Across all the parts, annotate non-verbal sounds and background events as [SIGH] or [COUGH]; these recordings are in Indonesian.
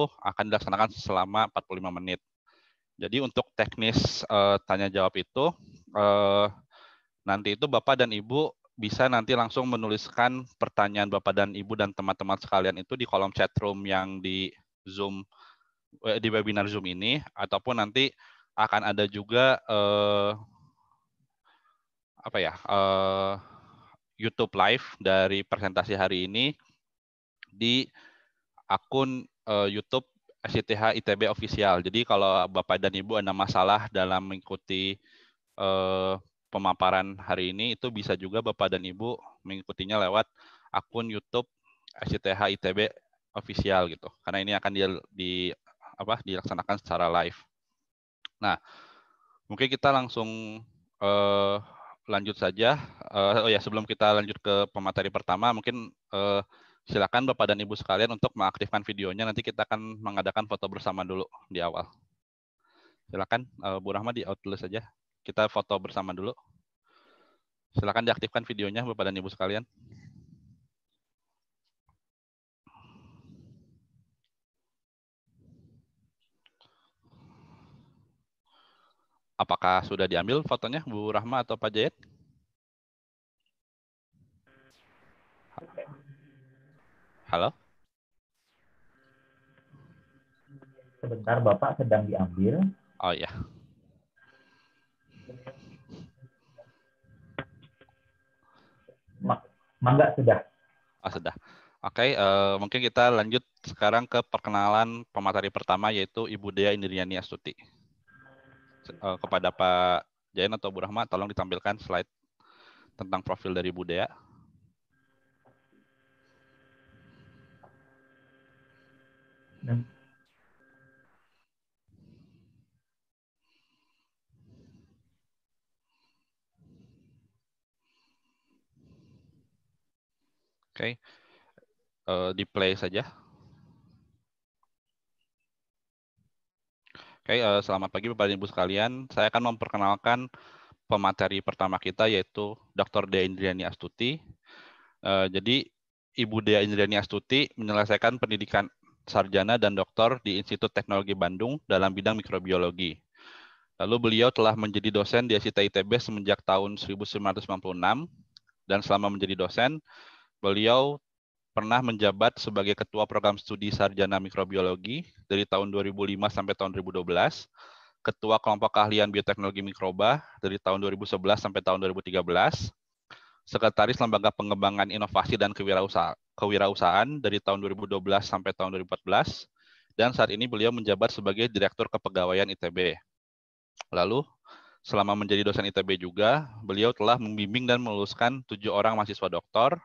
akan dilaksanakan selama 45 menit. Jadi untuk teknis uh, tanya jawab itu uh, nanti itu Bapak dan Ibu bisa nanti langsung menuliskan pertanyaan Bapak dan Ibu dan teman-teman sekalian itu di kolom chat room yang di Zoom eh, di webinar Zoom ini ataupun nanti akan ada juga eh, apa ya eh, YouTube live dari presentasi hari ini di akun uh, YouTube SCTH ITB official. Jadi kalau Bapak dan Ibu ada masalah dalam mengikuti uh, pemaparan hari ini, itu bisa juga Bapak dan Ibu mengikutinya lewat akun YouTube SCTH ITB official gitu. Karena ini akan di, di apa dilaksanakan secara live. Nah, mungkin kita langsung uh, lanjut saja. Uh, oh ya, sebelum kita lanjut ke pemateri pertama, mungkin uh, silakan Bapak dan Ibu sekalian untuk mengaktifkan videonya. Nanti kita akan mengadakan foto bersama dulu di awal. Silakan eh, Bu Rahma di out dulu saja. Kita foto bersama dulu. Silakan diaktifkan videonya Bapak dan Ibu sekalian. Apakah sudah diambil fotonya Bu Rahma atau Pak Jayet? Halo? Sebentar, Bapak sedang diambil. Oh ya. Mangga sudah. Oh, sudah. Oke, uh, mungkin kita lanjut sekarang ke perkenalan pemateri pertama yaitu Ibu Dea Indriani Astuti. Uh, kepada Pak Jain atau Bu Rahma, tolong ditampilkan slide tentang profil dari Ibu Dea. Oke, okay. uh, eh, di play saja. Oke, okay, uh, eh, selamat pagi Bapak dan Ibu sekalian. Saya akan memperkenalkan pemateri pertama kita yaitu Dr. Dea Indriani Astuti. Uh, jadi Ibu Dea Indriani Astuti menyelesaikan pendidikan sarjana dan doktor di Institut Teknologi Bandung dalam bidang mikrobiologi. Lalu beliau telah menjadi dosen di SIT ITB semenjak tahun 1996 dan selama menjadi dosen, beliau pernah menjabat sebagai ketua program studi sarjana mikrobiologi dari tahun 2005 sampai tahun 2012, ketua kelompok keahlian bioteknologi mikroba dari tahun 2011 sampai tahun 2013, sekretaris lembaga pengembangan inovasi dan kewirausahaan kewirausahaan dari tahun 2012 sampai tahun 2014 dan saat ini beliau menjabat sebagai Direktur Kepegawaian ITB. Lalu, selama menjadi dosen ITB juga, beliau telah membimbing dan meluluskan tujuh orang mahasiswa doktor,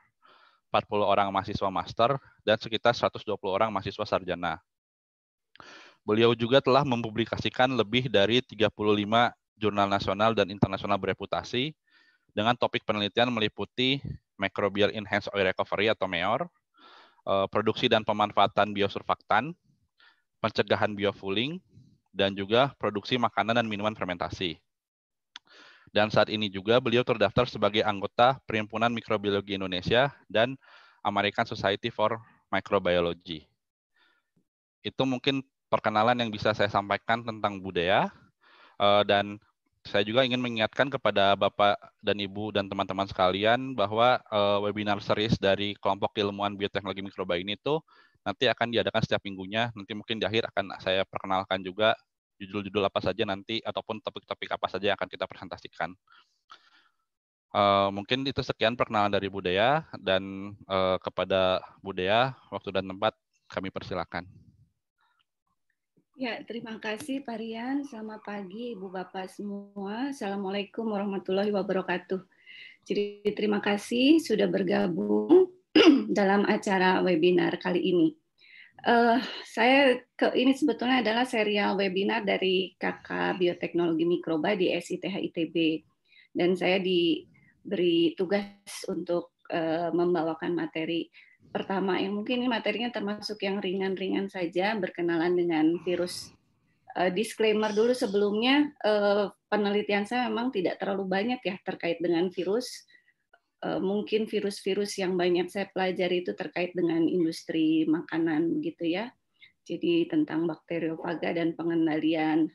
40 orang mahasiswa master, dan sekitar 120 orang mahasiswa sarjana. Beliau juga telah mempublikasikan lebih dari 35 jurnal nasional dan internasional bereputasi, dengan topik penelitian meliputi microbial enhanced oil recovery atau MEOR, eh, produksi dan pemanfaatan biosurfaktan, pencegahan biofouling, dan juga produksi makanan dan minuman fermentasi. Dan saat ini juga beliau terdaftar sebagai anggota Perhimpunan Mikrobiologi Indonesia dan American Society for Microbiology. Itu mungkin perkenalan yang bisa saya sampaikan tentang budaya. Eh, dan saya juga ingin mengingatkan kepada Bapak dan Ibu dan teman-teman sekalian bahwa uh, webinar series dari kelompok ilmuwan bioteknologi mikroba ini tuh nanti akan diadakan setiap minggunya. Nanti mungkin di akhir akan saya perkenalkan juga judul-judul apa saja nanti ataupun topik-topik apa saja yang akan kita presentasikan. Uh, mungkin itu sekian perkenalan dari Budaya dan uh, kepada Budaya waktu dan tempat kami persilakan. Ya, terima kasih Pak Rian. Selamat pagi Ibu Bapak semua. Assalamualaikum warahmatullahi wabarakatuh. Jadi terima kasih sudah bergabung [CLEARS THROAT] dalam acara webinar kali ini. Uh, saya ke, ini sebetulnya adalah serial webinar dari KK Bioteknologi Mikroba di SITH ITB dan saya diberi tugas untuk uh, membawakan materi pertama yang mungkin ini materinya termasuk yang ringan-ringan saja berkenalan dengan virus eh, disclaimer dulu sebelumnya eh, penelitian saya memang tidak terlalu banyak ya terkait dengan virus eh, mungkin virus-virus yang banyak saya pelajari itu terkait dengan industri makanan gitu ya jadi tentang bakteriofaga dan pengendalian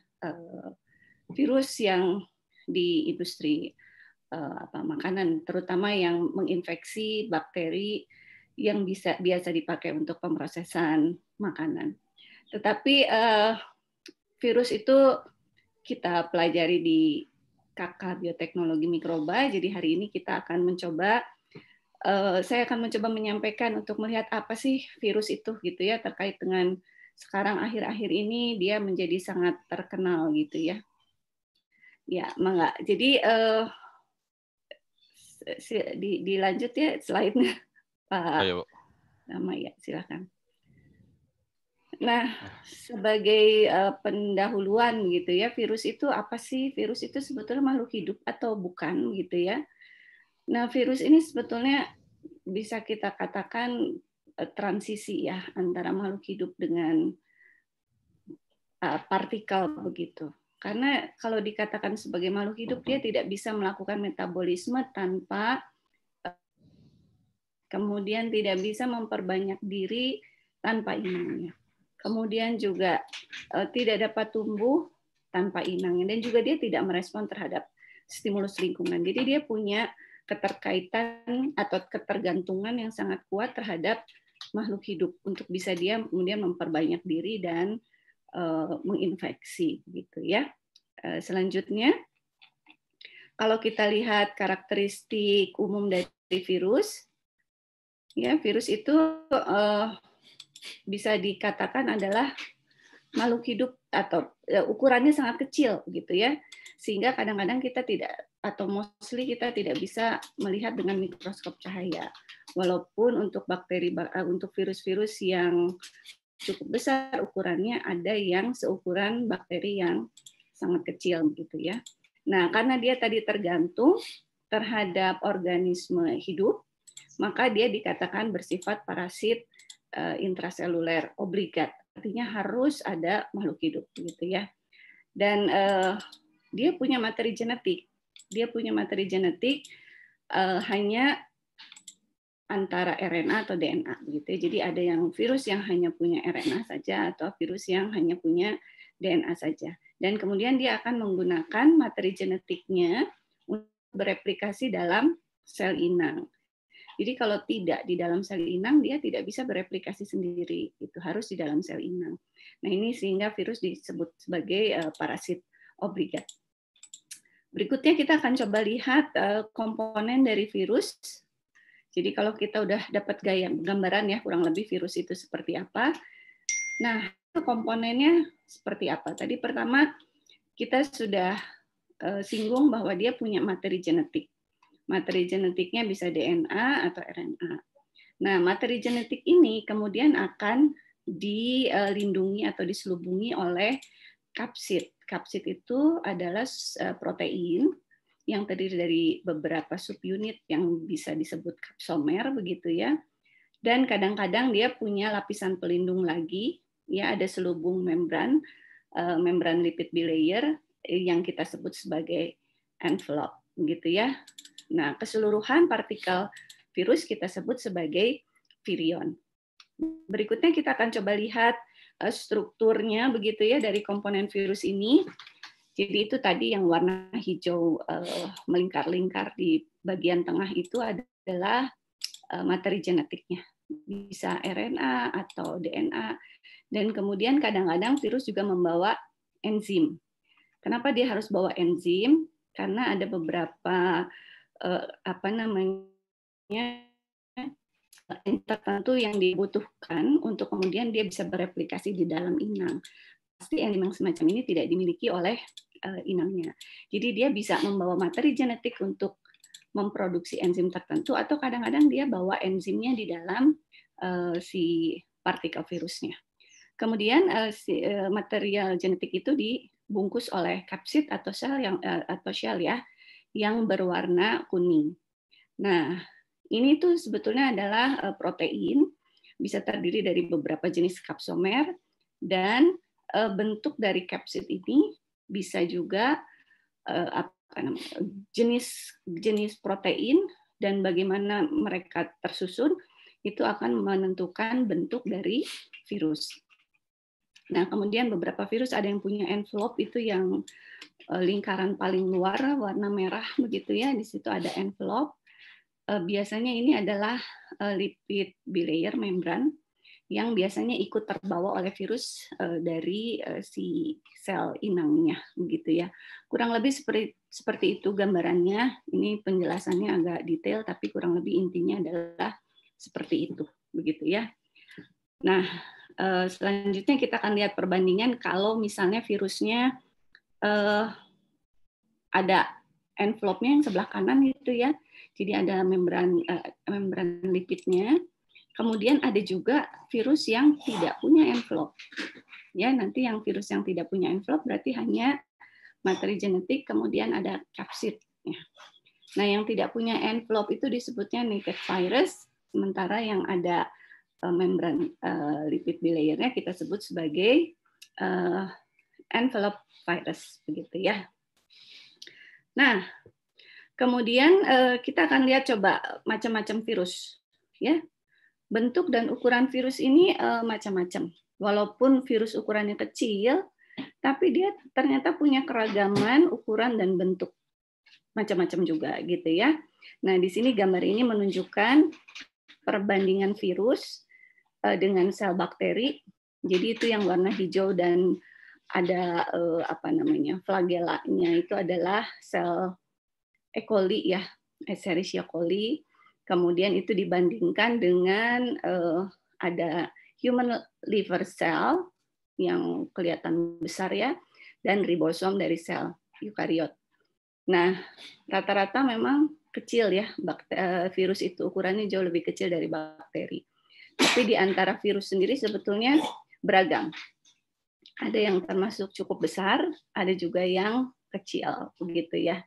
virus yang di industri apa makanan terutama yang menginfeksi bakteri yang bisa biasa dipakai untuk pemrosesan makanan. Tetapi uh, virus itu kita pelajari di KK Bioteknologi Mikroba. Jadi hari ini kita akan mencoba uh, saya akan mencoba menyampaikan untuk melihat apa sih virus itu gitu ya terkait dengan sekarang akhir-akhir ini dia menjadi sangat terkenal gitu ya. Ya, enggak. Jadi uh, dilanjut ya slide-nya. Pak Ayo. Nama ya, silakan. Nah, ah. sebagai uh, pendahuluan gitu ya, virus itu apa sih? Virus itu sebetulnya makhluk hidup atau bukan gitu ya? Nah, virus ini sebetulnya bisa kita katakan uh, transisi ya antara makhluk hidup dengan uh, partikel begitu. Karena kalau dikatakan sebagai makhluk hidup, dia tidak bisa melakukan metabolisme tanpa kemudian tidak bisa memperbanyak diri tanpa inangnya. Kemudian juga eh, tidak dapat tumbuh tanpa inangnya dan juga dia tidak merespon terhadap stimulus lingkungan. Jadi dia punya keterkaitan atau ketergantungan yang sangat kuat terhadap makhluk hidup untuk bisa dia kemudian memperbanyak diri dan uh, menginfeksi gitu ya. Uh, selanjutnya kalau kita lihat karakteristik umum dari virus Ya, virus itu uh, bisa dikatakan adalah makhluk hidup atau uh, ukurannya sangat kecil gitu ya. Sehingga kadang-kadang kita tidak atau mostly kita tidak bisa melihat dengan mikroskop cahaya. Walaupun untuk bakteri eh, untuk virus-virus yang cukup besar ukurannya ada yang seukuran bakteri yang sangat kecil gitu ya. Nah, karena dia tadi tergantung terhadap organisme hidup maka dia dikatakan bersifat parasit eh, intraseluler obligat. Artinya harus ada makhluk hidup gitu ya. Dan uh, dia punya materi genetik. Dia punya materi genetik uh, hanya antara RNA atau DNA gitu. ya. Jadi ada yang virus yang hanya punya RNA saja atau virus yang hanya punya DNA saja. Dan kemudian dia akan menggunakan materi genetiknya untuk bereplikasi dalam sel inang. Jadi kalau tidak di dalam sel inang dia tidak bisa bereplikasi sendiri, itu harus di dalam sel inang. Nah, ini sehingga virus disebut sebagai eh, parasit obligat. Berikutnya kita akan coba lihat eh, komponen dari virus. Jadi kalau kita udah dapat gaya gambaran ya kurang lebih virus itu seperti apa. Nah, komponennya seperti apa? Tadi pertama kita sudah eh, singgung bahwa dia punya materi genetik. Materi genetiknya bisa DNA atau RNA. Nah, materi genetik ini kemudian akan dilindungi atau diselubungi oleh kapsid. Kapsid itu adalah eh, protein yang terdiri dari beberapa subunit yang bisa disebut kapsomer begitu ya. Dan kadang-kadang dia punya lapisan pelindung lagi, ya ada selubung membran, eh, membran lipid bilayer yang kita sebut sebagai envelope gitu ya. Nah, keseluruhan partikel virus kita sebut sebagai virion. Berikutnya kita akan coba lihat eh, strukturnya begitu ya dari komponen virus ini. Jadi itu tadi yang warna hijau eh, melingkar-lingkar di bagian tengah itu adalah eh, materi genetiknya. Bisa RNA atau DNA. Dan kemudian kadang-kadang virus juga membawa enzim. Kenapa dia harus bawa enzim? Karena ada beberapa uh, apa namanya tertentu yang dibutuhkan untuk kemudian dia bisa bereplikasi di dalam inang. Pasti enzim semacam ini tidak dimiliki oleh uh, inangnya. Jadi dia bisa membawa materi genetik untuk memproduksi enzim tertentu atau kadang-kadang dia bawa enzimnya di dalam uh, si partikel virusnya. Kemudian uh, si, uh, material genetik itu dibungkus oleh kapsid atau sel yang uh, atau shell ya yang berwarna kuning. Nah, ini tuh sebetulnya adalah e, protein, bisa terdiri dari beberapa jenis kapsomer, dan e, bentuk dari kapsid ini bisa juga e, jenis jenis protein dan bagaimana mereka tersusun itu akan menentukan bentuk dari virus. Nah, kemudian beberapa virus ada yang punya envelope itu yang eh, lingkaran paling luar warna merah begitu ya. Di situ ada envelope. Eh, biasanya ini adalah eh, lipid bilayer membran yang biasanya ikut terbawa oleh virus dari si sel inangnya begitu ya. Kurang lebih seperti seperti itu gambarannya. Ini penjelasannya agak detail tapi kurang lebih intinya adalah seperti itu begitu ya. Nah, Eh, selanjutnya kita akan lihat perbandingan kalau misalnya virusnya uh, ada envelope-nya yang sebelah kanan itu ya. Jadi ada membran uh, membran lipidnya. Kemudian ada juga virus yang tidak punya envelope. Ya, nanti yang virus yang tidak punya envelope berarti hanya materi genetik, kemudian ada kapsid. Ya. Nah, yang tidak punya envelope itu disebutnya naked virus, sementara yang ada Eh, membran uh, lipid bilayernya kita sebut sebagai uh, envelope virus begitu ya. Nah, kemudian uh, kita akan lihat coba macam-macam virus ya. Bentuk dan ukuran virus ini uh, macam-macam. Walaupun virus ukurannya kecil, tapi dia ternyata punya keragaman ukuran dan bentuk macam-macam juga gitu ya. Nah, di sini gambar ini menunjukkan perbandingan virus Eh, dengan sel bakteri. Jadi itu yang warna hijau dan ada eh, apa namanya flagellanya itu adalah sel E. coli ya, Escherichia coli. Kemudian itu dibandingkan dengan eh, ada human liver cell yang kelihatan besar ya dan ribosom dari sel eukariot. Nah, rata-rata memang kecil ya virus itu ukurannya jauh lebih kecil dari bakteri. Tapi di antara virus sendiri sebetulnya beragam. Ada yang termasuk cukup besar, ada juga yang kecil, begitu ya.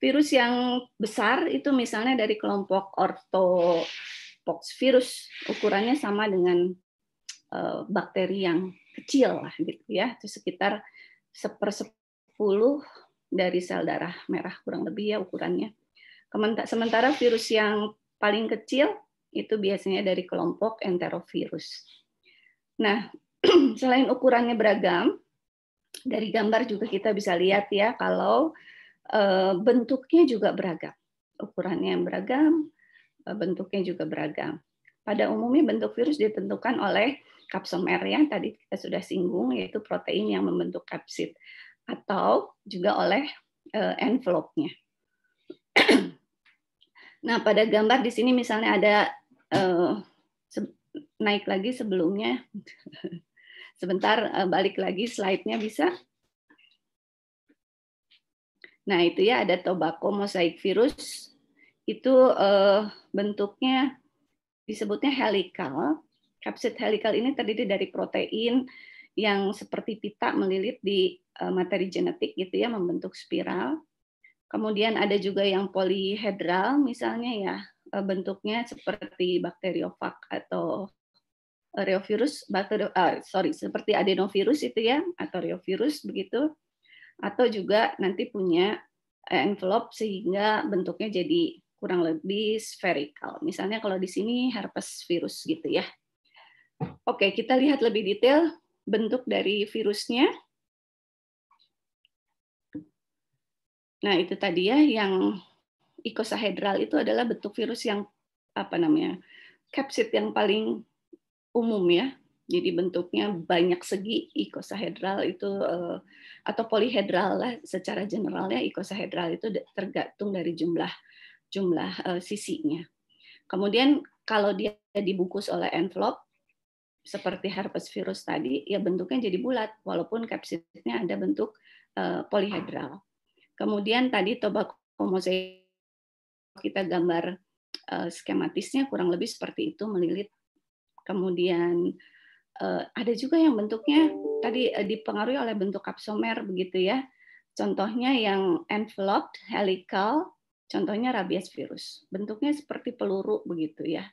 Virus yang besar itu misalnya dari kelompok ortopox virus, ukurannya sama dengan eh, bakteri yang kecil lah gitu ya, itu sekitar sepersepuluh dari sel darah merah kurang lebih ya ukurannya. Sementara virus yang paling kecil itu biasanya dari kelompok enterovirus. Nah, [CLEARS THROAT] selain ukurannya beragam, dari gambar juga kita bisa lihat ya kalau eh, bentuknya juga beragam. Ukurannya yang beragam, eh, bentuknya juga beragam. Pada umumnya bentuk virus ditentukan oleh kapsomer yang tadi kita sudah singgung yaitu protein yang membentuk kapsid atau juga oleh eh, envelope-nya. [CLEARS THROAT] nah, pada gambar di sini misalnya ada uh, naik lagi sebelumnya. [LAUGHS] Sebentar uh, balik lagi slide-nya bisa? Nah, itu ya ada tobacco mosaic virus. Itu uh, bentuknya disebutnya helical. Kapsid helical ini terdiri dari protein yang seperti pita melilit di uh, materi genetik gitu ya, membentuk spiral. Kemudian ada juga yang polihedral misalnya ya, Eh, bentuknya seperti bakteriofag atau reovirus, bakteri, uh, ah, sorry, seperti adenovirus itu ya, atau reovirus begitu, atau juga nanti punya envelope sehingga bentuknya jadi kurang lebih spherical. Misalnya kalau di sini herpes virus gitu ya. Oke, kita lihat lebih detail bentuk dari virusnya. Nah, itu tadi ya yang ikosahedral itu adalah bentuk virus yang apa namanya kapsid yang paling umum ya. Jadi bentuknya banyak segi ikosahedral itu eh, atau polihedral lah secara generalnya ikosahedral itu tergantung dari jumlah jumlah eh, sisinya. Kemudian kalau dia dibungkus oleh envelope seperti herpes virus tadi, ya bentuknya jadi bulat walaupun kapsidnya ada bentuk eh, polihedral. Kemudian tadi tobacco mosaic kita gambar uh, skematisnya kurang lebih seperti itu melilit. Kemudian uh, ada juga yang bentuknya tadi uh, dipengaruhi oleh bentuk kapsomer begitu ya. Contohnya yang enveloped helical, contohnya rabies virus. Bentuknya seperti peluru begitu ya.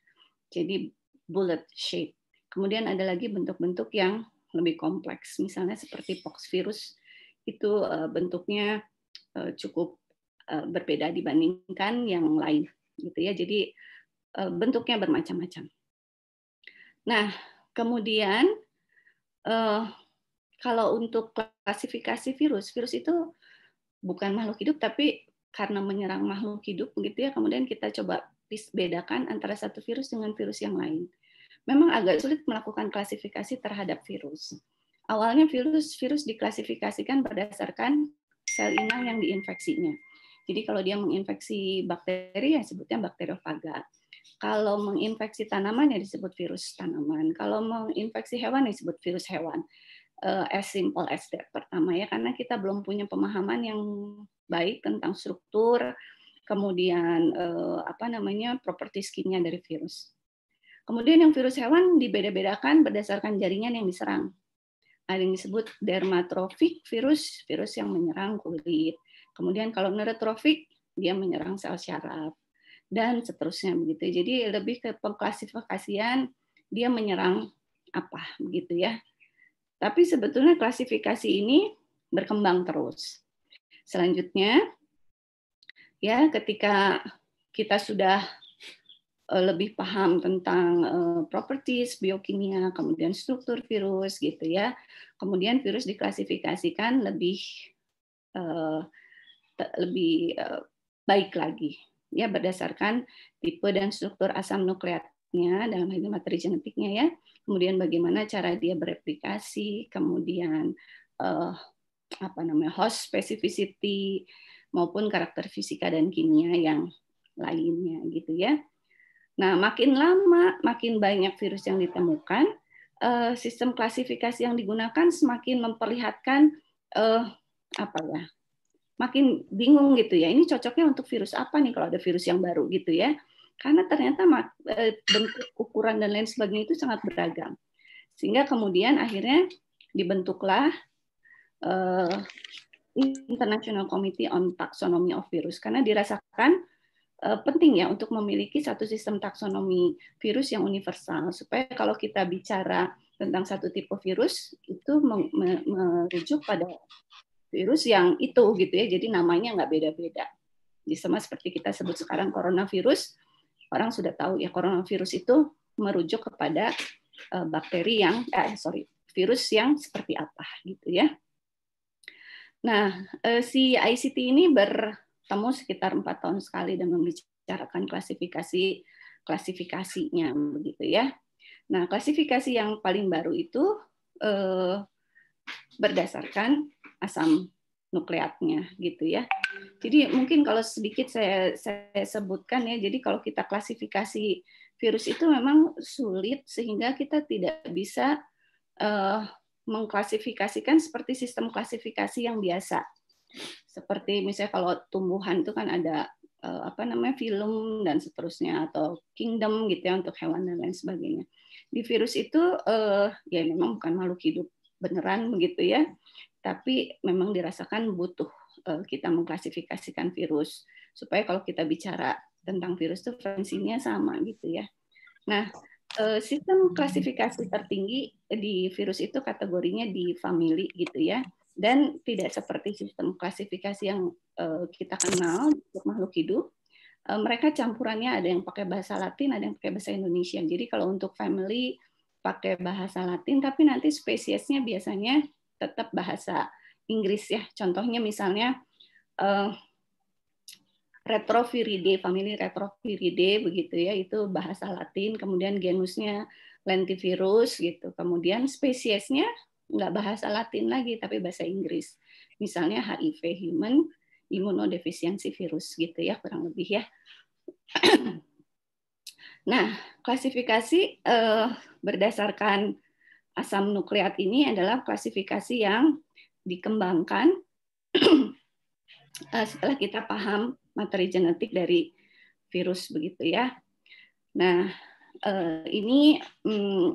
Jadi bullet shape. Kemudian ada lagi bentuk-bentuk yang lebih kompleks, misalnya seperti pox virus itu bentuknya cukup Eh, berbeda dibandingkan yang lain gitu ya. Jadi eh, bentuknya bermacam-macam. Nah, kemudian eh, kalau untuk klasifikasi virus, virus itu bukan makhluk hidup tapi karena menyerang makhluk hidup gitu ya, kemudian kita coba bedakan antara satu virus dengan virus yang lain. Memang agak sulit melakukan klasifikasi terhadap virus. Awalnya virus virus diklasifikasikan berdasarkan sel inang yang diinfeksinya. Jadi kalau dia menginfeksi bakteri ya sebutnya bakteriofaga. Kalau menginfeksi tanaman ya disebut virus tanaman. Kalau menginfeksi hewan ya disebut virus hewan. Eh, as simple as that pertama ya karena kita belum punya pemahaman yang baik tentang struktur kemudian uh, apa namanya properti kimia dari virus. Kemudian yang virus hewan dibeda-bedakan berdasarkan jaringan yang diserang. Ada yang disebut dermatrofik virus, virus yang menyerang kulit Kemudian kalau neurotrofik dia menyerang sel syaraf dan seterusnya begitu. Jadi lebih ke pengklasifikasian dia menyerang apa begitu ya. Tapi sebetulnya klasifikasi ini berkembang terus. Selanjutnya ya ketika kita sudah eh, lebih paham tentang eh, properties biokimia, kemudian struktur virus gitu ya. Kemudian virus diklasifikasikan lebih eh, lebih eh, baik lagi ya berdasarkan tipe dan struktur asam nukleatnya dalam hal ini materi genetiknya ya kemudian bagaimana cara dia bereplikasi kemudian uh, apa namanya host specificity maupun karakter fisika dan kimia yang lainnya gitu ya nah makin lama makin banyak virus yang ditemukan uh, sistem klasifikasi yang digunakan semakin memperlihatkan uh, apa ya makin bingung gitu ya. Ini cocoknya untuk virus apa nih kalau ada virus yang baru gitu ya. Karena ternyata eh, bentuk ukuran dan lain sebagainya itu sangat beragam. Sehingga kemudian akhirnya dibentuklah eh, International Committee on Taxonomy of Virus karena dirasakan eh, penting ya untuk memiliki satu sistem taksonomi virus yang universal supaya kalau kita bicara tentang satu tipe virus itu merujuk pada virus yang itu gitu ya. Jadi namanya nggak beda-beda. Jadi sama seperti kita sebut sekarang coronavirus, orang sudah tahu ya coronavirus itu merujuk kepada uh, bakteri yang eh, sorry virus yang seperti apa gitu ya. Nah uh, si ICT ini bertemu sekitar empat tahun sekali dan membicarakan klasifikasi klasifikasinya begitu ya. Nah klasifikasi yang paling baru itu uh, berdasarkan asam nukleatnya gitu ya. Jadi mungkin kalau sedikit saya saya sebutkan ya. Jadi kalau kita klasifikasi virus itu memang sulit sehingga kita tidak bisa uh, mengklasifikasikan seperti sistem klasifikasi yang biasa. Seperti misalnya kalau tumbuhan itu kan ada uh, apa namanya film dan seterusnya atau kingdom gitu ya untuk hewan dan lain sebagainya. Di virus itu uh, ya memang bukan makhluk hidup beneran begitu ya tapi memang dirasakan butuh eh, kita mengklasifikasikan virus supaya kalau kita bicara tentang virus itu fungsinya sama gitu ya. Nah, eh, sistem klasifikasi tertinggi di virus itu kategorinya di family gitu ya dan tidak seperti sistem klasifikasi yang eh, kita kenal untuk makhluk hidup. Mereka campurannya ada yang pakai bahasa Latin, ada yang pakai bahasa Indonesia. Jadi kalau untuk family pakai bahasa Latin, tapi nanti spesiesnya biasanya tetap bahasa Inggris ya. Contohnya misalnya uh, eh, retroviridae, family retroviridae begitu ya, itu bahasa Latin, kemudian genusnya lentivirus gitu. Kemudian spesiesnya nggak bahasa Latin lagi tapi bahasa Inggris. Misalnya HIV human immunodeficiency virus gitu ya kurang lebih ya. [CLEARS THROAT] nah, klasifikasi eh, berdasarkan asam nukleat ini adalah klasifikasi yang dikembangkan [CLEARS THROAT] eh, setelah kita paham materi genetik dari virus begitu ya. Nah, eh, ini mm,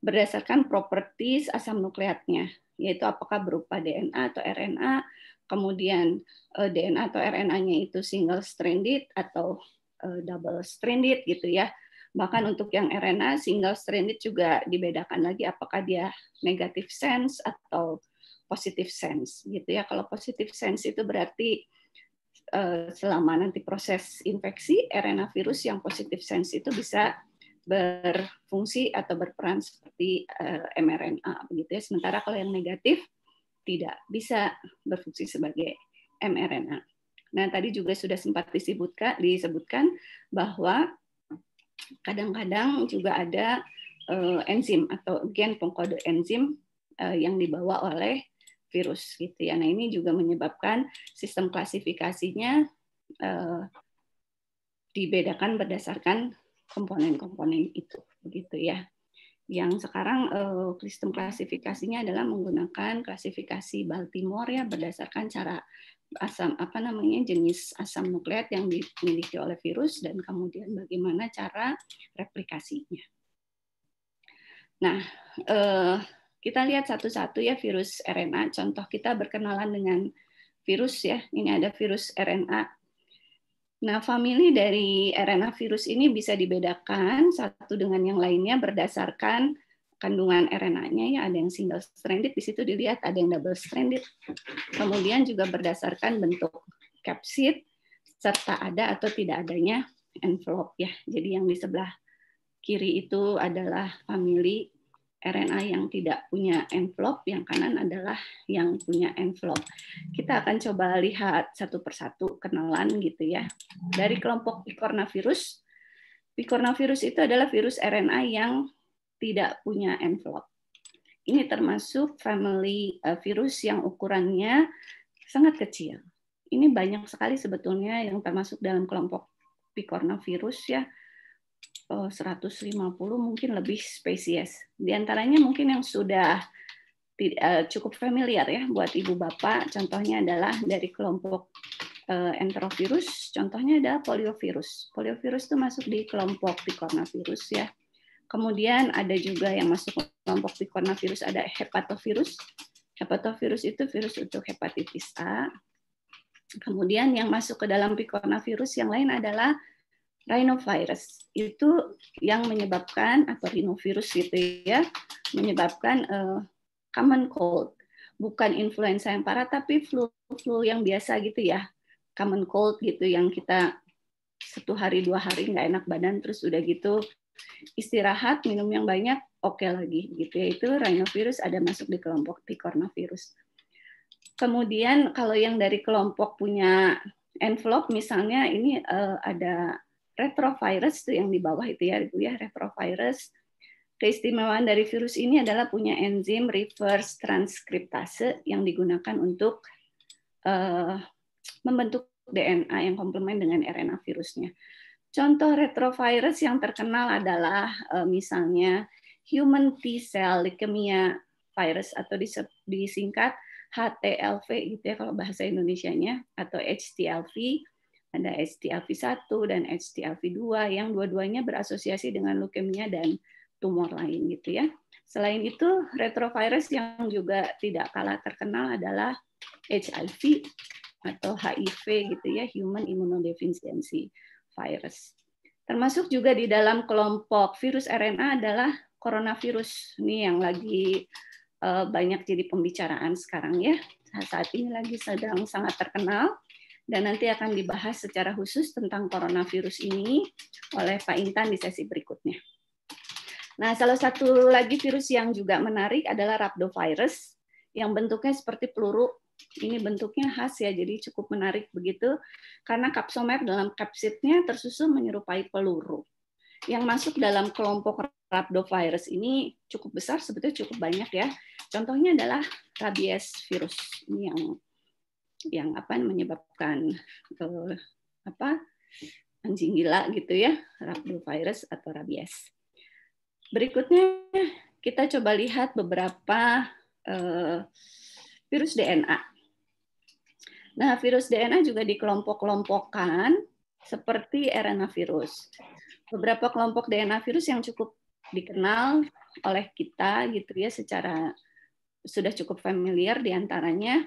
berdasarkan properties asam nukleatnya, yaitu apakah berupa DNA atau RNA, kemudian eh, DNA atau RNA-nya itu single stranded atau double stranded gitu ya, Bahkan untuk yang RNA single stranded juga dibedakan lagi apakah dia negative sense atau positive sense gitu ya. Kalau positive sense itu berarti eh, selama nanti proses infeksi RNA virus yang positive sense itu bisa berfungsi atau berperan seperti eh, mRNA begitu ya. Sementara kalau yang negatif tidak bisa berfungsi sebagai mRNA. Nah, tadi juga sudah sempat disebutkan disebutkan bahwa kadang-kadang juga ada uh, enzim atau gen pengkode enzim uh, yang dibawa oleh virus gitu ya. Nah ini juga menyebabkan sistem klasifikasinya uh, dibedakan berdasarkan komponen-komponen itu begitu ya. Yang sekarang uh, sistem klasifikasinya adalah menggunakan klasifikasi Baltimore ya berdasarkan cara asam apa namanya jenis asam nukleat yang dimiliki oleh virus dan kemudian bagaimana cara replikasinya. Nah, eh, kita lihat satu-satu ya virus RNA. Contoh kita berkenalan dengan virus ya. Ini ada virus RNA. Nah, famili dari RNA virus ini bisa dibedakan satu dengan yang lainnya berdasarkan kandungan RNA-nya ya ada yang single stranded di situ dilihat ada yang double stranded kemudian juga berdasarkan bentuk capsid serta ada atau tidak adanya envelope ya jadi yang di sebelah kiri itu adalah family RNA yang tidak punya envelope yang kanan adalah yang punya envelope kita akan coba lihat satu persatu kenalan gitu ya dari kelompok picornavirus picornavirus itu adalah virus RNA yang tidak punya envelope. Ini termasuk family eh, virus yang ukurannya sangat kecil. Ini banyak sekali sebetulnya yang termasuk dalam kelompok picorna virus ya. 150 mungkin lebih spesies. Di antaranya mungkin yang sudah eh, cukup familiar ya buat ibu bapak. Contohnya adalah dari kelompok eh, enterovirus, contohnya adalah poliovirus. Poliovirus itu masuk di kelompok picornavirus ya. Kemudian ada juga yang masuk kelompok pikornavirus ada hepatovirus. Hepatovirus itu virus untuk hepatitis A. Kemudian yang masuk ke dalam pikornavirus yang lain adalah rhinovirus. Itu yang menyebabkan atau rhinovirus gitu ya, menyebabkan uh, common cold. Bukan influenza yang parah tapi flu-flu yang biasa gitu ya. Common cold gitu yang kita satu hari dua hari nggak enak badan terus udah gitu istirahat minum yang banyak oke okay lagi gitu ya itu rhinovirus ada masuk di kelompok picornavirus kemudian kalau yang dari kelompok punya envelope misalnya ini uh, ada retrovirus tuh yang di bawah itu ya ibu ya retrovirus keistimewaan dari virus ini adalah punya enzim reverse transcriptase yang digunakan untuk uh, membentuk DNA yang komplement dengan RNA virusnya. Contoh retrovirus yang terkenal adalah eh, misalnya human T cell leukemia virus atau disingkat HTLV gitu ya kalau bahasa Indonesianya atau HTLV ada HTLV1 dan HTLV2 yang dua-duanya berasosiasi dengan leukemia dan tumor lain gitu ya. Selain itu retrovirus yang juga tidak kalah terkenal adalah HIV atau HIV gitu ya human immunodeficiency virus. Termasuk juga di dalam kelompok virus RNA adalah coronavirus ini yang lagi eh, banyak jadi pembicaraan sekarang ya. Nah, saat ini lagi sedang sangat terkenal dan nanti akan dibahas secara khusus tentang coronavirus ini oleh Pak Intan di sesi berikutnya. Nah, salah satu lagi virus yang juga menarik adalah rhabdovirus yang bentuknya seperti peluru ini bentuknya khas ya, jadi cukup menarik begitu karena kapsomer dalam kapsidnya tersusun menyerupai peluru. Yang masuk dalam kelompok rhabdovirus ini cukup besar, sebetulnya cukup banyak ya. Contohnya adalah rabies virus ini yang yang apa menyebabkan eh, apa anjing gila gitu ya, rhabdovirus atau rabies. Berikutnya kita coba lihat beberapa eh, virus DNA. Nah, virus DNA juga dikelompok-kelompokkan seperti RNA virus. Beberapa kelompok DNA virus yang cukup dikenal oleh kita gitu ya secara sudah cukup familiar diantaranya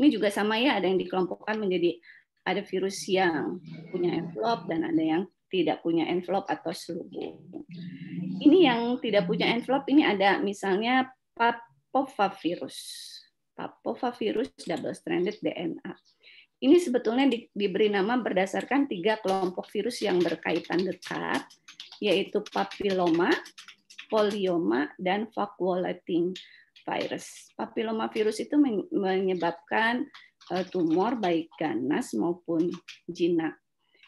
ini juga sama ya ada yang dikelompokkan menjadi ada virus yang punya envelope dan ada yang tidak punya envelope atau selubung. Ini yang tidak punya envelope ini ada misalnya papovavirus papovavirus double-stranded DNA. Ini sebetulnya di, diberi nama berdasarkan tiga kelompok virus yang berkaitan dekat, yaitu papiloma, polioma, dan vacuolating virus. Papiloma virus itu menyebabkan eh, tumor baik ganas maupun jinak.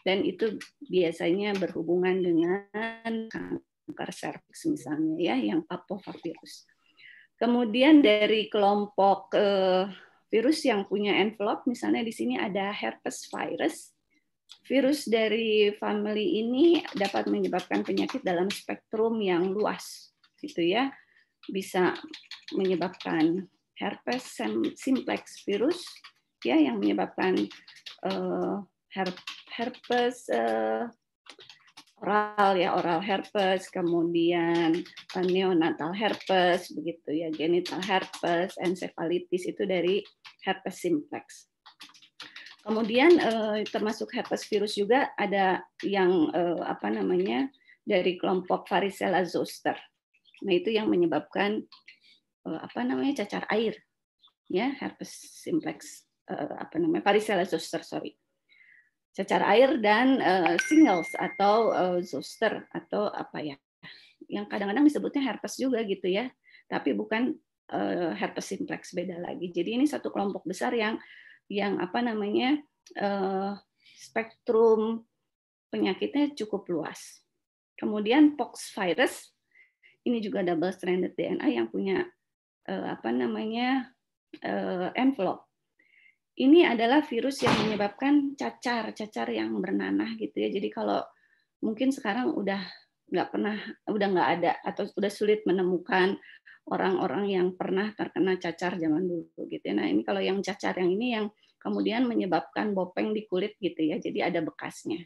Dan itu biasanya berhubungan dengan kanker serviks misalnya ya, yang papovavirus. Kemudian dari kelompok eh, virus yang punya envelope, misalnya di sini ada herpes virus. Virus dari family ini dapat menyebabkan penyakit dalam spektrum yang luas, gitu ya. Bisa menyebabkan herpes simplex virus, ya, yang menyebabkan eh, herpes eh, oral ya oral herpes, kemudian eh, neonatal herpes begitu ya, genital herpes, encephalitis itu dari herpes simplex. Kemudian eh, termasuk herpes virus juga ada yang eh, apa namanya dari kelompok varicella zoster. Nah itu yang menyebabkan apa namanya cacar air, ya herpes simplex apa namanya varicella zoster sorry cacar air dan uh, singles atau uh, eh, zoster atau apa ya yang kadang-kadang disebutnya herpes juga gitu ya tapi bukan uh, herpes simplex beda lagi jadi ini satu kelompok besar yang yang apa namanya uh, spektrum penyakitnya cukup luas kemudian pox virus ini juga double stranded DNA yang punya uh, apa namanya uh, envelope ini adalah virus yang menyebabkan cacar, cacar yang bernanah gitu ya. Jadi kalau mungkin sekarang udah nggak pernah, udah nggak ada atau udah sulit menemukan orang-orang yang pernah terkena cacar zaman dulu gitu. Ya. Nah ini kalau yang cacar yang ini yang kemudian menyebabkan bopeng di kulit gitu ya. Jadi ada bekasnya.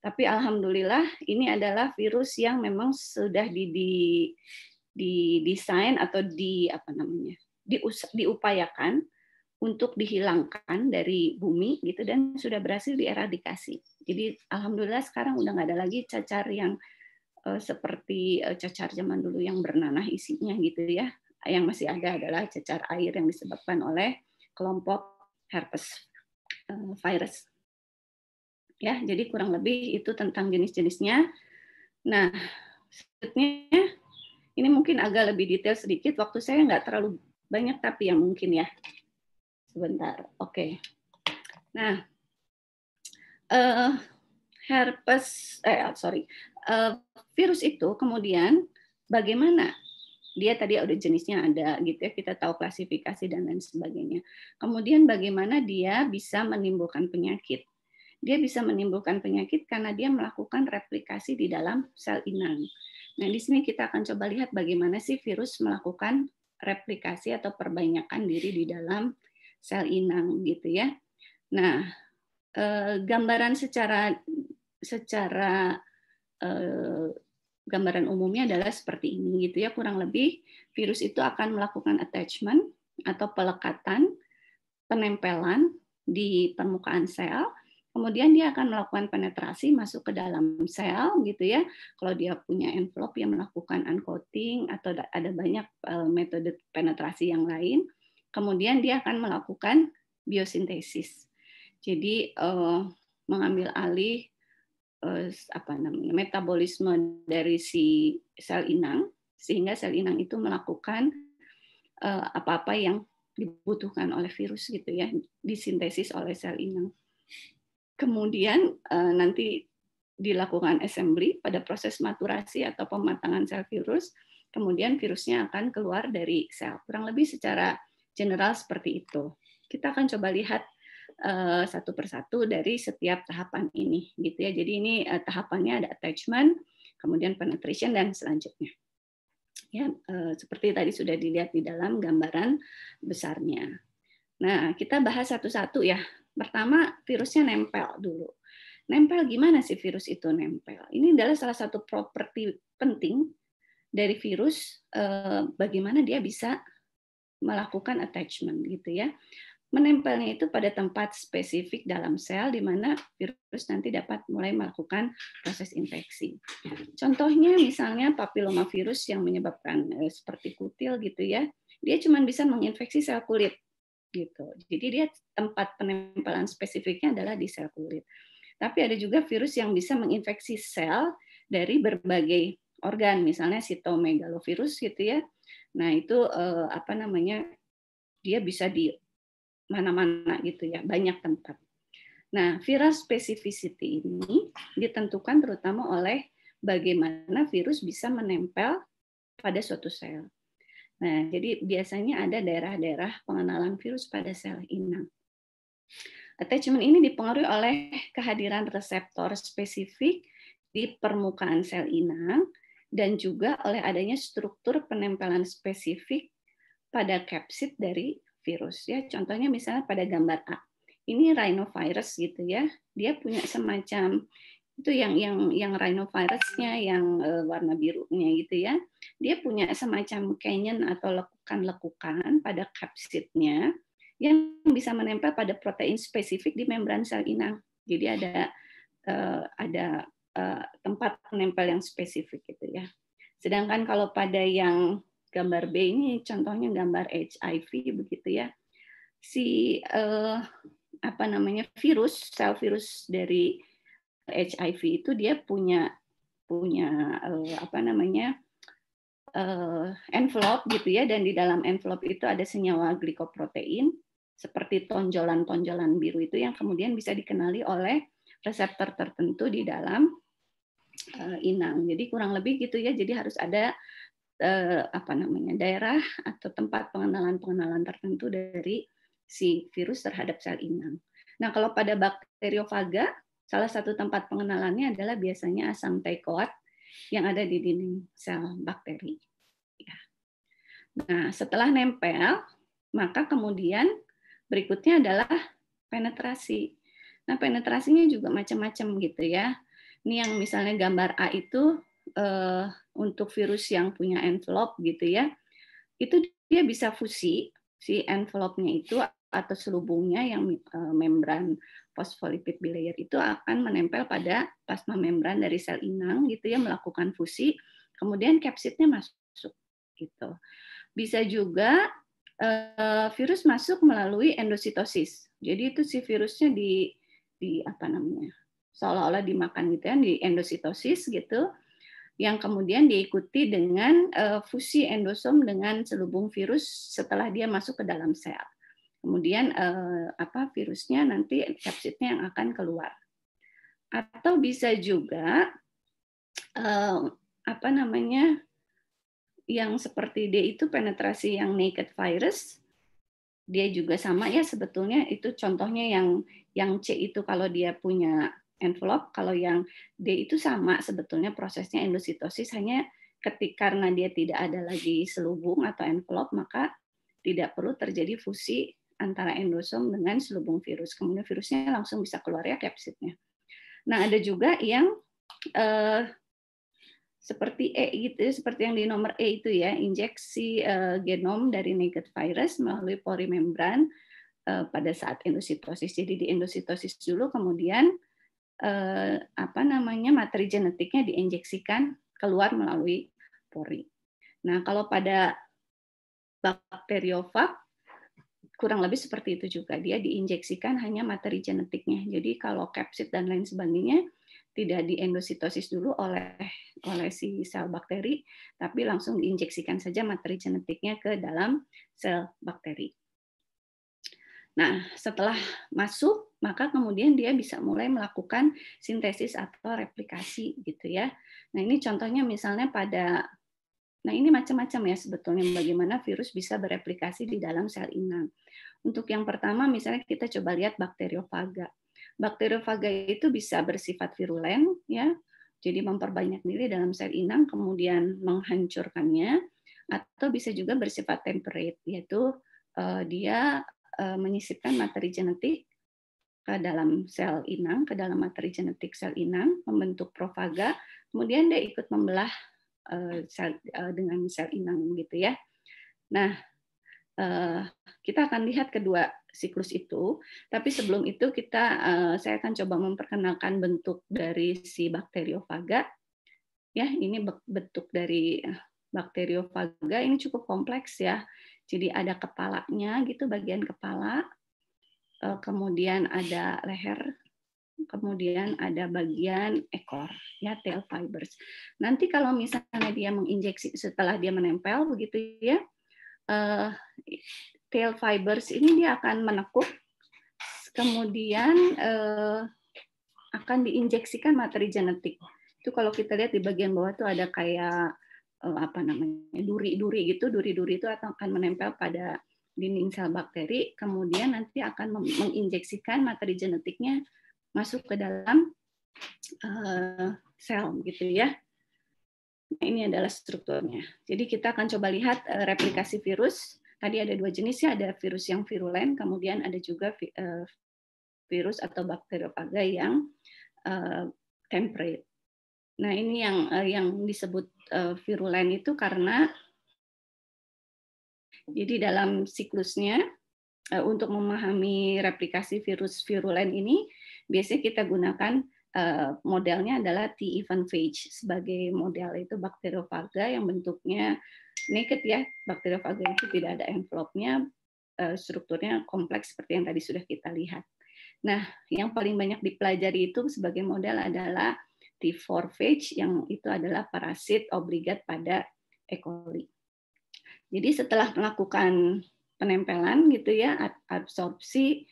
Tapi alhamdulillah ini adalah virus yang memang sudah di, di didesain atau di apa namanya dius, diupayakan untuk dihilangkan dari bumi gitu dan sudah berhasil dieradikasi. Jadi alhamdulillah sekarang udah nggak ada lagi cacar yang uh, seperti uh, cacar zaman dulu yang bernanah isinya gitu ya. Yang masih ada adalah cacar air yang disebabkan oleh kelompok herpes uh, virus. Ya, jadi kurang lebih itu tentang jenis-jenisnya. Nah, selanjutnya ini mungkin agak lebih detail sedikit. Waktu saya nggak terlalu banyak tapi yang mungkin ya. Sebentar, oke. Okay. Nah, uh, herpes, eh sorry, uh, virus itu kemudian bagaimana dia tadi udah jenisnya ada gitu ya kita tahu klasifikasi dan lain sebagainya kemudian bagaimana dia bisa menimbulkan penyakit dia bisa menimbulkan penyakit karena dia melakukan replikasi di dalam sel inang nah di sini kita akan coba lihat bagaimana sih virus melakukan replikasi atau perbanyakan diri di dalam sel inang gitu ya. Nah, eh, gambaran secara secara eh, gambaran umumnya adalah seperti ini gitu ya kurang lebih virus itu akan melakukan attachment atau pelekatan penempelan di permukaan sel kemudian dia akan melakukan penetrasi masuk ke dalam sel gitu ya. Kalau dia punya envelope yang melakukan uncoating atau ada banyak eh, metode penetrasi yang lain kemudian dia akan melakukan biosintesis. Jadi uh, mengambil alih uh, apa namanya metabolisme dari si sel inang sehingga sel inang itu melakukan apa eh, apa-apa yang dibutuhkan oleh virus gitu ya disintesis oleh sel inang. Kemudian uh, nanti dilakukan assembly pada proses maturasi atau pematangan sel virus, kemudian virusnya akan keluar dari sel. Kurang lebih secara general seperti itu. Kita akan coba lihat eh, satu persatu dari setiap tahapan ini, gitu ya. Jadi ini eh, tahapannya ada attachment, kemudian penetration dan selanjutnya. Ya, eh, seperti tadi sudah dilihat di dalam gambaran besarnya. Nah, kita bahas satu-satu ya. Pertama, virusnya nempel dulu. Nempel gimana sih virus itu nempel? Ini adalah salah satu properti penting dari virus bagaimana dia bisa melakukan attachment gitu ya. Menempelnya itu pada tempat spesifik dalam sel di mana virus nanti dapat mulai melakukan proses infeksi. Contohnya misalnya papiloma virus yang menyebabkan eh, seperti kutil gitu ya, dia cuma bisa menginfeksi sel kulit gitu. Jadi dia tempat penempelan spesifiknya adalah di sel kulit. Tapi ada juga virus yang bisa menginfeksi sel dari berbagai organ misalnya sitomegalovirus gitu ya nah itu eh, apa namanya dia bisa di mana-mana gitu ya banyak tempat nah viral specificity ini ditentukan terutama oleh bagaimana virus bisa menempel pada suatu sel nah jadi biasanya ada daerah-daerah pengenalan virus pada sel inang attachment ini dipengaruhi oleh kehadiran reseptor spesifik di permukaan sel inang dan juga oleh adanya struktur penempelan spesifik pada kapsid dari virus ya. Contohnya misalnya pada gambar A. Ini rhinovirus gitu ya. Dia punya semacam itu yang yang yang rhinovirusnya yang eh, warna birunya gitu ya dia punya semacam canyon atau lekukan-lekukan pada kapsidnya yang bisa menempel pada protein spesifik di membran sel inang jadi ada eh, ada Eh, tempat nempel yang spesifik gitu ya. Sedangkan kalau pada yang gambar B ini contohnya gambar HIV begitu ya. Si uh, apa namanya virus sel virus dari HIV itu dia punya punya uh, apa namanya uh, envelope gitu ya dan di dalam envelope itu ada senyawa glikoprotein seperti tonjolan-tonjolan biru itu yang kemudian bisa dikenali oleh reseptor tertentu di dalam uh, inang. Jadi kurang lebih gitu ya. Jadi harus ada uh, apa namanya daerah atau tempat pengenalan-pengenalan tertentu dari si virus terhadap sel inang. Nah, kalau pada bakteriofaga, salah satu tempat pengenalannya adalah biasanya asam teikoat yang ada di dinding sel bakteri. Ya. Nah, setelah nempel, maka kemudian berikutnya adalah penetrasi. Nah, penetrasinya juga macam-macam gitu ya. Ini yang misalnya gambar A itu uh, untuk virus yang punya envelope gitu ya. Itu dia bisa fusi si envelope-nya itu atau selubungnya yang uh, membran fosfolipid bilayer itu akan menempel pada plasma membran dari sel inang gitu ya melakukan fusi, kemudian kapsidnya masuk gitu. Bisa juga uh, virus masuk melalui endositosis. Jadi itu si virusnya di di apa namanya seolah-olah dimakan gitu ya di endositosis gitu yang kemudian diikuti dengan eh, fusi endosom dengan selubung virus setelah dia masuk ke dalam sel. Kemudian eh, apa virusnya nanti kapsidnya yang akan keluar. Atau bisa juga eh, apa namanya yang seperti D itu penetrasi yang naked virus dia juga sama ya sebetulnya itu contohnya yang yang C itu kalau dia punya envelope kalau yang D itu sama sebetulnya prosesnya endositosis hanya ketika karena dia tidak ada lagi selubung atau envelope maka tidak perlu terjadi fusi antara endosom dengan selubung virus kemudian virusnya langsung bisa keluar ya kapsidnya. Nah ada juga yang eh, seperti E gitu, seperti yang di nomor E itu ya, injeksi uh, genom dari naked virus melalui pori membran uh, eh, pada saat endositosis. Jadi di endositosis dulu, kemudian uh, apa namanya materi genetiknya diinjeksikan keluar melalui pori. Nah kalau pada bakteriofag kurang lebih seperti itu juga, dia diinjeksikan hanya materi genetiknya. Jadi kalau kapsid dan lain sebagainya tidak diendositosis dulu oleh oleh si sel bakteri, tapi langsung diinjeksikan saja materi genetiknya ke dalam sel bakteri. Nah, setelah masuk, maka kemudian dia bisa mulai melakukan sintesis atau replikasi gitu ya. Nah, ini contohnya misalnya pada Nah, ini macam-macam ya sebetulnya bagaimana virus bisa bereplikasi di dalam sel inang. Untuk yang pertama, misalnya kita coba lihat bakteriofaga bakteriofaga itu bisa bersifat virulen ya. Jadi memperbanyak diri dalam sel inang kemudian menghancurkannya atau bisa juga bersifat temperate yaitu uh, dia uh, menyisipkan materi genetik ke dalam sel inang, ke dalam materi genetik sel inang, membentuk profaga, kemudian dia ikut membelah uh, sel, uh, dengan sel inang gitu ya. Nah, kita akan lihat kedua siklus itu. Tapi sebelum itu kita eh, saya akan coba memperkenalkan bentuk dari si bakteriofaga. Ya, ini bentuk dari eh, bakteriofaga ini cukup kompleks ya. Jadi ada kepalanya gitu bagian kepala. Eh, kemudian ada leher, kemudian ada bagian ekor ya tail fibers. Nanti kalau misalnya dia menginjeksi setelah dia menempel begitu ya tail fibers ini dia akan menekuk, kemudian eh, akan diinjeksikan materi genetik. Itu kalau kita lihat di bagian bawah tuh ada kayak eh, apa namanya duri-duri gitu, duri-duri itu akan menempel pada dinding sel bakteri, kemudian nanti akan menginjeksikan materi genetiknya masuk ke dalam uh, sel gitu ya. Nah, ini adalah strukturnya. Jadi kita akan coba lihat eh, replikasi virus. Tadi ada dua jenis ya, ada virus yang virulen, kemudian ada juga eh, virus atau bakteriopaga yang eh, temperate. Nah, ini yang eh, yang disebut virulen itu karena jadi dalam siklusnya untuk memahami replikasi virus virulen ini biasanya kita gunakan modelnya adalah T event phage sebagai model itu bakteriopaga yang bentuknya naked ya bakteriofagnya itu tidak ada envelope-nya eh, strukturnya kompleks seperti yang tadi sudah kita lihat. Nah, yang paling banyak dipelajari itu sebagai model adalah T4-phage yang itu adalah parasit obligat pada E. coli. Jadi setelah melakukan penempelan gitu ya, absorpsi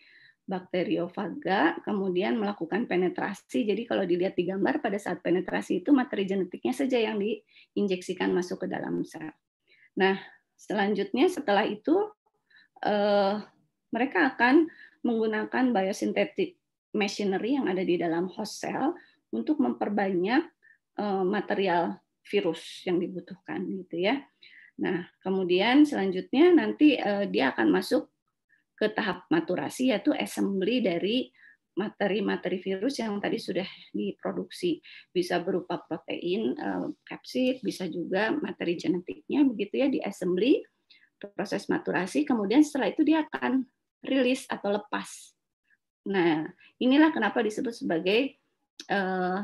bakteriofaga, kemudian melakukan penetrasi. Jadi kalau dilihat di gambar pada saat penetrasi itu materi genetiknya saja yang diinjeksikan masuk ke dalam sel. Nah, selanjutnya setelah itu eh, mereka akan menggunakan biosintetik machinery yang ada di dalam host cell untuk memperbanyak eh, material virus yang dibutuhkan gitu ya. Nah, kemudian selanjutnya nanti eh, dia akan masuk ke tahap maturasi yaitu assembly dari materi-materi virus yang tadi sudah diproduksi bisa berupa protein kapsid eh, bisa juga materi genetiknya begitu ya di assembly proses maturasi kemudian setelah itu dia akan rilis atau lepas nah inilah kenapa disebut sebagai eh,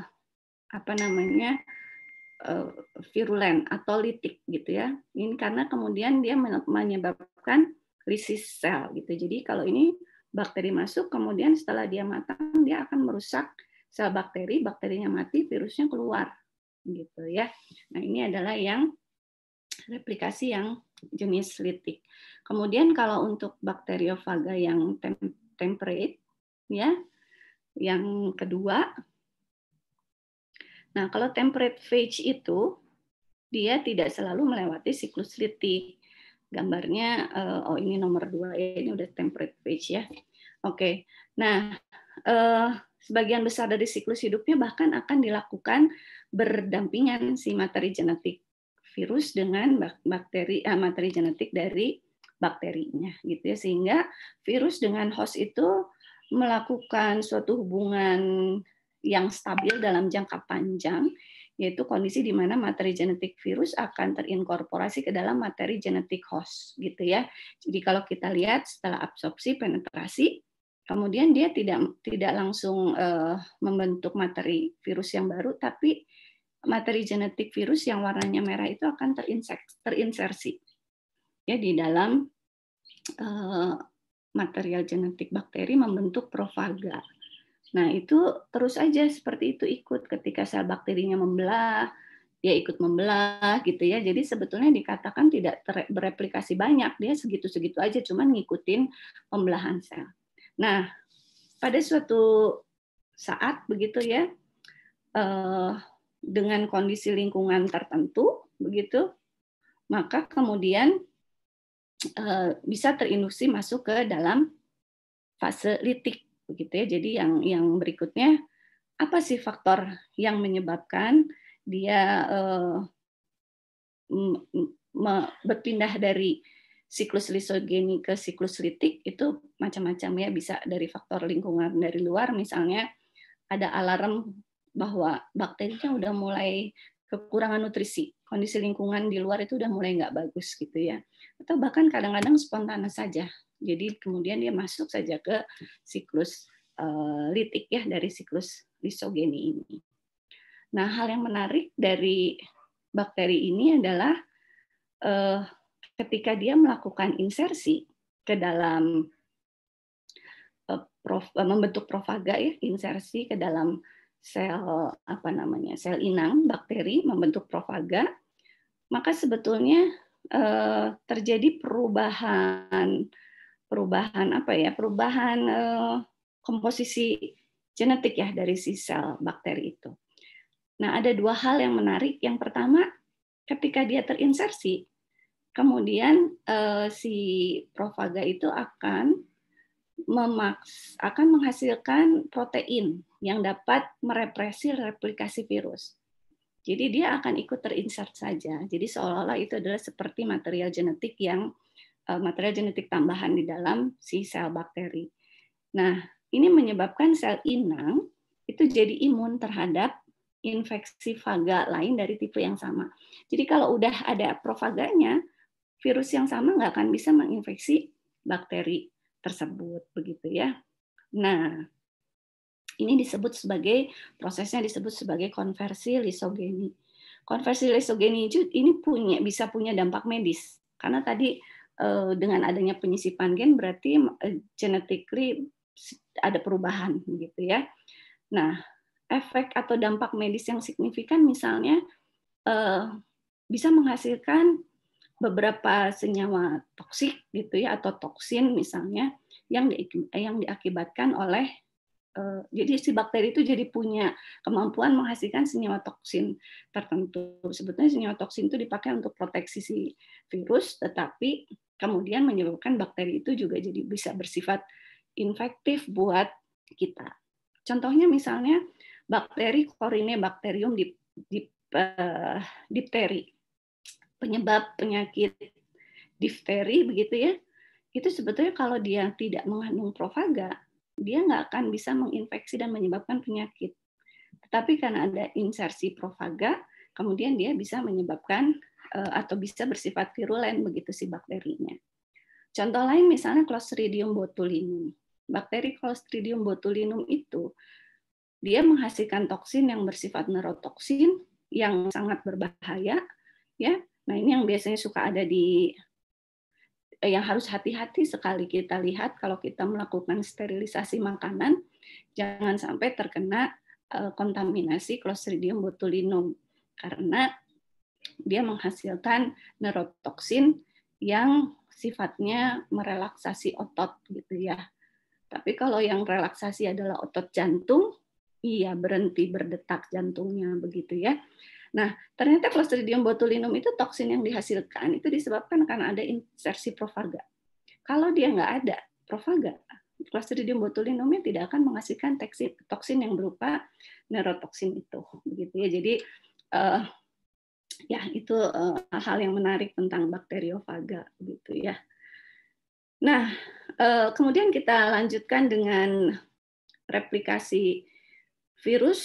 apa namanya eh, virulen atau litik gitu ya ini karena kemudian dia menyebabkan krisis sel gitu jadi kalau ini bakteri masuk, kemudian setelah dia matang dia akan merusak sel bakteri, bakterinya mati, virusnya keluar gitu ya. Nah, ini adalah yang replikasi yang jenis litik. Kemudian kalau untuk bakteriofaga yang tem temperate ya, yang kedua Nah, kalau temperate phage itu dia tidak selalu melewati siklus litik gambarnya uh, oh ini nomor dua ya ini udah template page ya oke okay. nah uh, sebagian besar dari siklus hidupnya bahkan akan dilakukan berdampingan si materi genetik virus dengan bakteri ah, materi genetik dari bakterinya gitu ya sehingga virus dengan host itu melakukan suatu hubungan yang stabil dalam jangka panjang yaitu kondisi di mana materi genetik virus akan terinkorporasi ke dalam materi genetik host gitu ya. Jadi kalau kita lihat setelah absorpsi penetrasi kemudian dia tidak tidak langsung uh, membentuk materi virus yang baru tapi materi genetik virus yang warnanya merah itu akan terinsersi ya di dalam uh, material genetik bakteri membentuk profaga Nah, itu terus aja seperti itu ikut ketika sel bakterinya membelah, dia ikut membelah gitu ya. Jadi sebetulnya dikatakan tidak bereplikasi banyak, dia segitu-segitu aja cuman ngikutin pembelahan sel. Nah, pada suatu saat begitu ya eh, dengan kondisi lingkungan tertentu begitu, maka kemudian eh, bisa terinduksi masuk ke dalam fase litik begitu ya. Jadi yang yang berikutnya apa sih faktor yang menyebabkan dia eh, me, berpindah dari siklus lisogeni ke siklus litik itu macam-macam ya bisa dari faktor lingkungan dari luar misalnya ada alarm bahwa bakterinya udah mulai kekurangan nutrisi kondisi lingkungan di luar itu udah mulai nggak bagus gitu ya atau bahkan kadang-kadang spontan saja jadi kemudian dia masuk saja ke siklus uh, litik ya dari siklus lisogeni ini. Nah, hal yang menarik dari bakteri ini adalah uh, ketika dia melakukan insersi ke dalam uh, prof, uh, membentuk profaga ya, insersi ke dalam sel apa namanya sel inang bakteri membentuk profaga, maka sebetulnya eh, terjadi perubahan perubahan apa ya perubahan uh, komposisi genetik ya dari si sel bakteri itu. Nah ada dua hal yang menarik. Yang pertama ketika dia terinsersi, kemudian uh, si profaga itu akan memaks akan menghasilkan protein yang dapat merepresi replikasi virus. Jadi dia akan ikut terinsert saja. Jadi seolah-olah itu adalah seperti material genetik yang Eh, material genetik tambahan di dalam si sel bakteri. Nah, ini menyebabkan sel inang itu jadi imun terhadap infeksi faga lain dari tipe yang sama. Jadi kalau udah ada profaganya, virus yang sama nggak akan bisa menginfeksi bakteri tersebut, begitu ya. Nah, ini disebut sebagai prosesnya disebut sebagai konversi lisogeni. Konversi lisogeni ini punya bisa punya dampak medis karena tadi Eh, dengan adanya penyisipan gen berarti eh, genetically ada perubahan gitu ya. Nah, efek atau dampak medis yang signifikan misalnya eh, bisa menghasilkan beberapa senyawa toksik gitu ya atau toksin misalnya yang yang diakibatkan oleh jadi si bakteri itu jadi punya kemampuan menghasilkan senyawa toksin tertentu. Sebetulnya senyawa toksin itu dipakai untuk proteksi si virus, tetapi kemudian menyebabkan bakteri itu juga jadi bisa bersifat infektif buat kita. Contohnya misalnya bakteri Corine bacterium dip, dip, uh, eh, dipteri. Penyebab penyakit difteri begitu ya. Itu sebetulnya kalau dia tidak mengandung profaga, dia nggak akan bisa menginfeksi dan menyebabkan penyakit. Tetapi karena ada insersi profaga, kemudian dia bisa menyebabkan Eh, atau bisa bersifat virulen begitu si bakterinya. Contoh lain misalnya Clostridium botulinum. Bakteri Clostridium botulinum itu dia menghasilkan toksin yang bersifat neurotoksin yang sangat berbahaya ya. Nah, ini yang biasanya suka ada di eh, yang harus hati-hati sekali kita lihat kalau kita melakukan sterilisasi makanan jangan sampai terkena eh, kontaminasi Clostridium botulinum karena dia menghasilkan neurotoksin yang sifatnya merelaksasi otot gitu ya. Tapi kalau yang relaksasi adalah otot jantung, iya berhenti berdetak jantungnya begitu ya. Nah, ternyata Clostridium botulinum itu toksin yang dihasilkan itu disebabkan karena ada insersi profaga. Kalau dia nggak ada profaga, Clostridium botulinumnya tidak akan menghasilkan toksin, yang berupa neurotoksin itu, begitu ya. Jadi eh, ya itu uh, eh, hal yang menarik tentang bakteriofaga gitu ya. Nah, uh, kemudian kita lanjutkan dengan replikasi virus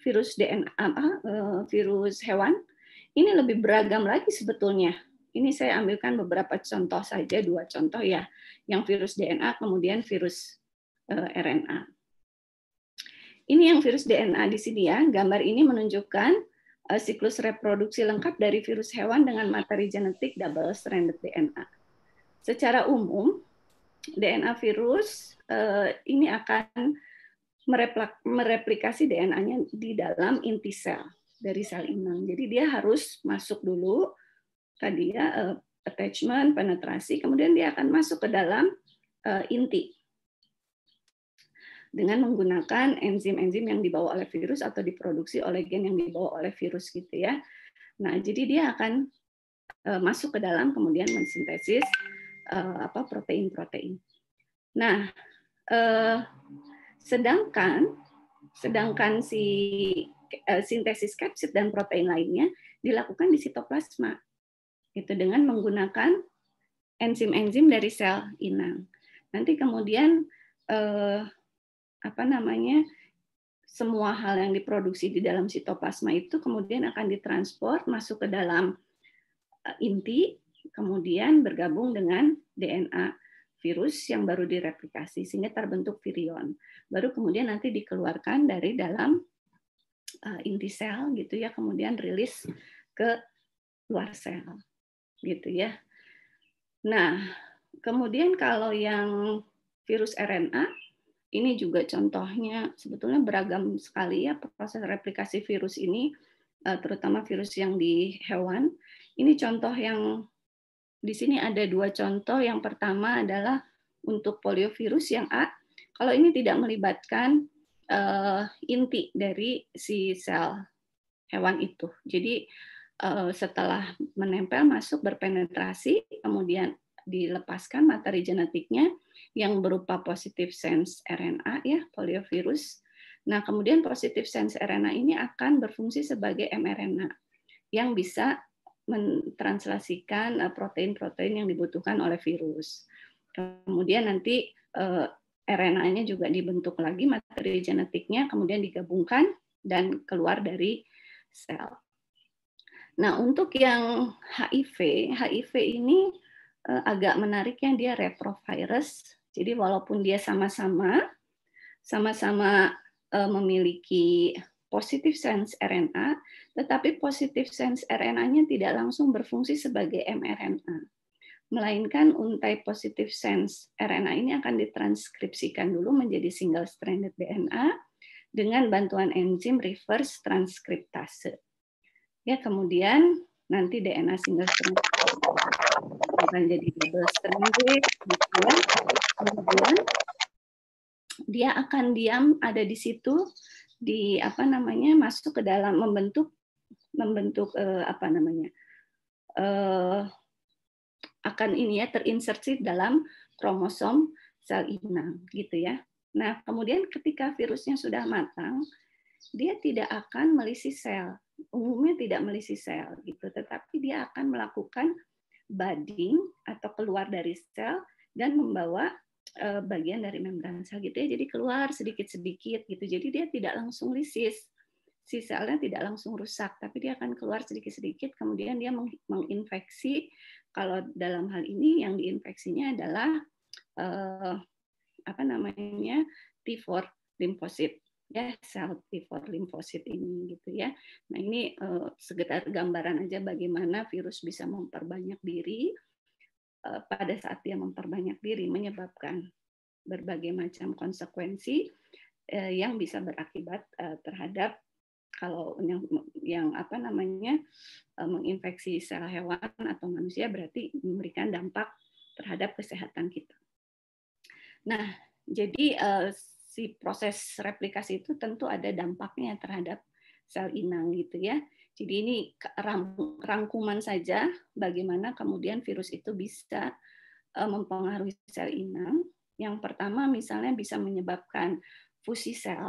virus DNA uh, ah, ah, eh, virus hewan. Ini lebih beragam lagi sebetulnya. Ini saya ambilkan beberapa contoh saja, dua contoh ya, yang virus DNA kemudian virus uh, RNA. Ini yang virus DNA di sini ya. Gambar ini menunjukkan Eh, siklus reproduksi lengkap dari virus hewan dengan materi genetik double-stranded DNA. Secara umum, DNA virus eh, ini akan mereplikasi DNA-nya di dalam inti sel dari sel inang. Jadi dia harus masuk dulu tadi ya eh, attachment, penetrasi, kemudian dia akan masuk ke dalam inti dengan menggunakan enzim-enzim yang dibawa oleh virus atau diproduksi oleh gen yang dibawa oleh virus gitu ya. Nah, jadi dia akan e, masuk ke dalam kemudian mensintesis e, apa protein-protein. Nah, e, sedangkan sedangkan si sintesis kapsid dan protein lainnya dilakukan di sitoplasma itu dengan menggunakan enzim-enzim dari sel inang. Nanti kemudian apa namanya semua hal yang diproduksi di dalam sitoplasma itu kemudian akan ditransport masuk ke dalam eh, inti kemudian bergabung dengan DNA virus yang baru direplikasi sehingga terbentuk virion baru kemudian nanti dikeluarkan dari dalam eh, inti sel gitu ya kemudian rilis ke luar sel gitu ya nah kemudian kalau yang virus RNA ini juga contohnya sebetulnya beragam sekali ya proses replikasi virus ini, eh, terutama virus yang di hewan. Ini contoh yang di sini ada dua contoh. Yang pertama adalah untuk poliovirus yang A. Kalau ini tidak melibatkan uh, inti dari si sel hewan itu. Jadi uh, setelah menempel masuk berpenetrasi, kemudian dilepaskan materi genetiknya, yang berupa positive sense RNA ya, poliovirus. Nah, kemudian positive sense RNA ini akan berfungsi sebagai mRNA yang bisa mentranslasikan eh, protein-protein yang dibutuhkan oleh virus. Kemudian nanti eh, RNA-nya juga dibentuk lagi materi genetiknya, kemudian digabungkan dan keluar dari sel. Nah, untuk yang HIV, HIV ini Eh, agak menarik yang dia retrovirus. Jadi walaupun dia sama-sama sama-sama eh, memiliki positive sense RNA, tetapi positive sense RNA-nya tidak langsung berfungsi sebagai mRNA. Melainkan untai positive sense RNA ini akan ditranskripsikan dulu menjadi single stranded DNA dengan bantuan enzim reverse transkriptase. Ya, kemudian nanti DNA single stranded akan jadi double stranded gitu ya. Kemudian dia akan diam ada di situ di apa namanya masuk ke dalam membentuk membentuk eh, apa namanya eh, akan ini ya terinsersi dalam kromosom sel inang gitu ya. Nah kemudian ketika virusnya sudah matang dia tidak akan melisi sel umumnya tidak melisi sel gitu tetapi dia akan melakukan budding atau keluar dari sel dan membawa eh, bagian dari membran sel gitu ya jadi keluar sedikit-sedikit gitu jadi dia tidak langsung lisis si selnya tidak langsung rusak tapi dia akan keluar sedikit-sedikit kemudian dia menginfeksi kalau dalam hal ini yang diinfeksinya adalah eh, apa namanya T4 limfosit ya sel T4 limfosit ini gitu ya. Nah ini uh, eh, sekedar gambaran aja bagaimana virus bisa memperbanyak diri uh, pada saat dia memperbanyak diri menyebabkan berbagai macam konsekuensi uh, yang bisa berakibat uh, terhadap kalau yang yang apa namanya uh, menginfeksi sel hewan atau manusia berarti memberikan dampak terhadap kesehatan kita. Nah jadi uh, si proses replikasi itu tentu ada dampaknya terhadap sel inang gitu ya. Jadi ini rangkuman saja bagaimana kemudian virus itu bisa eh, mempengaruhi sel inang. Yang pertama misalnya bisa menyebabkan fusi sel.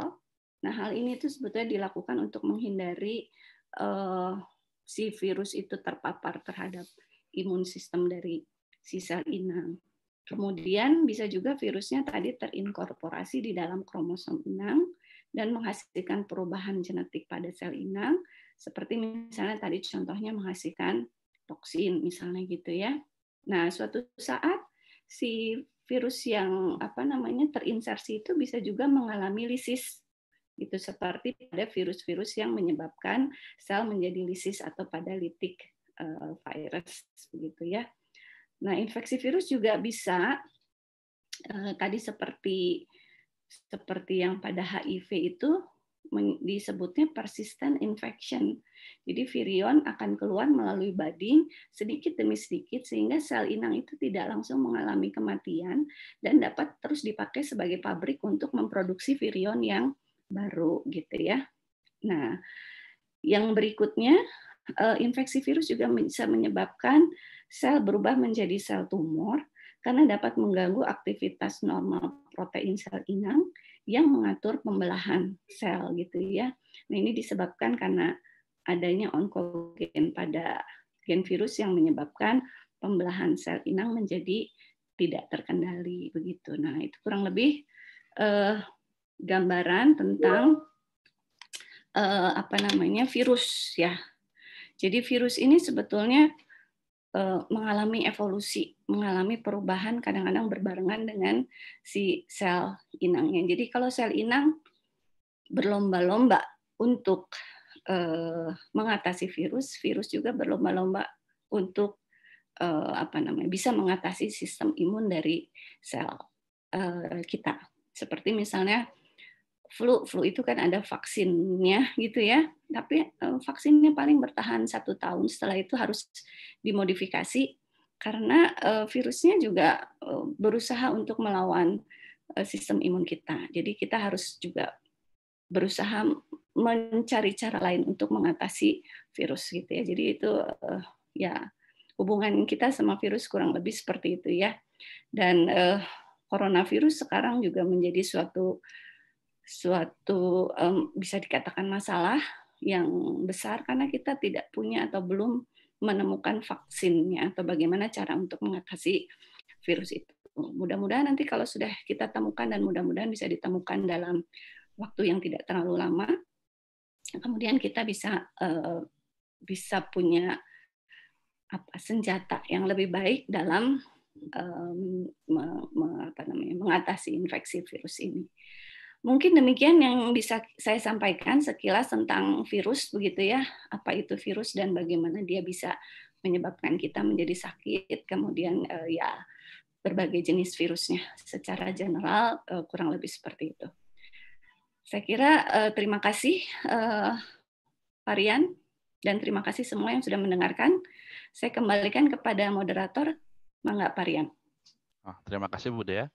Nah, hal ini itu sebetulnya dilakukan untuk menghindari uh, si virus itu terpapar terhadap imun sistem dari si sel inang. Kemudian bisa juga virusnya tadi terinkorporasi di dalam kromosom inang dan menghasilkan perubahan genetik pada sel inang seperti misalnya tadi contohnya menghasilkan toksin misalnya gitu ya. Nah, suatu saat si virus yang apa namanya terinsersi itu bisa juga mengalami lisis itu seperti pada virus-virus yang menyebabkan sel menjadi lisis atau pada litik eh, virus begitu ya. Nah, infeksi virus juga bisa eh, tadi seperti seperti yang pada HIV itu disebutnya persistent infection. Jadi virion akan keluar melalui bading sedikit demi sedikit sehingga sel inang itu tidak langsung mengalami kematian dan dapat terus dipakai sebagai pabrik untuk memproduksi virion yang baru gitu ya. Nah, yang berikutnya Eh, infeksi virus juga bisa menyebabkan sel berubah menjadi sel tumor karena dapat mengganggu aktivitas normal protein sel inang yang mengatur pembelahan sel gitu ya. Nah, ini disebabkan karena adanya onkogen pada gen virus yang menyebabkan pembelahan sel inang menjadi tidak terkendali begitu. Nah, itu kurang lebih eh, gambaran tentang eh, apa namanya virus ya jadi virus ini sebetulnya eh, mengalami evolusi, mengalami perubahan kadang-kadang berbarengan dengan si sel inangnya. Jadi kalau sel inang berlomba-lomba untuk eh, mengatasi virus, virus juga berlomba-lomba untuk eh, apa namanya bisa mengatasi sistem imun dari sel kita. Seperti misalnya flu flu itu kan ada vaksinnya gitu ya tapi eh, vaksinnya paling bertahan satu tahun setelah itu harus dimodifikasi karena eh, virusnya juga eh, berusaha untuk melawan sistem imun kita jadi kita harus juga berusaha mencari cara lain untuk mengatasi virus gitu ya jadi itu ya hubungan kita sama virus kurang lebih seperti itu ya dan coronavirus sekarang juga menjadi suatu suatu um, bisa dikatakan masalah yang besar karena kita tidak punya atau belum menemukan vaksinnya atau bagaimana cara untuk mengatasi virus itu. Mudah-mudahan nanti kalau sudah kita temukan dan mudah-mudahan bisa ditemukan dalam waktu yang tidak terlalu lama, kemudian kita bisa eh, bisa punya apa senjata yang lebih baik dalam mengatasi infeksi virus ini. Mungkin demikian yang bisa saya sampaikan sekilas tentang virus begitu ya, apa itu virus dan bagaimana dia bisa menyebabkan kita menjadi sakit, kemudian eh, ya berbagai jenis virusnya secara general eh, kurang lebih seperti itu. Saya kira eh, terima kasih Varian Pak dan terima kasih semua yang sudah mendengarkan. Saya kembalikan kepada moderator Mangga Parian. Oh, ah, terima kasih Bu Dea.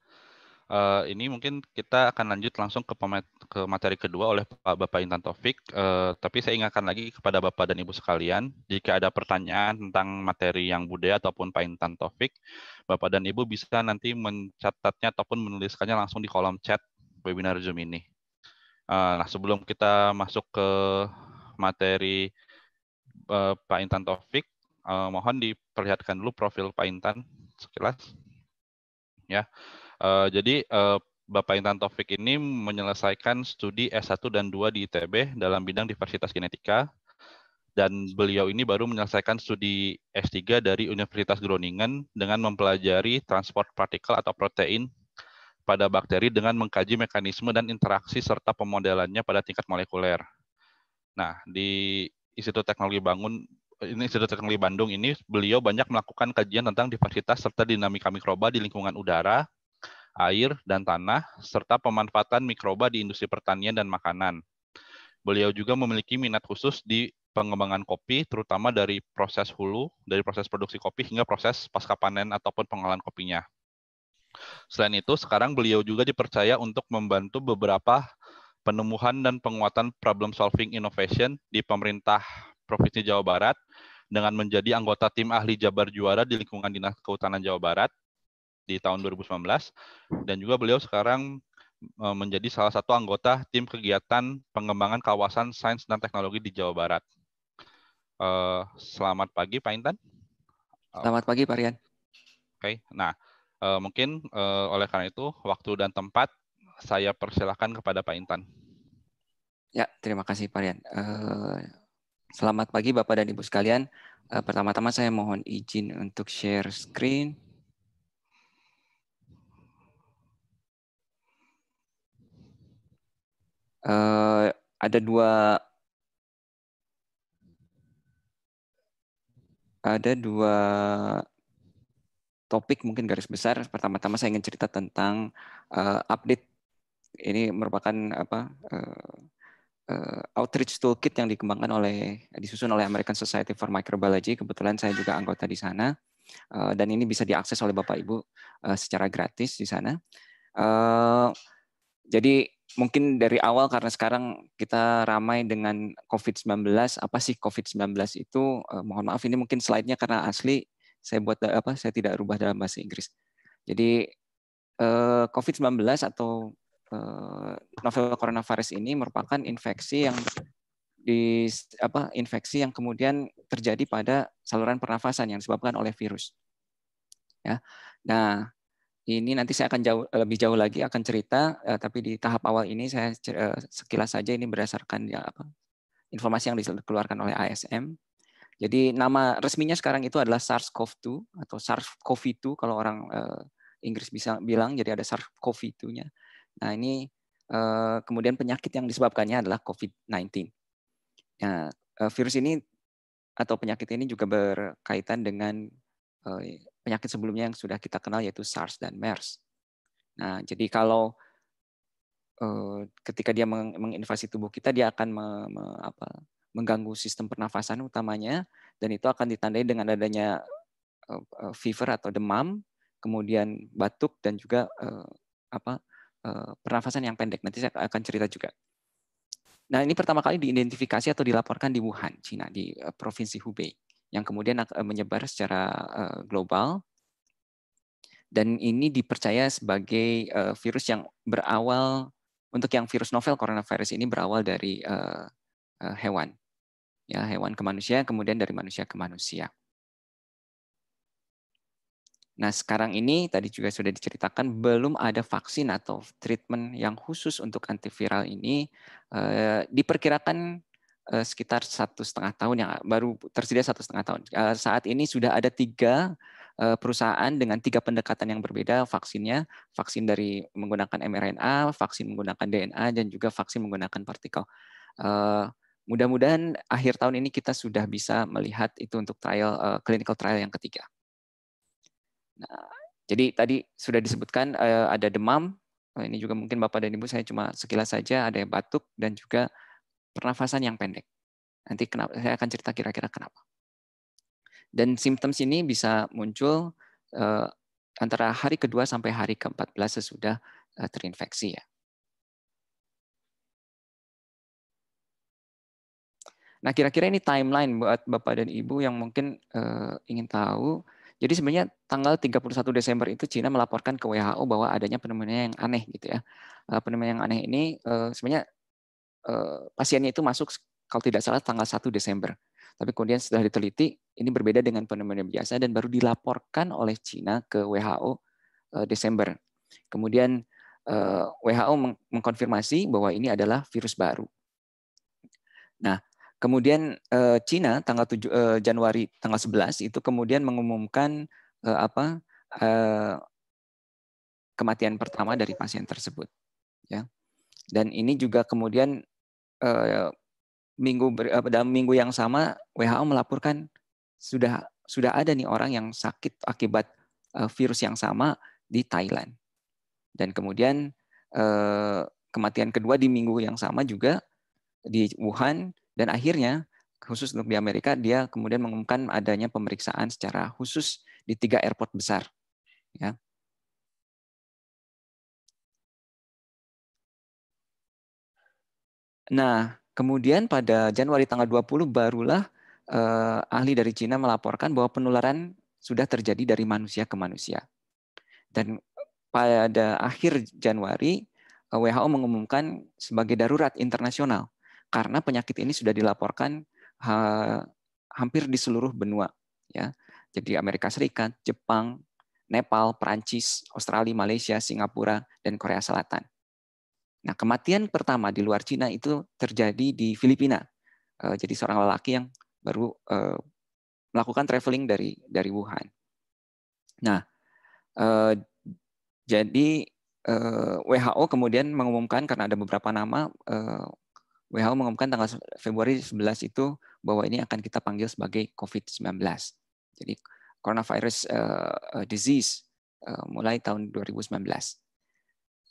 Eh, ini mungkin kita akan lanjut langsung ke, ke materi kedua oleh Pak Bapak Intan Taufik. Uh, tapi saya ingatkan lagi kepada Bapak dan Ibu sekalian, jika ada pertanyaan tentang materi yang Bude ataupun Pak Intan Taufik, Bapak dan Ibu bisa nanti mencatatnya ataupun menuliskannya langsung di kolom chat webinar Zoom ini. Uh, nah, sebelum kita masuk ke materi uh, Pak Intan Taufik, uh, mohon diperlihatkan dulu profil Pak Intan sekilas. Ya. Uh, jadi uh, Bapak Intan Taufik ini menyelesaikan studi S1 dan 2 di ITB dalam bidang diversitas genetika dan beliau ini baru menyelesaikan studi S3 dari Universitas Groningen dengan mempelajari transport partikel atau protein pada bakteri dengan mengkaji mekanisme dan interaksi serta pemodelannya pada tingkat molekuler. Nah, di Institut Teknologi Bangun ini Institut Teknologi Bandung ini beliau banyak melakukan kajian tentang diversitas serta dinamika mikroba di lingkungan udara air, dan tanah, serta pemanfaatan mikroba di industri pertanian dan makanan. Beliau juga memiliki minat khusus di pengembangan kopi, terutama dari proses hulu, dari proses produksi kopi hingga proses pasca panen ataupun pengolahan kopinya. Selain itu, sekarang beliau juga dipercaya untuk membantu beberapa penemuan dan penguatan problem solving innovation di pemerintah Provinsi Jawa Barat dengan menjadi anggota tim ahli Jabar Juara di lingkungan Dinas Kehutanan Jawa Barat di tahun 2019 dan juga beliau sekarang eh, menjadi salah satu anggota tim kegiatan pengembangan kawasan sains dan teknologi di Jawa Barat. Eh, selamat pagi Pak Intan. Selamat pagi Pak Rian. Oke, nah eh, mungkin oleh karena itu waktu dan tempat saya persilahkan kepada Pak Intan. Ya, terima kasih Pak Rian. Selamat pagi Bapak dan Ibu sekalian. Pertama-tama saya mohon izin untuk share screen. Eh, ada dua ada dua topik mungkin garis besar. Pertama-tama saya ingin cerita tentang uh, update ini merupakan apa uh, uh, outreach toolkit yang dikembangkan oleh disusun oleh American Society for Microbiology. Kebetulan saya juga anggota di sana uh, dan ini bisa diakses oleh Bapak Ibu uh, secara gratis di sana. Uh, jadi mungkin dari awal karena sekarang kita ramai dengan COVID-19, apa sih COVID-19 itu? Eh, mohon maaf ini mungkin slide-nya karena asli saya buat eh, apa saya tidak rubah dalam bahasa Inggris. Jadi eh, COVID-19 atau eh, novel coronavirus ini merupakan infeksi yang di apa infeksi yang kemudian terjadi pada saluran pernafasan yang disebabkan oleh virus. Ya. Nah, ini nanti saya akan jauh eh, lebih jauh lagi akan cerita uh, tapi di tahap awal ini saya uh, sekilas saja ini berdasarkan ya, apa, informasi yang dikeluarkan oleh ASM. Jadi nama resminya sekarang itu adalah SARS-CoV-2 atau SARS-CoV-2 kalau orang uh, Inggris bisa bilang jadi ada SARS-CoV-2-nya. Nah, ini uh, kemudian penyakit yang disebabkannya adalah COVID-19. Nah, ya, uh, virus ini atau penyakit ini juga berkaitan dengan penyakit sebelumnya yang sudah kita kenal yaitu SARS dan MERS. Nah, jadi kalau eh, ketika dia menginvasi tubuh kita, dia akan me me apa, mengganggu sistem pernafasan utamanya, dan itu akan ditandai dengan adanya eh, eh, fever atau demam, kemudian batuk dan juga apa pernafasan yang pendek. Nanti saya akan cerita juga. Nah, ini pertama kali diidentifikasi atau dilaporkan di Wuhan, Cina, di provinsi Hubei yang kemudian eh, menyebar secara eh, global. Dan ini dipercaya sebagai eh, virus yang berawal untuk yang virus novel coronavirus ini berawal dari hewan. Ya, hewan ke manusia, kemudian dari manusia ke manusia. Nah, sekarang ini tadi juga sudah diceritakan belum ada vaksin atau treatment yang khusus untuk antiviral ini. diperkirakan Eh, sekitar satu setengah tahun yang baru tersedia satu setengah tahun. Eh, saat ini sudah ada tiga eh, perusahaan dengan tiga pendekatan yang berbeda vaksinnya, vaksin dari menggunakan mRNA, vaksin menggunakan DNA, dan juga vaksin menggunakan partikel. Mudah-mudahan akhir tahun ini kita sudah bisa melihat itu untuk trial clinical trial yang ketiga. Nah, jadi tadi sudah disebutkan ada demam, ini juga mungkin Bapak dan Ibu saya cuma sekilas saja ada yang batuk dan juga pernafasan yang pendek. Nanti kenapa, saya akan cerita kira-kira kenapa. Dan simptom ini bisa muncul uh, antara hari kedua sampai hari ke-14 sesudah uh, terinfeksi ya. Nah, kira-kira ini timeline buat Bapak dan Ibu yang mungkin uh, ingin tahu. Jadi sebenarnya tanggal 31 Desember itu Cina melaporkan ke WHO bahwa adanya penemuan yang aneh gitu ya. Penemuan yang aneh ini sebenarnya Eh, pasiennya itu masuk kalau tidak salah tanggal 1 Desember. Tapi kemudian setelah diteliti, ini berbeda dengan pneumonia biasa dan baru dilaporkan oleh Cina ke WHO eh, Desember. Kemudian eh, WHO mengkonfirmasi bahwa ini adalah virus baru. Nah, kemudian Cina tanggal 7 Januari tanggal 11 itu kemudian mengumumkan apa kematian pertama dari pasien tersebut, ya. Dan ini juga kemudian Eh, minggu ber, dalam minggu yang sama WHO melaporkan sudah sudah ada nih orang yang sakit akibat eh, virus yang sama di Thailand. Dan kemudian eh, kematian kedua di minggu yang sama juga di Wuhan dan akhirnya khusus untuk di Amerika dia kemudian mengumumkan adanya pemeriksaan secara khusus di tiga airport besar ya Nah, kemudian pada Januari tanggal 20 barulah eh, ahli dari Cina melaporkan bahwa penularan sudah terjadi dari manusia ke manusia. Dan pada akhir Januari eh, WHO mengumumkan sebagai darurat internasional karena penyakit ini sudah dilaporkan ha, eh, hampir di seluruh benua ya. Jadi Amerika Serikat, Jepang, Nepal, Perancis, Australia, Malaysia, Singapura, dan Korea Selatan. Nah, kematian pertama di luar Cina itu terjadi di Filipina. Eh, jadi seorang lelaki yang baru eh, melakukan traveling dari dari Wuhan. Nah, eh, jadi WHO kemudian mengumumkan karena ada beberapa nama WHO mengumumkan tanggal Februari 11 itu bahwa ini akan kita panggil sebagai COVID-19. Jadi coronavirus disease mulai tahun 2019.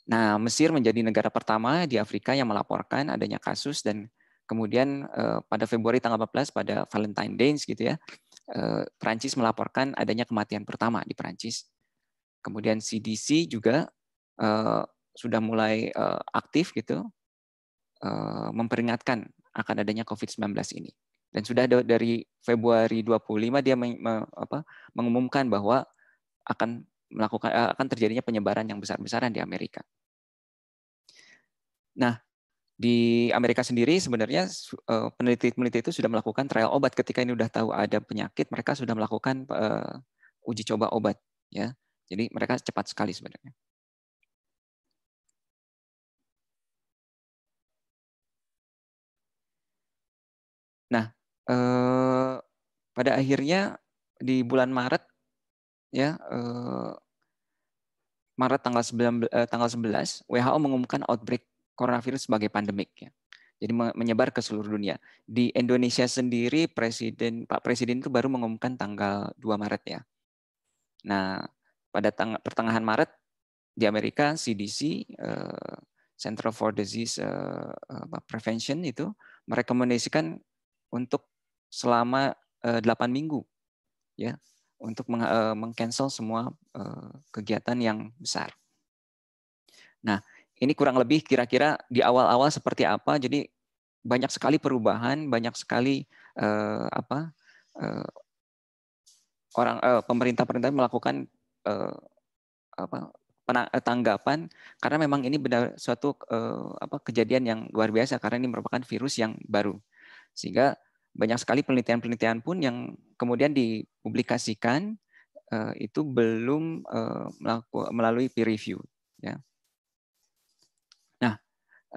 Nah, Mesir menjadi negara pertama di Afrika yang melaporkan adanya kasus dan kemudian eh, pada Februari tanggal 14 pada Valentine Days gitu ya, eh, Prancis melaporkan adanya kematian pertama di Prancis. Kemudian CDC juga eh, sudah mulai aktif gitu memperingatkan akan adanya COVID-19 ini. Dan sudah dari Februari 25 dia me, mengumumkan bahwa akan melakukan eh, akan terjadinya penyebaran yang besar-besaran di Amerika. Nah, di Amerika sendiri sebenarnya eh, peneliti-peneliti itu sudah melakukan trial obat ketika ini sudah tahu ada penyakit, mereka sudah melakukan uh, uji coba obat ya. Jadi mereka cepat sekali sebenarnya. Nah, eh, pada akhirnya di bulan Maret ya eh, Maret tanggal 19 eh, tanggal 11 WHO mengumumkan outbreak coronavirus sebagai pandemik ya. Jadi menyebar ke seluruh dunia. Di Indonesia sendiri presiden Pak Presiden itu baru mengumumkan tanggal 2 Maret ya. Nah, pada tang pertengahan Maret di Amerika CDC eh, Center for Disease eh, eh, Prevention itu merekomendasikan untuk selama 8 eh, minggu ya untuk eh, mengcancel semua eh, kegiatan yang besar. Nah, ini kurang lebih kira-kira di awal-awal seperti apa. Jadi banyak sekali perubahan, banyak sekali eh, apa eh, orang eh, pemerintah-pemerintah melakukan eh, apa eh, tanggapan karena memang ini benar suatu eh, apa kejadian yang luar biasa karena ini merupakan virus yang baru sehingga banyak sekali penelitian-penelitian pun yang kemudian dipublikasikan eh, itu belum eh, melalui peer review. Ya. Nah,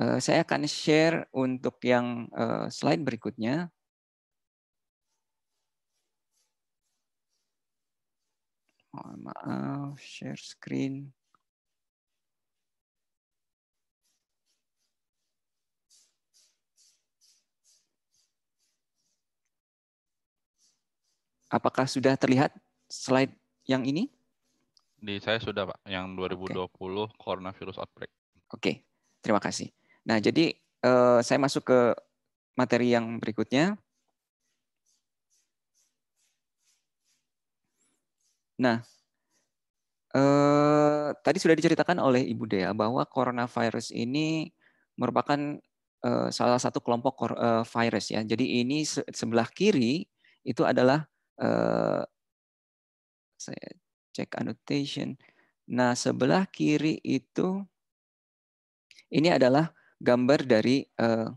eh, saya akan share untuk yang slide berikutnya. Mohon maaf, share screen. Apakah sudah terlihat slide yang ini? Di saya sudah Pak, yang 2020 okay. coronavirus outbreak. Oke, okay. terima kasih. Nah, jadi eh, saya masuk ke materi yang berikutnya. Nah, eh, tadi sudah diceritakan oleh Ibu Dea bahwa coronavirus ini merupakan eh, salah satu kelompok eh, virus ya. Jadi ini sebelah kiri itu adalah Eh, saya cek annotation. Nah, sebelah kiri itu ini adalah gambar dari uh,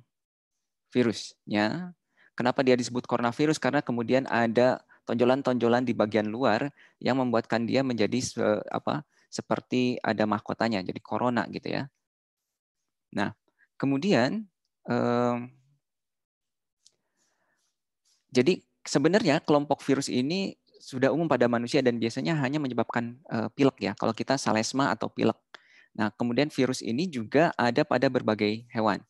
virusnya. Kenapa dia disebut coronavirus? Karena kemudian ada tonjolan-tonjolan di bagian luar yang membuatkan dia menjadi se apa? seperti ada mahkotanya, jadi corona gitu ya. Nah, kemudian uh, jadi sebenarnya kelompok virus ini sudah umum pada manusia dan biasanya hanya menyebabkan uh, pilek ya kalau kita salesma atau pilek. Nah, kemudian virus ini juga ada pada berbagai hewan.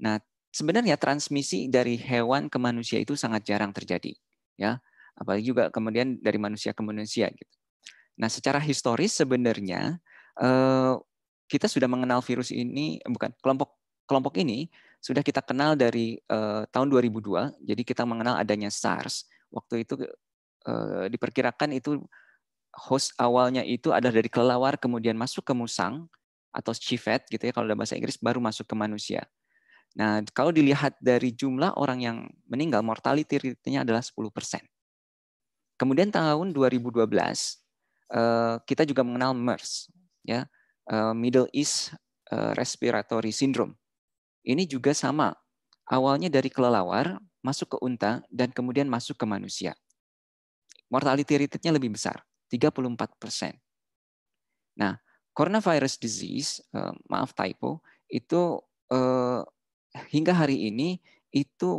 Nah, sebenarnya transmisi dari hewan ke manusia itu sangat jarang terjadi ya, apalagi juga kemudian dari manusia ke manusia gitu. Nah, secara historis sebenarnya uh, kita sudah mengenal virus ini bukan kelompok kelompok ini sudah kita kenal dari uh, tahun 2002. Jadi kita mengenal adanya SARS. Waktu itu uh, diperkirakan itu host awalnya itu adalah dari kelelawar kemudian masuk ke musang atau civet gitu ya kalau dalam bahasa Inggris baru masuk ke manusia. Nah, kalau dilihat dari jumlah orang yang meninggal, mortality rate-nya adalah 10%. Kemudian tahun 2012 eh, kita juga mengenal MERS, ya Middle East Respiratory Syndrome ini juga sama. Awalnya dari kelelawar, masuk ke unta, dan kemudian masuk ke manusia. Mortality rate-nya lebih besar, 34 Nah, coronavirus disease, eh, maaf typo, itu eh, hingga hari ini itu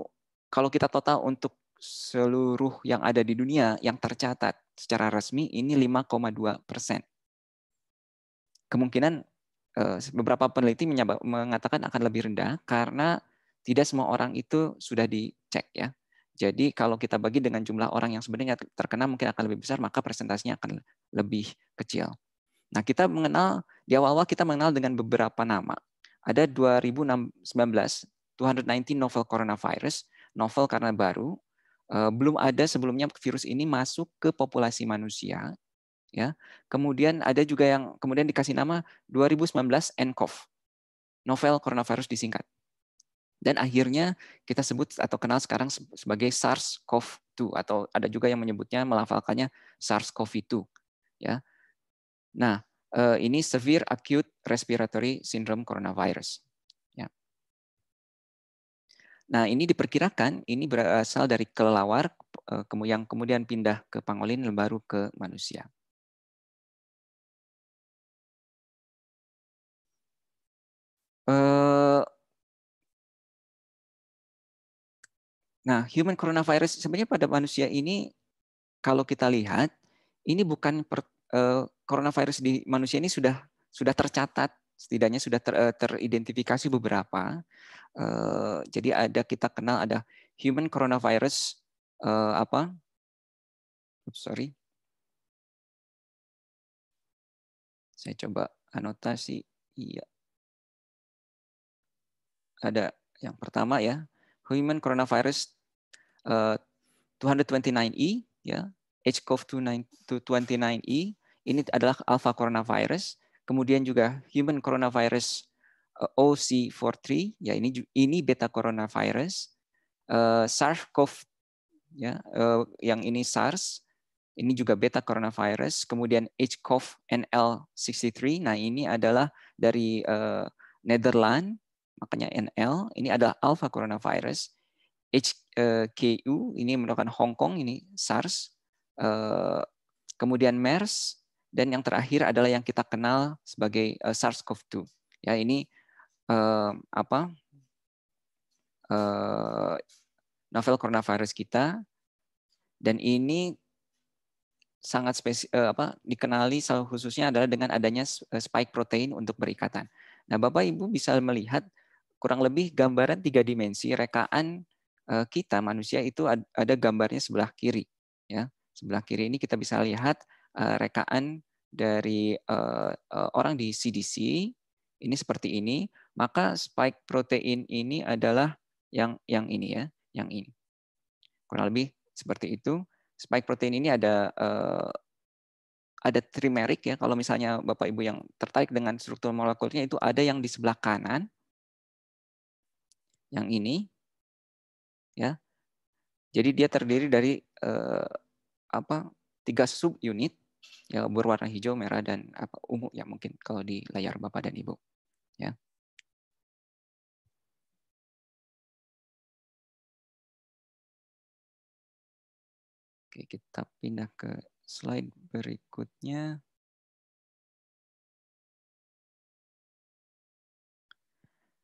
kalau kita total untuk seluruh yang ada di dunia yang tercatat secara resmi ini 5,2 persen. Kemungkinan Eh, beberapa peneliti mengatakan akan lebih rendah karena tidak semua orang itu sudah dicek ya. Jadi kalau kita bagi dengan jumlah orang yang sebenarnya terkena mungkin akan lebih besar, maka presentasinya akan lebih kecil. Nah, kita mengenal di awal-awal kita mengenal dengan beberapa nama. Ada 2019 219 novel coronavirus, novel karena baru. Eh, belum ada sebelumnya virus ini masuk ke populasi manusia ya. Kemudian ada juga yang kemudian dikasih nama 2019 nCoV. Novel coronavirus disingkat. Dan akhirnya kita sebut atau kenal sekarang sebagai SARS-CoV-2 atau ada juga yang menyebutnya melafalkannya SARS-CoV-2 ya. Nah, eh, ini severe acute respiratory syndrome coronavirus ya. Nah, ini diperkirakan ini berasal dari kelelawar eh, yang kemudian pindah ke pangolin baru ke manusia. Eh, nah, human coronavirus sebenarnya pada manusia ini kalau kita lihat ini bukan per, uh, coronavirus di manusia ini sudah sudah tercatat setidaknya sudah ter, uh, teridentifikasi beberapa. Uh, jadi ada kita kenal ada human coronavirus uh, apa? Oops, sorry. Saya coba anotasi. Iya ada yang pertama ya human coronavirus eh, uh, 229E ya HCoV-229E ini adalah alpha coronavirus kemudian juga human coronavirus uh, eh, OC43 ya ini ini beta coronavirus uh, SARS-CoV ya uh, yang ini SARS ini juga beta coronavirus kemudian HCoV NL63 nah ini adalah dari uh, Netherlands makanya NL ini adalah alpha coronavirus HKU eh, ini merupakan Hong Kong ini SARS eh, kemudian MERS dan yang terakhir adalah yang kita kenal sebagai eh, SARS-CoV-2 ya ini apa novel coronavirus kita dan ini sangat spesi, apa dikenali salah khususnya adalah dengan adanya spike protein untuk berikatan. Nah, Bapak Ibu bisa melihat kurang lebih gambaran tiga dimensi rekaan eh, kita manusia itu ada gambarnya sebelah kiri ya sebelah kiri ini kita bisa lihat eh, rekaan dari eh, orang di CDC ini seperti ini maka spike protein ini adalah yang yang ini ya yang ini kurang lebih seperti itu spike protein ini ada ada trimerik ya kalau misalnya Bapak Ibu yang tertarik dengan struktur molekulnya itu ada yang di sebelah kanan yang ini ya. Jadi dia terdiri dari eh, apa? tiga sub unit ya berwarna hijau, merah dan apa ungu ya mungkin kalau di layar Bapak dan Ibu ya. Oke, kita pindah ke slide berikutnya.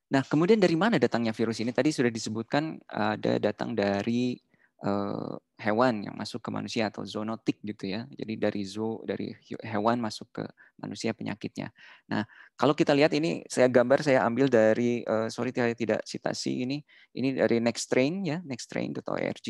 Nah, kemudian dari mana datangnya virus ini? Tadi sudah disebutkan ada datang dari uh, hewan yang masuk ke manusia atau zoonotik gitu ya. Jadi dari zoo dari hewan masuk ke manusia penyakitnya. Nah, kalau kita lihat ini saya gambar saya ambil dari uh, sorry saya tidak citasi ini ini dari Next Train ya, next train nexttrain.org.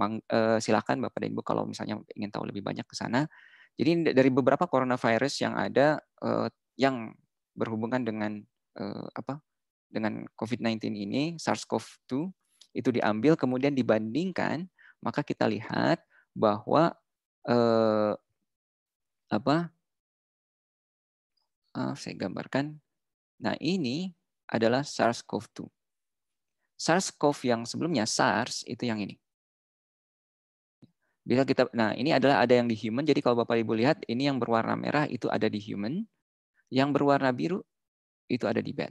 Uh, eh, silakan Bapak dan Ibu kalau misalnya ingin tahu lebih banyak ke sana. Jadi dari beberapa coronavirus yang ada uh, yang berhubungan dengan uh, apa dengan COVID-19 ini, SARS-CoV-2, itu diambil kemudian dibandingkan, maka kita lihat bahwa eh, apa Ah, saya gambarkan. Nah, ini adalah SARS-CoV-2. SARS-CoV yang sebelumnya SARS itu yang ini. Bisa kita nah, ini adalah ada yang di human. Jadi kalau Bapak Ibu lihat ini yang berwarna merah itu ada di human, yang berwarna biru itu ada di bat.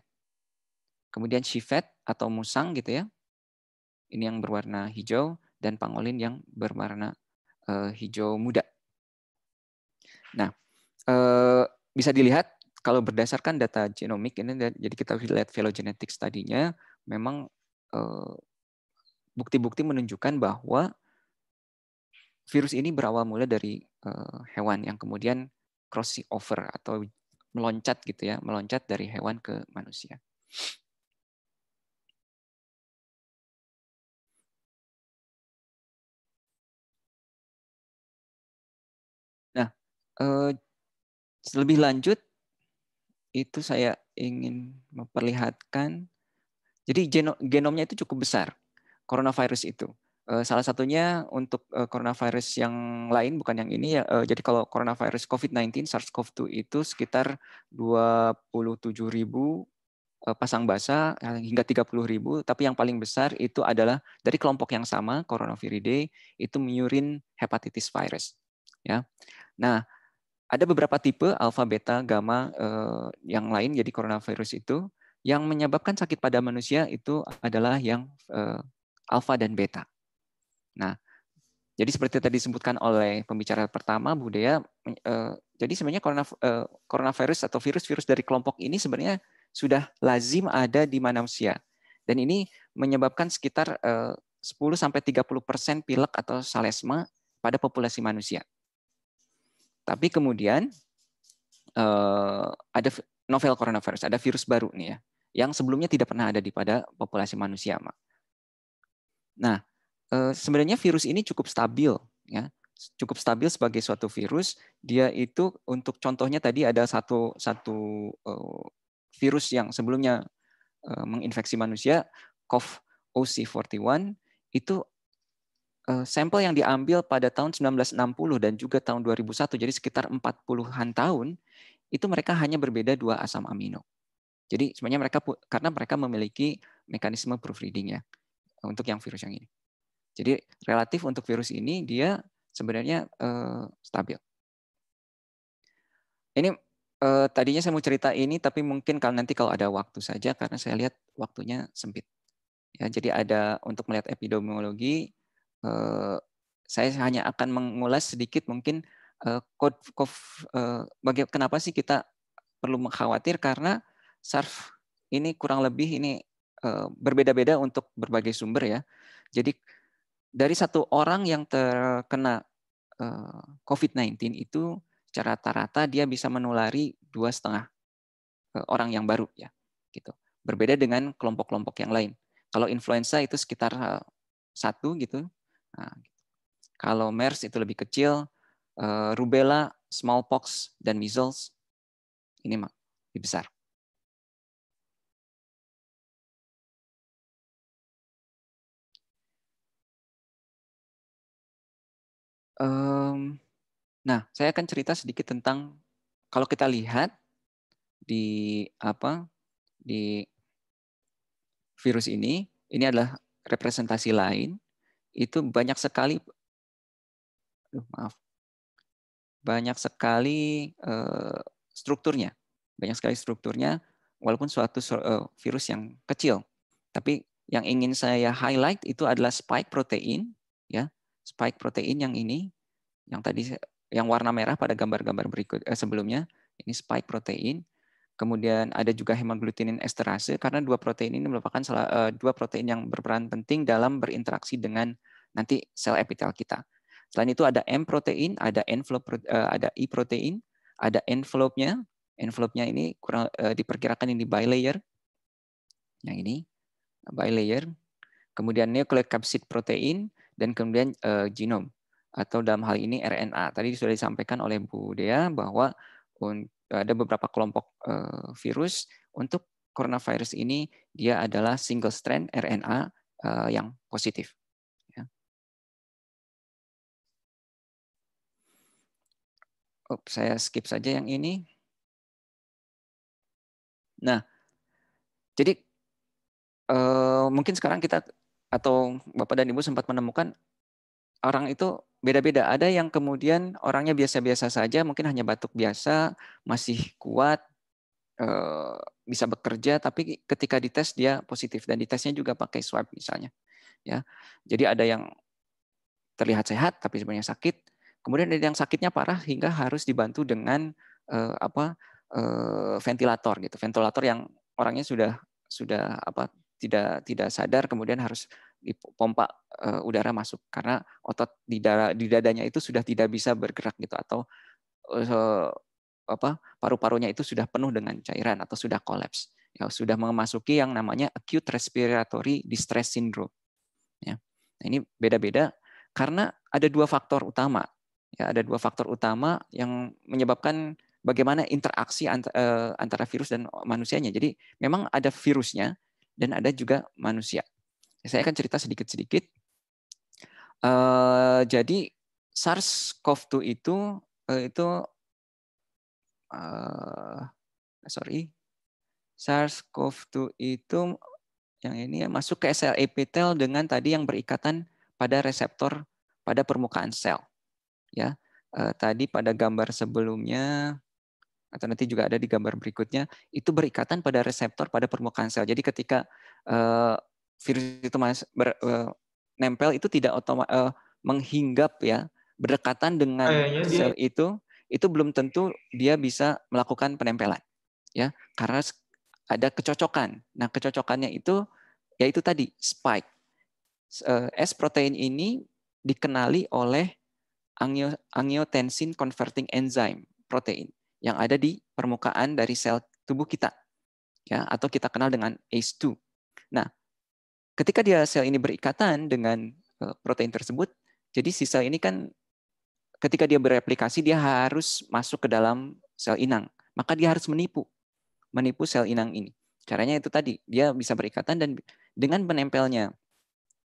Kemudian civet atau musang gitu ya. Ini yang berwarna hijau dan pangolin yang berwarna uh, hijau muda. Nah, uh, bisa dilihat kalau berdasarkan data genomik ini jadi kita lihat phylogenetics tadinya memang eh, bukti-bukti uh, menunjukkan bahwa virus ini berawal mula dari uh, hewan yang kemudian crossing over atau meloncat gitu ya, meloncat dari hewan ke manusia. uh, lebih lanjut itu saya ingin memperlihatkan. Jadi genomnya itu cukup besar coronavirus itu. Uh, salah satunya untuk uh, coronavirus yang lain bukan yang ini ya. Uh, jadi kalau coronavirus COVID-19 SARS-CoV-2 itu sekitar 27 ribu pasang basa hingga 30 ribu. tapi yang paling besar itu adalah dari kelompok yang sama Coronaviridae itu menyurin hepatitis virus ya. Nah, ada beberapa tipe alfa, beta, gamma eh, yang lain jadi coronavirus itu yang menyebabkan sakit pada manusia itu adalah yang eh, alfa dan beta. Nah, jadi seperti tadi disebutkan oleh pembicara pertama budaya. Eh, jadi sebenarnya coronavirus atau virus-virus dari kelompok ini sebenarnya sudah lazim ada di manusia. Dan ini menyebabkan sekitar 10 sampai 30% pilek atau salesma pada populasi manusia. Tapi kemudian uh, ada novel coronavirus, ada virus baru nih ya, yang sebelumnya tidak pernah ada di pada populasi manusia, Mak. Nah, uh, sebenarnya virus ini cukup stabil, ya, cukup stabil sebagai suatu virus. Dia itu untuk contohnya tadi ada satu satu uh, virus yang sebelumnya uh, menginfeksi manusia, covid OC41 itu Eh, sampel yang diambil pada tahun 1960 dan juga tahun 2001, jadi sekitar 40-an tahun, itu mereka hanya berbeda dua asam amino. Jadi sebenarnya mereka karena mereka memiliki mekanisme proofreading ya untuk yang virus yang ini. Jadi relatif untuk virus ini dia sebenarnya uh, stabil. Ini uh, tadinya saya mau cerita ini tapi mungkin kalau nanti kalau ada waktu saja karena saya lihat waktunya sempit. Ya, jadi ada untuk melihat epidemiologi Eh, saya hanya akan mengulas sedikit mungkin eh, kod, eh, kenapa sih kita perlu mengkhawatir karena SARF ini kurang lebih ini berbeda-beda untuk berbagai sumber ya. Jadi dari satu orang yang terkena COVID-19 itu secara rata-rata dia bisa menulari dua setengah orang yang baru ya, gitu. Berbeda dengan kelompok-kelompok yang lain. Kalau influenza itu sekitar satu gitu, Nah, kalau MERS itu lebih kecil, uh, rubella, smallpox, dan measles ini lebih besar. Um, nah, saya akan cerita sedikit tentang kalau kita lihat di apa di virus ini, ini adalah representasi lain itu banyak sekali aduh, maaf banyak sekali uh, strukturnya banyak sekali strukturnya walaupun suatu uh, virus yang kecil tapi yang ingin saya highlight itu adalah spike protein ya spike protein yang ini yang tadi yang warna merah pada gambar-gambar berikut eh, sebelumnya ini spike protein Kemudian ada juga hemagglutinin esterase karena dua protein ini merupakan salah uh, dua protein yang berperan penting dalam berinteraksi dengan nanti sel epitel kita. Selain itu ada M protein, ada envelope uh, ada I protein, ada envelope-nya. Envelope-nya ini kurang uh, diperkirakan ini bilayer. Yang ini bilayer. Kemudian nucleocapsid protein dan kemudian uh, genom atau dalam hal ini RNA. Tadi sudah disampaikan oleh Bu Dea bahwa Eh, ada beberapa kelompok uh, virus untuk coronavirus ini dia adalah single strand RNA uh, eh, yang positif. Ya. saya skip saja yang ini. Nah, jadi uh, mungkin sekarang kita atau Bapak dan Ibu sempat menemukan orang itu beda-beda. Ada yang kemudian orangnya biasa-biasa saja, mungkin hanya batuk biasa, masih kuat, eh, bisa bekerja, tapi ketika dites dia positif dan ditesnya juga pakai swab misalnya. Ya, jadi ada yang terlihat sehat tapi sebenarnya sakit. Kemudian ada yang sakitnya parah hingga harus dibantu dengan eh, apa eh, ventilator gitu, ventilator yang orangnya sudah sudah apa tidak tidak sadar kemudian harus Pompa uh, udara masuk karena otot di dada di dadanya itu sudah tidak bisa bergerak gitu atau uh, apa paru-parunya itu sudah penuh dengan cairan atau sudah kolaps ya sudah memasuki yang namanya acute respiratory distress syndrome ya nah, ini beda-beda karena ada dua faktor utama ya ada dua faktor utama yang menyebabkan bagaimana interaksi eh, antara virus dan manusianya jadi memang ada virusnya dan ada juga manusia saya akan cerita sedikit-sedikit. Uh, jadi SARS-CoV-2 itu uh, itu uh, sorry SARS-CoV-2 itu yang ini ya, masuk ke sel epitel dengan tadi yang berikatan pada reseptor pada permukaan sel. Ya, uh, tadi pada gambar sebelumnya atau nanti juga ada di gambar berikutnya itu berikatan pada reseptor pada permukaan sel. Jadi ketika uh, virus itu mas ber, uh, nempel itu tidak otoma, uh, menghinggap ya berdekatan dengan Ayanya, sel dia. itu itu belum tentu dia bisa melakukan penempelan ya karena ada kecocokan. Nah kecocokannya itu yaitu tadi spike. Eh, s protein ini dikenali oleh angiotensin converting enzyme protein yang ada di permukaan dari sel tubuh kita ya atau kita kenal dengan ACE2. Nah, ketika dia sel ini berikatan dengan eh, protein tersebut, jadi si sel ini kan ketika dia bereplikasi dia harus masuk ke dalam sel inang, maka dia harus menipu, menipu sel inang ini. Caranya itu tadi, dia bisa berikatan dan dengan menempelnya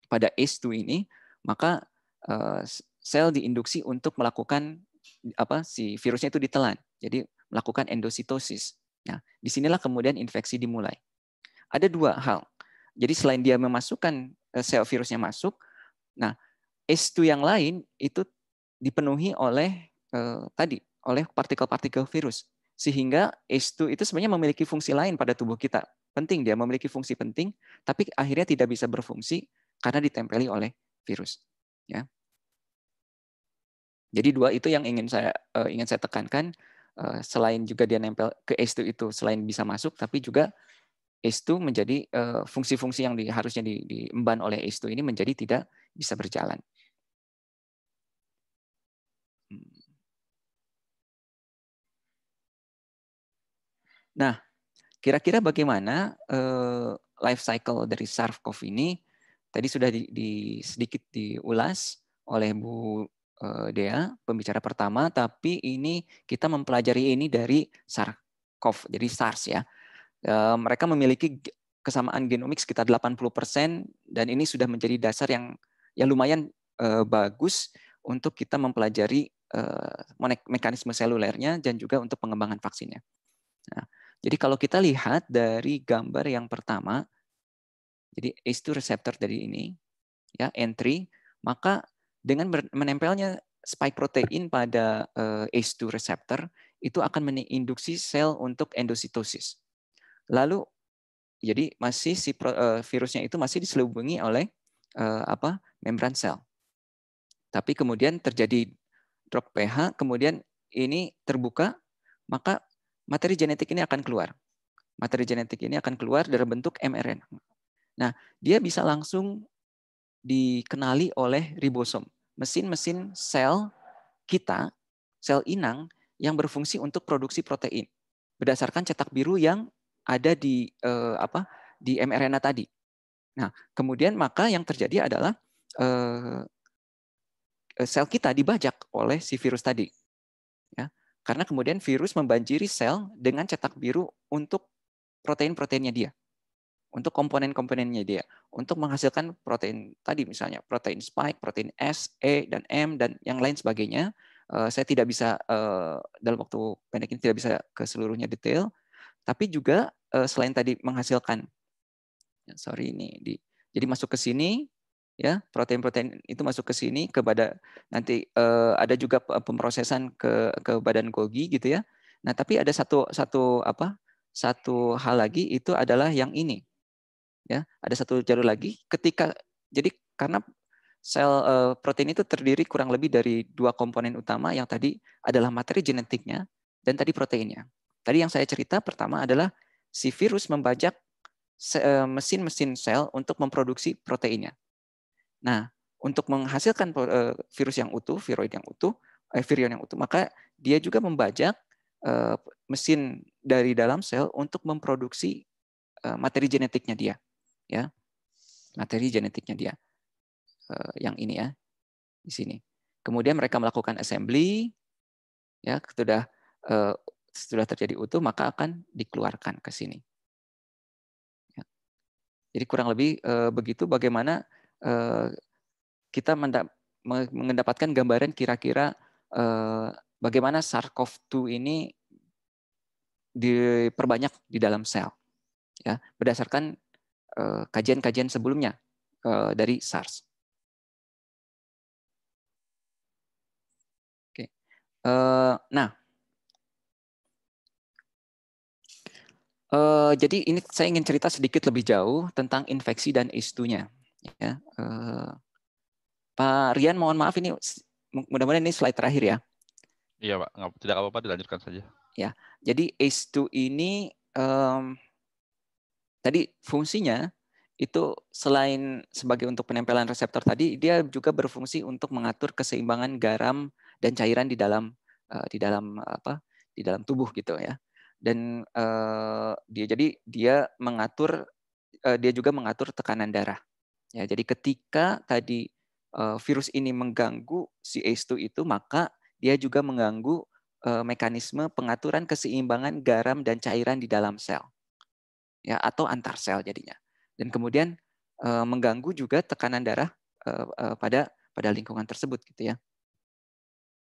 pada ACE2 ini, maka eh, sel diinduksi untuk melakukan apa si virusnya itu ditelan. Jadi melakukan endositosis. Nah, disinilah kemudian infeksi dimulai. Ada dua hal jadi selain dia memasukkan eh, sel virusnya masuk, nah S2 yang lain itu dipenuhi oleh eh, tadi oleh partikel-partikel virus sehingga S2 itu sebenarnya memiliki fungsi lain pada tubuh kita. Penting dia memiliki fungsi penting, tapi akhirnya tidak bisa berfungsi karena ditempeli oleh virus. Ya. Jadi dua itu yang ingin saya uh, ingin saya tekankan. Uh, selain juga dia nempel ke S2 itu, selain bisa masuk, tapi juga S2 menjadi eh, fungsi-fungsi yang harusnya diemban oleh S2 ini menjadi tidak bisa berjalan. Hmm. Nah, kira-kira bagaimana eh, life cycle dari SARS-CoV ini? Tadi sudah di, di, sedikit diulas oleh Bu eh, Dea, pembicara pertama, tapi ini kita mempelajari ini dari SARS-CoV, jadi SARS ya. Eh, mereka memiliki kesamaan genomik sekitar 80% dan ini sudah menjadi dasar yang ya lumayan eh, bagus untuk kita mempelajari eh, mekanisme selulernya dan juga untuk pengembangan vaksinnya. Nah, jadi kalau kita lihat dari gambar yang pertama, jadi ACE2 receptor dari ini, ya entry, maka dengan menempelnya spike protein pada ACE2 receptor, itu akan meninduksi sel untuk endositosis. Lalu jadi masih si eh, virusnya itu masih diselubungi oleh eh, apa membran sel. Tapi kemudian terjadi drop pH, kemudian ini terbuka, maka materi genetik ini akan keluar. Materi genetik ini akan keluar dalam bentuk mRNA. Nah, dia bisa langsung dikenali oleh ribosom, mesin-mesin sel kita, sel inang yang berfungsi untuk produksi protein berdasarkan cetak biru yang ada di eh, apa di mRNA tadi. Nah, kemudian maka yang terjadi adalah eh, sel kita dibajak oleh si virus tadi. Ya, karena kemudian virus membanjiri sel dengan cetak biru untuk protein-proteinnya dia. Untuk komponen-komponennya dia, untuk menghasilkan protein tadi misalnya protein spike, protein S, E dan M dan yang lain sebagainya. Eh, saya tidak bisa eh, dalam waktu pendek ini tidak bisa ke seluruhnya detail, tapi juga uh, selain tadi menghasilkan. Ya, sorry ini di jadi masuk ke sini ya protein-protein itu masuk ke sini kepada nanti uh, ada juga pemrosesan ke ke badan Golgi gitu ya. Nah, tapi ada satu satu apa? Satu hal lagi itu adalah yang ini. Ya, ada satu jalur lagi ketika jadi karena sel uh, protein itu terdiri kurang lebih dari dua komponen utama yang tadi adalah materi genetiknya dan tadi proteinnya. Tadi yang saya cerita pertama adalah si virus membajak eh, mesin-mesin sel untuk memproduksi proteinnya. Nah, untuk menghasilkan eh, virus yang utuh, viroid yang utuh, eh, virion yang utuh, maka dia juga membajak eh, mesin dari dalam sel untuk memproduksi materi genetiknya dia, ya, materi genetiknya dia, yang ini ya, di sini. Kemudian mereka melakukan assembly, ya, sudah sudah terjadi utuh maka akan dikeluarkan ke sini. Ya. Jadi kurang lebih e, begitu bagaimana e, kita mendapatkan gambaran kira-kira e, bagaimana SARS-CoV-2 ini diperbanyak di dalam sel. Ya, berdasarkan kajian-kajian e, sebelumnya e, dari SARS. Oke. nah, Uh, jadi ini saya ingin cerita sedikit lebih jauh tentang infeksi dan istunya. Ya. Uh, Pak Rian, mohon maaf ini mudah-mudahan ini slide terakhir ya. Iya Pak, tidak apa-apa dilanjutkan saja. Ya, jadi ACE2 ini um, tadi fungsinya itu selain sebagai untuk penempelan reseptor tadi, dia juga berfungsi untuk mengatur keseimbangan garam dan cairan di dalam uh, di dalam apa di dalam tubuh gitu ya dan uh, dia jadi dia mengatur uh, dia juga mengatur tekanan darah. Ya, jadi ketika tadi uh, virus ini mengganggu si ACE2 itu maka dia juga mengganggu uh, mekanisme pengaturan keseimbangan garam dan cairan di dalam sel. Ya, atau antar sel jadinya. Dan kemudian uh, mengganggu juga tekanan darah uh, uh, pada pada lingkungan tersebut gitu ya.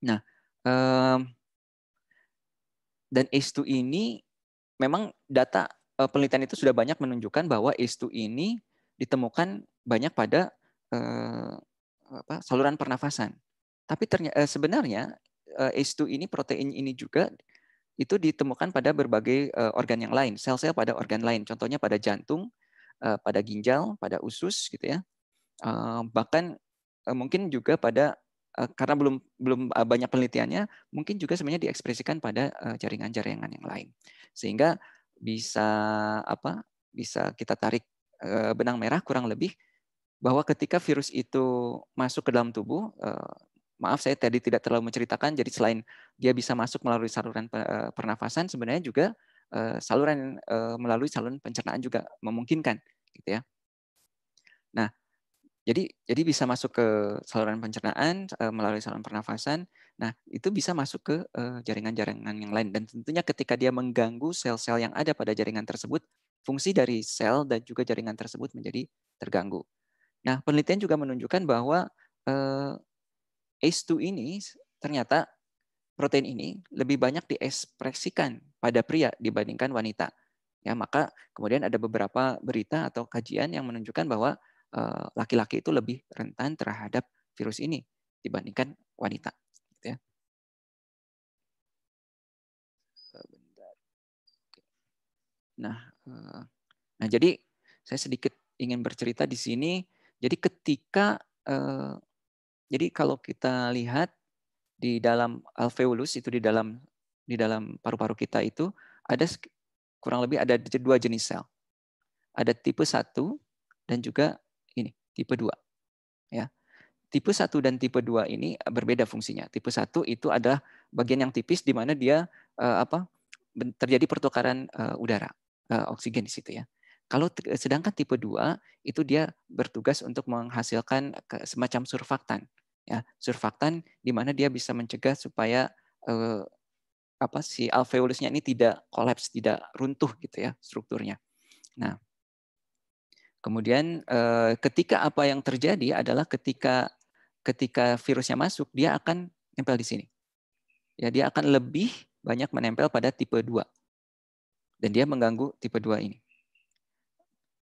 Nah, um, dan ACE2 ini memang data eh, penelitian itu sudah banyak menunjukkan bahwa ACE2 ini ditemukan banyak pada eh, apa, saluran pernafasan. Tapi ternyata, eh, sebenarnya eh, ACE2 ini protein ini juga itu ditemukan pada berbagai organ yang lain, sel-sel pada organ lain, contohnya pada jantung, pada ginjal, pada usus gitu ya. bahkan mungkin juga pada Eh, karena belum belum eh, banyak penelitiannya, mungkin juga sebenarnya diekspresikan pada eh, jaringan-jaringan yang lain. Sehingga bisa apa? Bisa kita tarik benang merah kurang lebih bahwa ketika virus itu masuk ke dalam tubuh, maaf saya tadi tidak terlalu menceritakan, jadi selain dia bisa masuk melalui saluran pernafasan, sebenarnya juga saluran melalui saluran pencernaan juga memungkinkan, gitu ya. Jadi jadi bisa masuk ke saluran pencernaan eh, melalui saluran pernafasan. Nah, itu bisa masuk ke eh, jaringan-jaringan yang lain dan tentunya ketika dia mengganggu sel-sel yang ada pada jaringan tersebut, fungsi dari sel dan juga jaringan tersebut menjadi terganggu. Nah, penelitian juga menunjukkan bahwa ACE2 eh, ini ternyata protein ini lebih banyak diekspresikan pada pria dibandingkan wanita. Ya, maka kemudian ada beberapa berita atau kajian yang menunjukkan bahwa Eh, laki-laki itu lebih rentan terhadap virus ini dibandingkan wanita. Gitu ya. eh, nah, eh, nah jadi saya sedikit ingin bercerita di sini. Jadi ketika jadi kalau kita lihat di dalam alveolus itu di dalam di dalam paru-paru kita itu ada kurang lebih ada dua jenis sel. Ada tipe 1 dan juga tipe 2. Ya. Tipe 1 dan tipe 2 ini eh, berbeda fungsinya. Tipe 1 itu adalah bagian yang tipis di mana dia uh, apa terjadi pertukaran uh, udara, uh, oksigen di situ ya. Kalau sedangkan tipe 2 itu dia bertugas untuk menghasilkan semacam surfaktan. Ya, surfaktan di mana dia bisa mencegah supaya uh, apa si alveolusnya ini tidak kolaps, tidak runtuh gitu ya strukturnya. Nah, Kemudian eh, ketika apa yang terjadi adalah ketika ketika virusnya masuk, dia akan nempel di sini. Ya, dia akan lebih banyak menempel pada tipe 2. Dan dia mengganggu tipe 2 ini.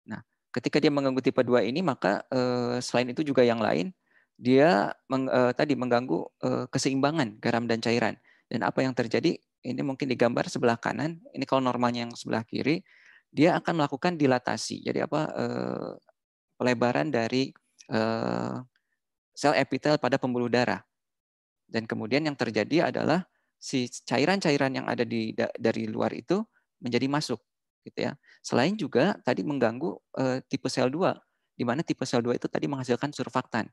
Nah, ketika dia mengganggu tipe 2 ini, maka eh, selain itu juga yang lain, dia meng, eh, tadi mengganggu eh, keseimbangan garam dan cairan. Dan apa yang terjadi, ini mungkin digambar sebelah kanan, ini kalau normalnya yang sebelah kiri, dia akan melakukan dilatasi. Jadi apa eh, pelebaran dari eh, sel epitel pada pembuluh darah. Dan kemudian yang terjadi adalah si cairan-cairan yang ada di dari luar itu menjadi masuk gitu ya. Selain juga tadi mengganggu eh, tipe sel 2 di mana tipe sel 2 itu tadi menghasilkan surfaktan.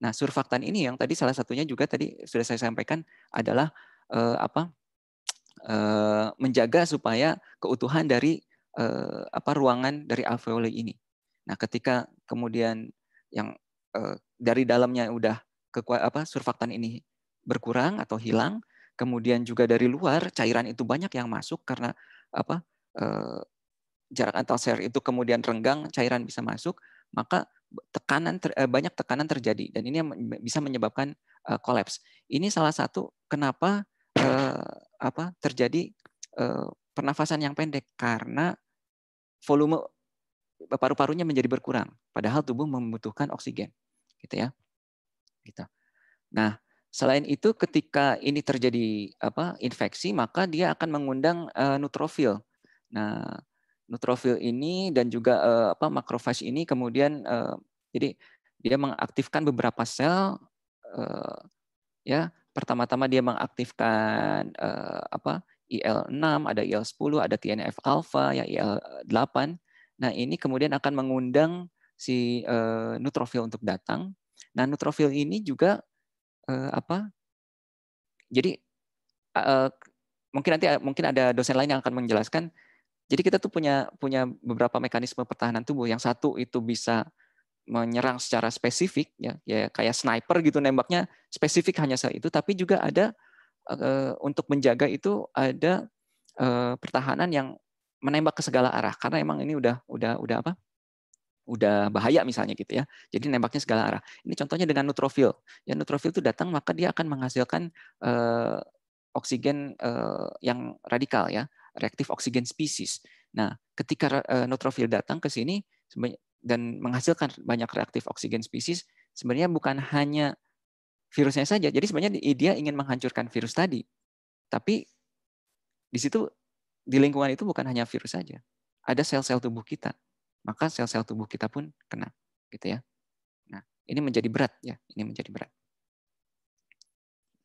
Nah, surfaktan ini yang tadi salah satunya juga tadi sudah saya sampaikan adalah eh, apa? Eh, menjaga supaya keutuhan dari eh, apa ruangan dari alveoli ini. Nah, ketika kemudian yang eh, dari dalamnya udah kekuat apa surfaktan ini berkurang atau hilang, kemudian juga dari luar cairan itu banyak yang masuk karena apa eh, jarak antar sel itu kemudian renggang, cairan bisa masuk, maka tekanan ter, eh, banyak tekanan terjadi dan ini bisa menyebabkan uh, kolaps. Ini salah satu kenapa eh, apa terjadi eh, pernafasan yang pendek karena volume paru-parunya menjadi berkurang padahal tubuh membutuhkan oksigen gitu ya gitu nah selain itu ketika ini terjadi apa infeksi maka dia akan mengundang uh, neutrofil nah neutrofil ini dan juga uh, apa makrofag ini kemudian uh, jadi dia mengaktifkan beberapa sel uh, ya pertama-tama dia mengaktifkan uh, apa IL6, ada IL10, ada TNF alpha, ya IL8. Nah, ini kemudian akan mengundang si uh, eh, neutrofil untuk datang. Nah, neutrofil ini juga uh, apa? Jadi uh, mungkin nanti mungkin ada dosen lain yang akan menjelaskan. Jadi kita tuh punya punya beberapa mekanisme pertahanan tubuh. Yang satu itu bisa menyerang secara spesifik ya, ya kayak sniper gitu nembaknya spesifik hanya saat itu, tapi juga ada Eh, untuk menjaga itu ada eh, pertahanan yang menembak ke segala arah karena emang ini udah udah udah apa udah bahaya misalnya gitu ya. Jadi nembaknya segala arah. Ini contohnya dengan neutrofil. Ya neutrofil itu datang maka dia akan menghasilkan uh, oksigen uh, yang radikal ya, reaktif oksigen spesies. Nah, ketika uh, neutrofil datang ke sini dan menghasilkan banyak reaktif oksigen spesies, sebenarnya bukan hanya virusnya saja. Jadi sebenarnya dia ingin menghancurkan virus tadi. Tapi di situ di lingkungan itu bukan hanya virus saja. Ada sel-sel tubuh kita. Maka sel-sel tubuh kita pun kena, gitu ya. Nah, ini menjadi berat ya, ini menjadi berat.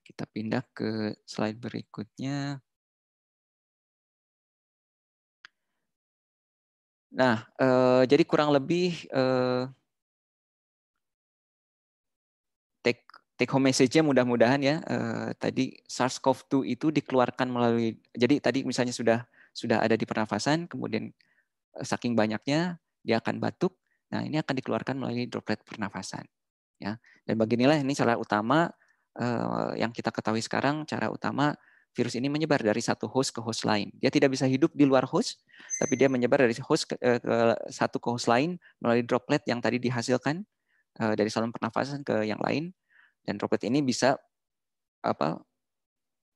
Kita pindah ke slide berikutnya. Nah, eh, jadi kurang lebih eh, take home message-nya mudah-mudahan ya eh, tadi SARS-CoV-2 itu dikeluarkan melalui jadi tadi misalnya sudah sudah ada di pernafasan kemudian eh, saking banyaknya dia akan batuk. Nah, ini akan dikeluarkan melalui droplet pernafasan ya. Dan beginilah ini cara utama eh, yang kita ketahui sekarang cara utama virus ini menyebar dari satu host ke host lain. Dia tidak bisa hidup di luar host, tapi dia menyebar dari host ke, ke satu ke host lain melalui droplet yang tadi dihasilkan dari saluran pernafasan ke yang lain dan droplet ini bisa apa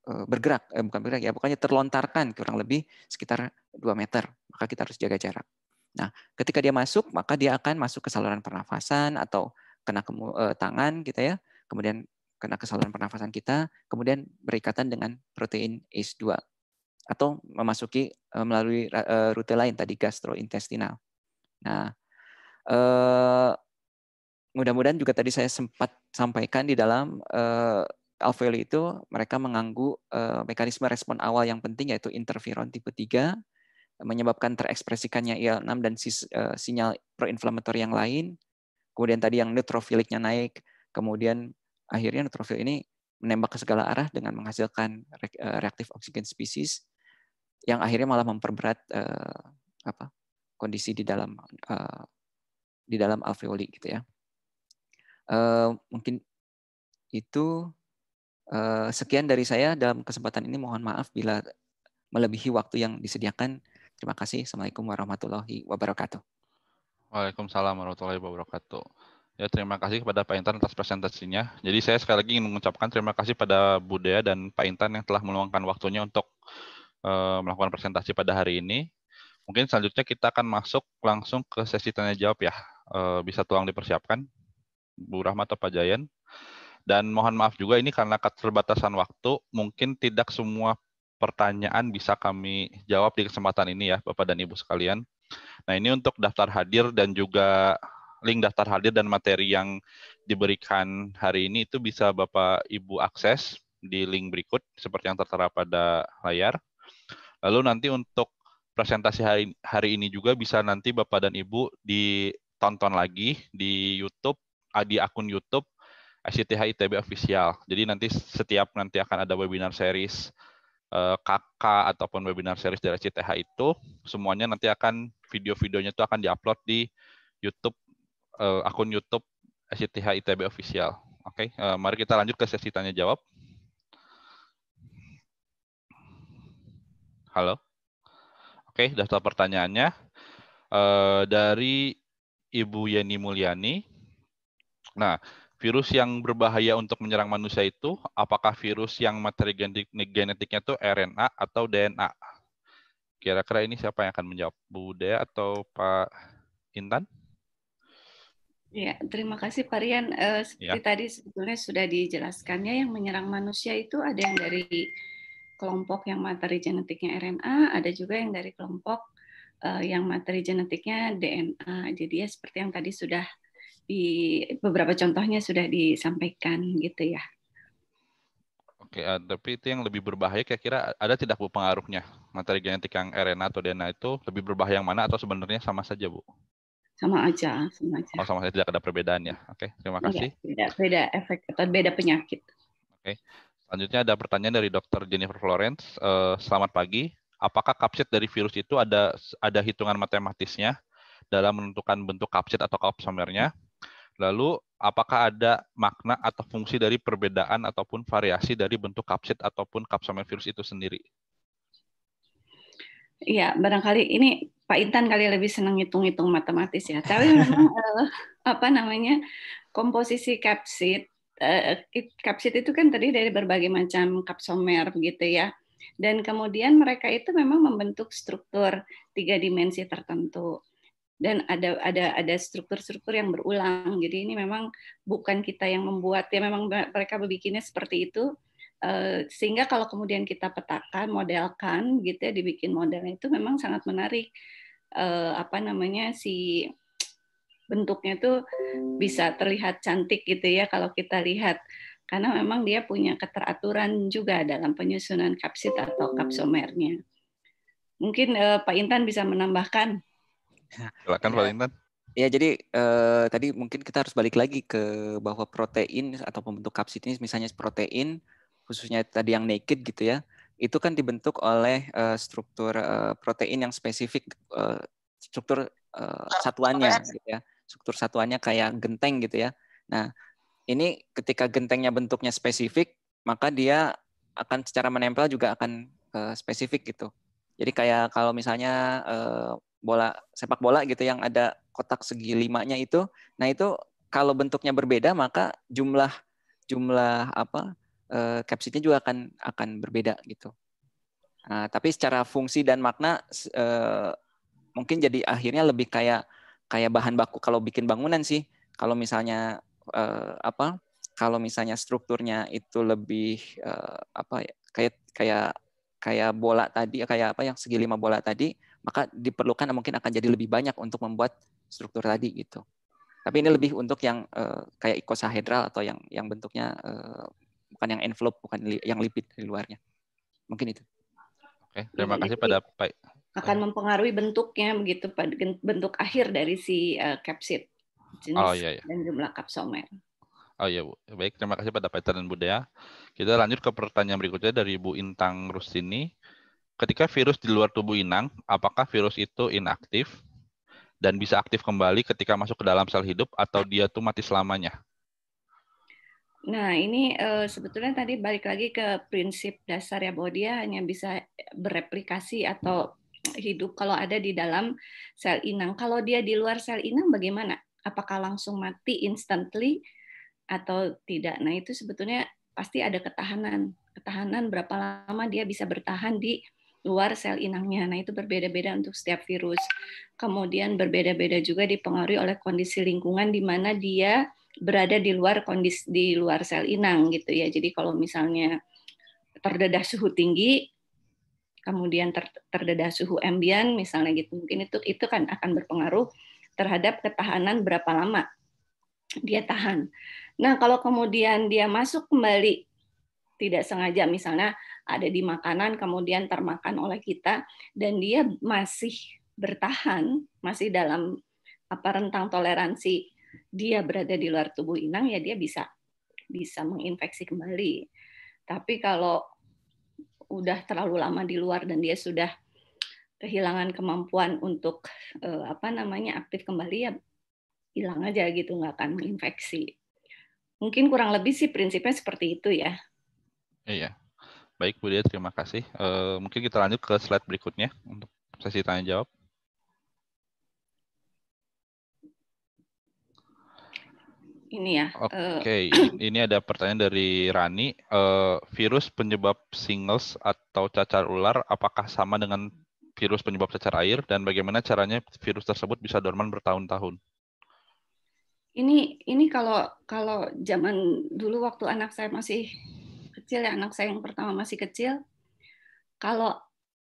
eh, bergerak, eh, bukan bergerak ya, pokoknya terlontarkan kurang lebih sekitar 2 meter. Maka kita harus jaga jarak. Nah, ketika dia masuk, maka dia akan masuk ke saluran pernafasan atau kena ke, eh, tangan kita ya, kemudian kena ke saluran pernafasan kita, kemudian berikatan dengan protein ACE2 atau memasuki eh, melalui eh, rute lain tadi gastrointestinal. Nah, eh, mudah-mudahan juga tadi saya sempat sampaikan di dalam uh, alveoli itu mereka mengganggu uh, mekanisme respon awal yang penting yaitu interferon tipe 3 menyebabkan terekspresikannya IL-6 dan sis, uh, sinyal proinflamator yang lain. Kemudian tadi yang neutrofiliknya naik, kemudian akhirnya neutrofil ini menembak ke segala arah dengan menghasilkan reaktif oksigen spesies yang akhirnya malah memperberat uh, apa kondisi di dalam uh, di dalam alveoli gitu ya. Eh, mungkin itu uh, sekian dari saya dalam kesempatan ini. Mohon maaf bila melebihi waktu yang disediakan. Terima kasih. Assalamualaikum warahmatullahi wabarakatuh. Waalaikumsalam warahmatullahi wabarakatuh. Ya, terima kasih kepada Pak Intan atas presentasinya. Jadi saya sekali lagi ingin mengucapkan terima kasih pada Budaya dan Pak Intan yang telah meluangkan waktunya untuk uh, melakukan presentasi pada hari ini. Mungkin selanjutnya kita akan masuk langsung ke sesi tanya jawab ya. Uh, bisa tolong dipersiapkan. Bu Rahmat atau Pak Jayan. Dan mohon maaf juga ini karena keterbatasan waktu, mungkin tidak semua pertanyaan bisa kami jawab di kesempatan ini ya Bapak dan Ibu sekalian. Nah ini untuk daftar hadir dan juga link daftar hadir dan materi yang diberikan hari ini itu bisa Bapak Ibu akses di link berikut seperti yang tertera pada layar. Lalu nanti untuk presentasi hari, hari ini juga bisa nanti Bapak dan Ibu ditonton lagi di YouTube di akun YouTube SCTH ITB official. Jadi nanti setiap nanti akan ada webinar series KK eh, ataupun webinar series dari SCTH itu semuanya nanti akan video-videonya itu akan diupload di YouTube eh, akun YouTube SCTH ITB official. Oke, eh, mari kita lanjut ke sesi tanya jawab. Halo. Oke, daftar pertanyaannya. dari Ibu Yeni Mulyani, Nah, virus yang berbahaya untuk menyerang manusia itu apakah virus yang materi genetiknya itu RNA atau DNA? Kira-kira ini siapa yang akan menjawab? Bu Dea atau Pak Intan? Ya, terima kasih Pak Rian. Uh, seperti ya. tadi sebetulnya sudah dijelaskannya yang menyerang manusia itu ada yang dari kelompok yang materi genetiknya RNA, ada juga yang dari kelompok eh, yang materi genetiknya DNA. Jadi ya seperti yang tadi sudah di beberapa contohnya sudah disampaikan gitu ya. Oke, eh, tapi itu yang lebih berbahaya kira-kira ada tidak Bu pengaruhnya? Materi genetik yang RNA atau DNA itu lebih berbahaya yang mana atau sebenarnya sama saja Bu? Sama aja, sama aja. Oh, sama saja tidak ada perbedaannya, Oke, terima iya, kasih. Tidak, beda efek atau beda penyakit. Oke. Selanjutnya ada pertanyaan dari Dr. Jennifer Florence. Eh, selamat pagi. Apakah kapsid dari virus itu ada ada hitungan matematisnya dalam menentukan bentuk kapsid atau kapsomernya? Lalu apakah ada makna atau fungsi dari perbedaan ataupun variasi dari bentuk kapsid ataupun kapsamen virus itu sendiri? Iya, barangkali ini Pak Intan kali lebih senang hitung-hitung matematis ya. Tapi [LAUGHS] memang eh, apa namanya komposisi kapsid, eh, kapsid itu kan terdiri dari berbagai macam kapsomer gitu ya. Dan kemudian mereka itu memang membentuk struktur tiga dimensi tertentu dan ada ada ada struktur-struktur yang berulang. Jadi ini memang bukan kita yang membuat ya memang mereka berbikinnya seperti itu eh, sehingga kalau kemudian kita petakan, modelkan gitu ya dibikin modelnya itu memang sangat menarik eh, apa namanya si bentuknya itu bisa terlihat cantik gitu ya kalau kita lihat karena memang dia punya keteraturan juga dalam penyusunan kapsid atau kapsomernya. Mungkin eh, Pak Intan bisa menambahkan [LAUGHS] Silakan Pak Ya jadi eh, tadi mungkin kita harus balik lagi ke bahwa protein atau pembentuk kapsid ini misalnya protein khususnya tadi yang naked gitu ya itu kan dibentuk oleh eh, struktur eh, protein yang spesifik eh, struktur eh, satuannya gitu ya struktur satuannya kayak genteng gitu ya nah ini ketika gentengnya bentuknya spesifik maka dia akan secara menempel juga akan eh, spesifik gitu jadi kayak kalau misalnya eh, bola sepak bola gitu yang ada kotak segi limanya itu. Nah itu kalau bentuknya berbeda maka jumlah jumlah apa kapsitnya eh, juga akan akan berbeda gitu. Nah, tapi secara fungsi dan makna eh, mungkin jadi akhirnya lebih kayak kayak bahan baku kalau bikin bangunan sih. Kalau misalnya eh, apa? Kalau misalnya strukturnya itu lebih apa ya, Kayak kayak kayak bola tadi, kayak apa yang segi lima bola tadi, maka diperlukan mungkin akan jadi lebih banyak untuk membuat struktur tadi gitu. Tapi ini lebih untuk yang uh, kayak ikosahedral atau yang yang bentuknya uh, bukan yang envelope, bukan li, yang lipid di luarnya. Mungkin itu. Oke, terima iya, kasih pada Pak. Akan mempengaruhi bentuknya begitu bentuk akhir dari si uh, capsid jenis oh, iya, iya. dan jumlah kapsomer. Oh iya Bu, baik terima kasih pada Pak dan Bu Kita lanjut ke pertanyaan berikutnya dari Bu Intang Rustini ketika virus di luar tubuh inang, apakah virus itu inaktif dan bisa aktif kembali ketika masuk ke dalam sel hidup atau dia tuh mati selamanya? Nah, ini uh, sebetulnya tadi balik lagi ke prinsip dasar ya bahwa dia hanya bisa bereplikasi atau hidup kalau ada di dalam sel inang. Kalau dia di luar sel inang bagaimana? Apakah langsung mati instantly atau tidak? Nah, itu sebetulnya pasti ada ketahanan. Ketahanan berapa lama dia bisa bertahan di luar sel inangnya. Nah, itu berbeda-beda untuk setiap virus. Kemudian berbeda-beda juga dipengaruhi oleh kondisi lingkungan di mana dia berada di luar kondisi di luar sel inang gitu ya. Jadi kalau misalnya terdedah suhu tinggi, kemudian ter, terdedah suhu ambien misalnya gitu, mungkin itu itu kan akan berpengaruh terhadap ketahanan berapa lama dia tahan. Nah, kalau kemudian dia masuk kembali tidak sengaja misalnya ada di makanan kemudian termakan oleh kita dan dia masih bertahan masih dalam apa rentang toleransi dia berada di luar tubuh inang ya dia bisa bisa menginfeksi kembali. Tapi kalau udah terlalu lama di luar dan dia sudah kehilangan kemampuan untuk eh, apa namanya aktif kembali ya hilang aja gitu nggak akan menginfeksi. Mungkin kurang lebih sih prinsipnya seperti itu ya. Iya. Baik, Bu Dia, terima kasih. Uh, mungkin kita lanjut ke slide berikutnya untuk sesi tanya jawab. Ini ya. Eh. Oke, okay. ini ada pertanyaan dari Rani. Uh, virus penyebab singles atau cacar ular apakah sama dengan virus penyebab cacar air dan bagaimana caranya virus tersebut bisa dorman bertahun-tahun? Ini ini kalau kalau zaman dulu waktu anak saya masih kecil ya anak saya yang pertama masih kecil kalau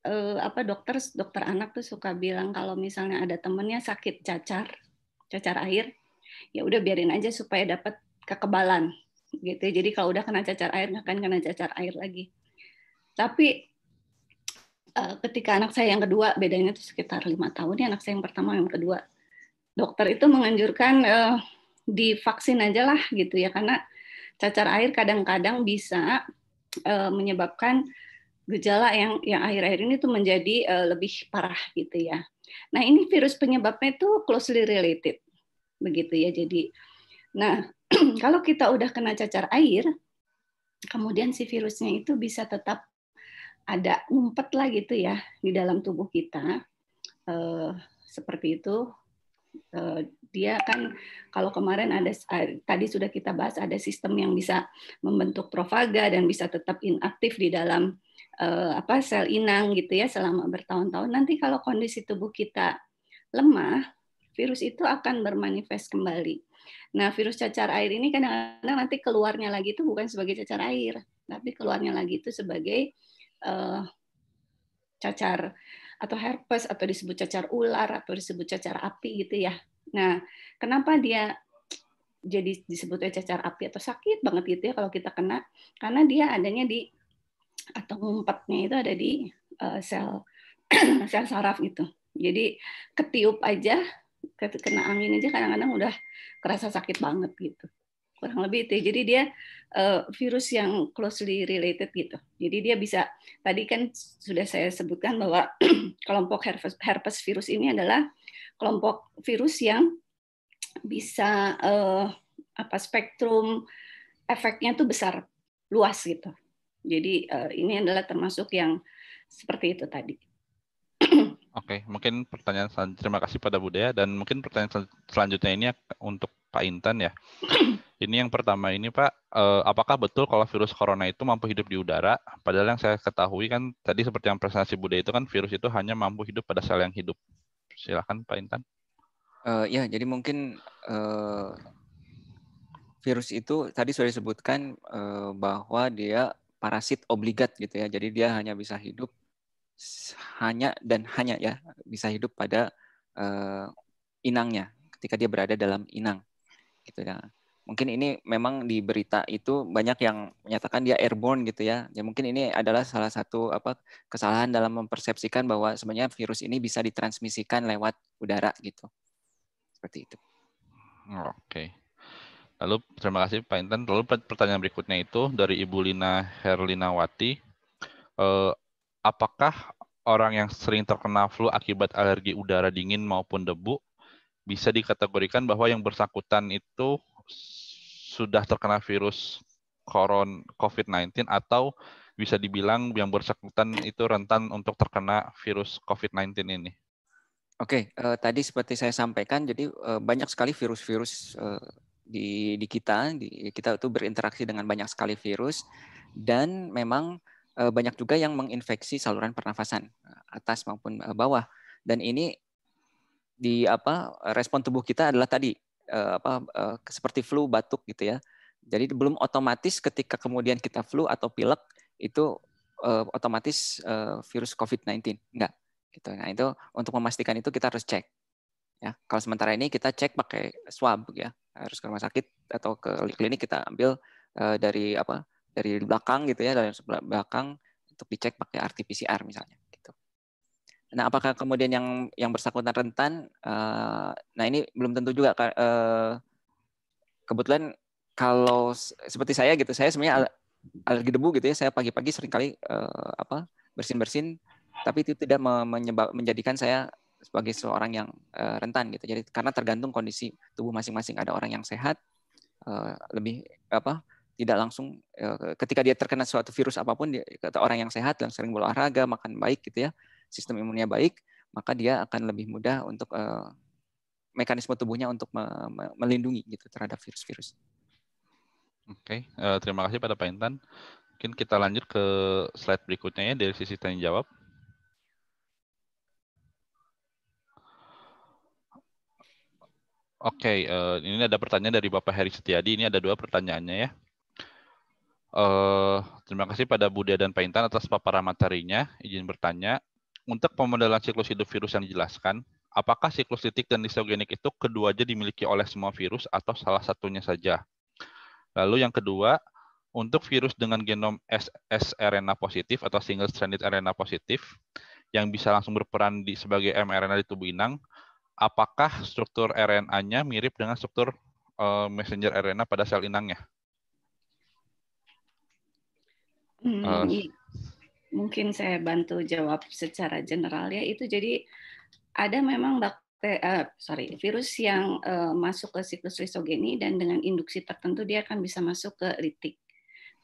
eh, apa dokter dokter anak tuh suka bilang kalau misalnya ada temennya sakit cacar cacar air ya udah biarin aja supaya dapat kekebalan gitu jadi kalau udah kena cacar air nggak akan kena cacar air lagi tapi eh, ketika anak saya yang kedua bedanya tuh sekitar lima tahun ya anak saya yang pertama yang kedua dokter itu menganjurkan eh, divaksin aja lah gitu ya karena cacar air kadang-kadang bisa uh, menyebabkan gejala yang yang akhir-akhir ini tuh menjadi uh, lebih parah gitu ya. Nah ini virus penyebabnya itu closely related begitu ya. Jadi, nah [CLEARS THROAT] kalau kita udah kena cacar air, kemudian si virusnya itu bisa tetap ada ngumpet lah gitu ya di dalam tubuh kita. Uh, seperti itu Eh, dia kan kalau kemarin ada eh, tadi sudah kita bahas ada sistem yang bisa membentuk profaga dan bisa tetap inaktif di dalam eh, apa sel inang gitu ya selama bertahun-tahun. Nanti kalau kondisi tubuh kita lemah, virus itu akan bermanifest kembali. Nah, virus cacar air ini kadang-kadang nanti keluarnya lagi itu bukan sebagai cacar air, tapi keluarnya lagi itu sebagai uh, cacar atau herpes atau disebut cacar ular atau disebut cacar api gitu ya. Nah, kenapa dia jadi disebutnya cacar api atau sakit banget gitu ya kalau kita kena karena dia adanya di atau ngumpetnya itu ada di uh, sel [CLEARS THROAT] sel saraf gitu. Jadi ketiup aja kena angin aja kadang-kadang udah kerasa sakit banget gitu kurang lebih itu. Ya. Jadi dia uh, virus yang closely related gitu. Jadi dia bisa tadi kan sudah saya sebutkan bahwa [CLEARS THROAT] kelompok herpes, herpes virus ini adalah kelompok virus yang bisa uh, apa spektrum efeknya tuh besar luas gitu. Jadi uh, ini adalah termasuk yang seperti itu tadi. [CLEARS THROAT] Oke, mungkin pertanyaan Terima kasih pada Budaya dan mungkin pertanyaan selanjutnya ini ya, untuk Pak Intan ya. [CLEARS THROAT] Ini yang pertama ini Pak, eh, apakah betul kalau virus corona itu mampu hidup di udara? Padahal yang saya ketahui kan tadi seperti yang presentasi Bude itu kan virus itu hanya mampu hidup pada sel yang hidup. Silakan Pak Intan. Uh, ya, jadi mungkin uh, virus itu tadi sudah disebutkan uh, bahwa dia parasit obligat gitu ya. Jadi dia hanya bisa hidup hanya dan hanya ya bisa hidup pada uh, inangnya ketika dia berada dalam inang gitu ya mungkin ini memang di berita itu banyak yang menyatakan dia airborne gitu ya. Ya mungkin ini adalah salah satu apa kesalahan dalam mempersepsikan bahwa sebenarnya virus ini bisa ditransmisikan lewat udara gitu. Seperti itu. Oke. Okay. Lalu terima kasih Pak Intan. Lalu pertanyaan berikutnya itu dari Ibu Lina Herlinawati. Eh, apakah orang yang sering terkena flu akibat alergi udara dingin maupun debu bisa dikategorikan bahwa yang bersangkutan itu sudah terkena virus koron COVID-19 atau bisa dibilang yang bersangkutan itu rentan untuk terkena virus COVID-19 ini? Oke, okay, uh, eh, tadi seperti saya sampaikan, jadi uh, banyak sekali virus-virus uh, di, di kita, di, kita itu berinteraksi dengan banyak sekali virus, dan memang uh, banyak juga yang menginfeksi saluran pernafasan atas maupun bawah. Dan ini di apa respon tubuh kita adalah tadi Eh, apa eh, seperti flu batuk gitu ya jadi belum otomatis ketika kemudian kita flu atau pilek itu uh, otomatis uh, virus covid-19 enggak gitu nah itu untuk memastikan itu kita harus cek ya kalau sementara ini kita cek pakai swab ya harus ke rumah sakit atau ke klinik kita ambil uh, dari apa dari belakang gitu ya dari sebelah belakang untuk dicek pakai rt pcr misalnya Nah, apakah kemudian yang yang bersangkutan rentan? Uh, nah, ini belum tentu juga. Uh, kebetulan kalau seperti saya gitu, saya sebenarnya alergi debu gitu ya. Saya pagi-pagi sering kali uh, eh, apa bersin-bersin, tapi itu tidak menyebab, menjadikan saya sebagai seorang yang uh, rentan gitu. Jadi karena tergantung kondisi tubuh masing-masing. Ada orang yang sehat uh, lebih apa tidak langsung uh, ketika dia terkena suatu virus apapun dia, orang yang sehat dan sering berolahraga, makan baik gitu ya sistem imunnya baik, maka dia akan lebih mudah untuk uh, mekanisme tubuhnya untuk me me melindungi gitu terhadap virus-virus. Oke, okay. uh, eh, terima kasih pada Pak Intan. Mungkin kita lanjut ke slide berikutnya ya dari sisi tanya jawab. Oke, okay, uh, eh, ini ada pertanyaan dari Bapak Heri Setiadi. Ini ada dua pertanyaannya ya. Uh, terima kasih pada Budia dan Pak Intan atas paparan materinya. Izin bertanya, untuk pemodelan siklus hidup virus yang dijelaskan, apakah siklus titik dan histogenik itu kedua keduanya dimiliki oleh semua virus atau salah satunya saja? Lalu yang kedua, untuk virus dengan genom ssRNA positif atau single-stranded RNA positif yang bisa langsung berperan di sebagai mRNA di tubuh inang, apakah struktur RNA-nya mirip dengan struktur uh, messenger RNA pada sel inangnya? Hmm, uh, mungkin saya bantu jawab secara general ya itu jadi ada memang bakteri uh, eh, sorry virus yang uh, masuk ke siklus risogeni dan dengan induksi tertentu dia akan bisa masuk ke litik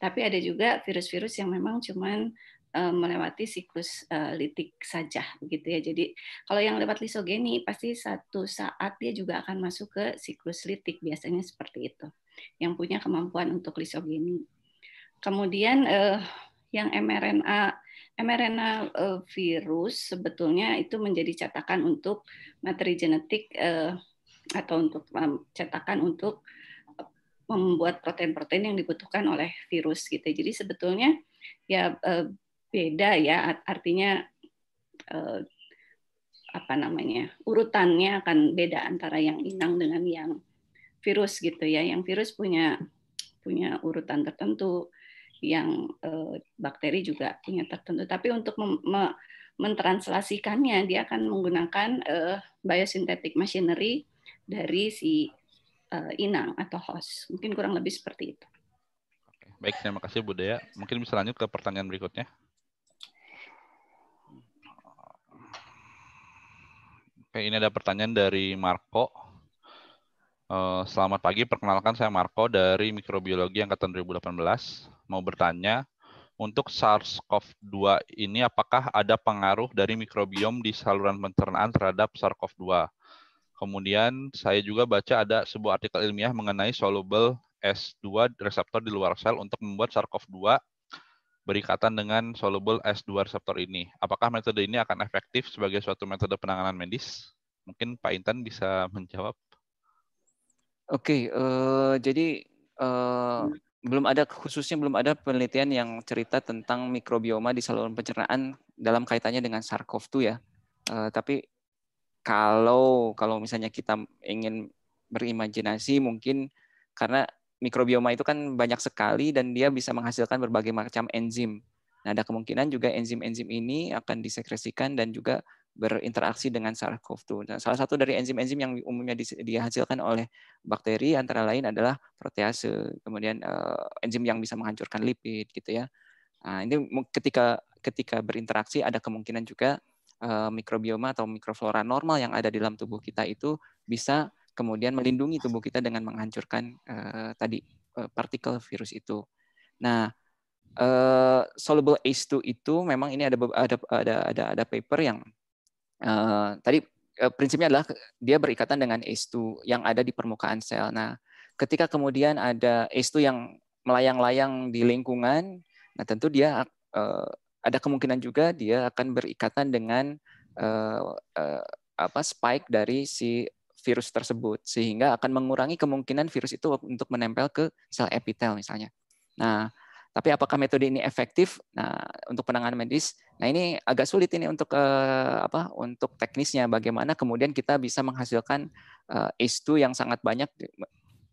tapi ada juga virus-virus yang memang cuman uh, melewati siklus uh, litik saja begitu ya. Jadi kalau yang lewat lisogeni pasti satu saat dia juga akan masuk ke siklus litik biasanya seperti itu. Yang punya kemampuan untuk lisogeni. Kemudian uh, yang mRNA mRNA e, virus sebetulnya itu menjadi cetakan untuk materi genetik e, atau untuk e, cetakan untuk membuat protein-protein yang dibutuhkan oleh virus gitu. Jadi sebetulnya ya beda ya artinya apa namanya urutannya akan beda antara yang inang dengan yang virus gitu ya. Yang virus punya punya urutan tertentu yang eh, bakteri juga punya tertentu. Tapi untuk mentranslasikannya dia akan menggunakan eh, biosintetik machinery dari si eh, inang atau host. Mungkin kurang lebih seperti itu. Baik, terima kasih Bu Dea. Mungkin bisa lanjut ke pertanyaan berikutnya. Oke, ini ada pertanyaan dari Marco. Eh, selamat pagi, perkenalkan saya Marco dari Mikrobiologi Angkatan 2018. Mau bertanya, untuk SARS-CoV-2 ini apakah ada pengaruh dari mikrobiom di saluran pencernaan terhadap SARS-CoV-2? Kemudian saya juga baca ada sebuah artikel ilmiah mengenai soluble S2 reseptor di luar sel untuk membuat SARS-CoV-2 berikatan dengan soluble S2 reseptor ini. Apakah metode ini akan efektif sebagai suatu metode penanganan medis? Mungkin Pak Intan bisa menjawab. Oke, okay, uh, eh, jadi uh, belum ada khususnya belum ada penelitian yang cerita tentang mikrobioma di saluran pencernaan dalam kaitannya dengan Sarkov tuh ya. Uh, tapi kalau kalau misalnya kita ingin berimajinasi mungkin karena mikrobioma itu kan banyak sekali dan dia bisa menghasilkan berbagai macam enzim. Nah, ada kemungkinan juga enzim-enzim ini akan disekresikan dan juga berinteraksi dengan SARS-CoV-2. Nah, salah satu dari enzim-enzim yang umumnya dihasilkan oleh bakteri antara lain adalah protease, kemudian uh, enzim yang bisa menghancurkan lipid gitu ya. Nah, ini ketika ketika berinteraksi ada kemungkinan juga uh, mikrobioma atau mikroflora normal yang ada di dalam tubuh kita itu bisa kemudian melindungi tubuh kita dengan menghancurkan uh, tadi uh, partikel virus itu. Nah, Eh, soluble ACE2 itu memang ini ada ada ada ada, ada paper yang uh, tadi uh, prinsipnya adalah dia berikatan dengan ACE2 yang ada di permukaan sel. Nah, ketika kemudian ada ACE2 yang melayang-layang di lingkungan, nah tentu dia uh, ada kemungkinan juga dia akan berikatan dengan uh, uh, apa spike dari si virus tersebut sehingga akan mengurangi kemungkinan virus itu untuk menempel ke sel epitel misalnya. Nah, tapi apakah metode ini efektif nah, untuk penanganan medis? Nah ini agak sulit ini untuk uh, apa? Untuk teknisnya bagaimana kemudian kita bisa menghasilkan uh, eh, ACE2 yang sangat banyak.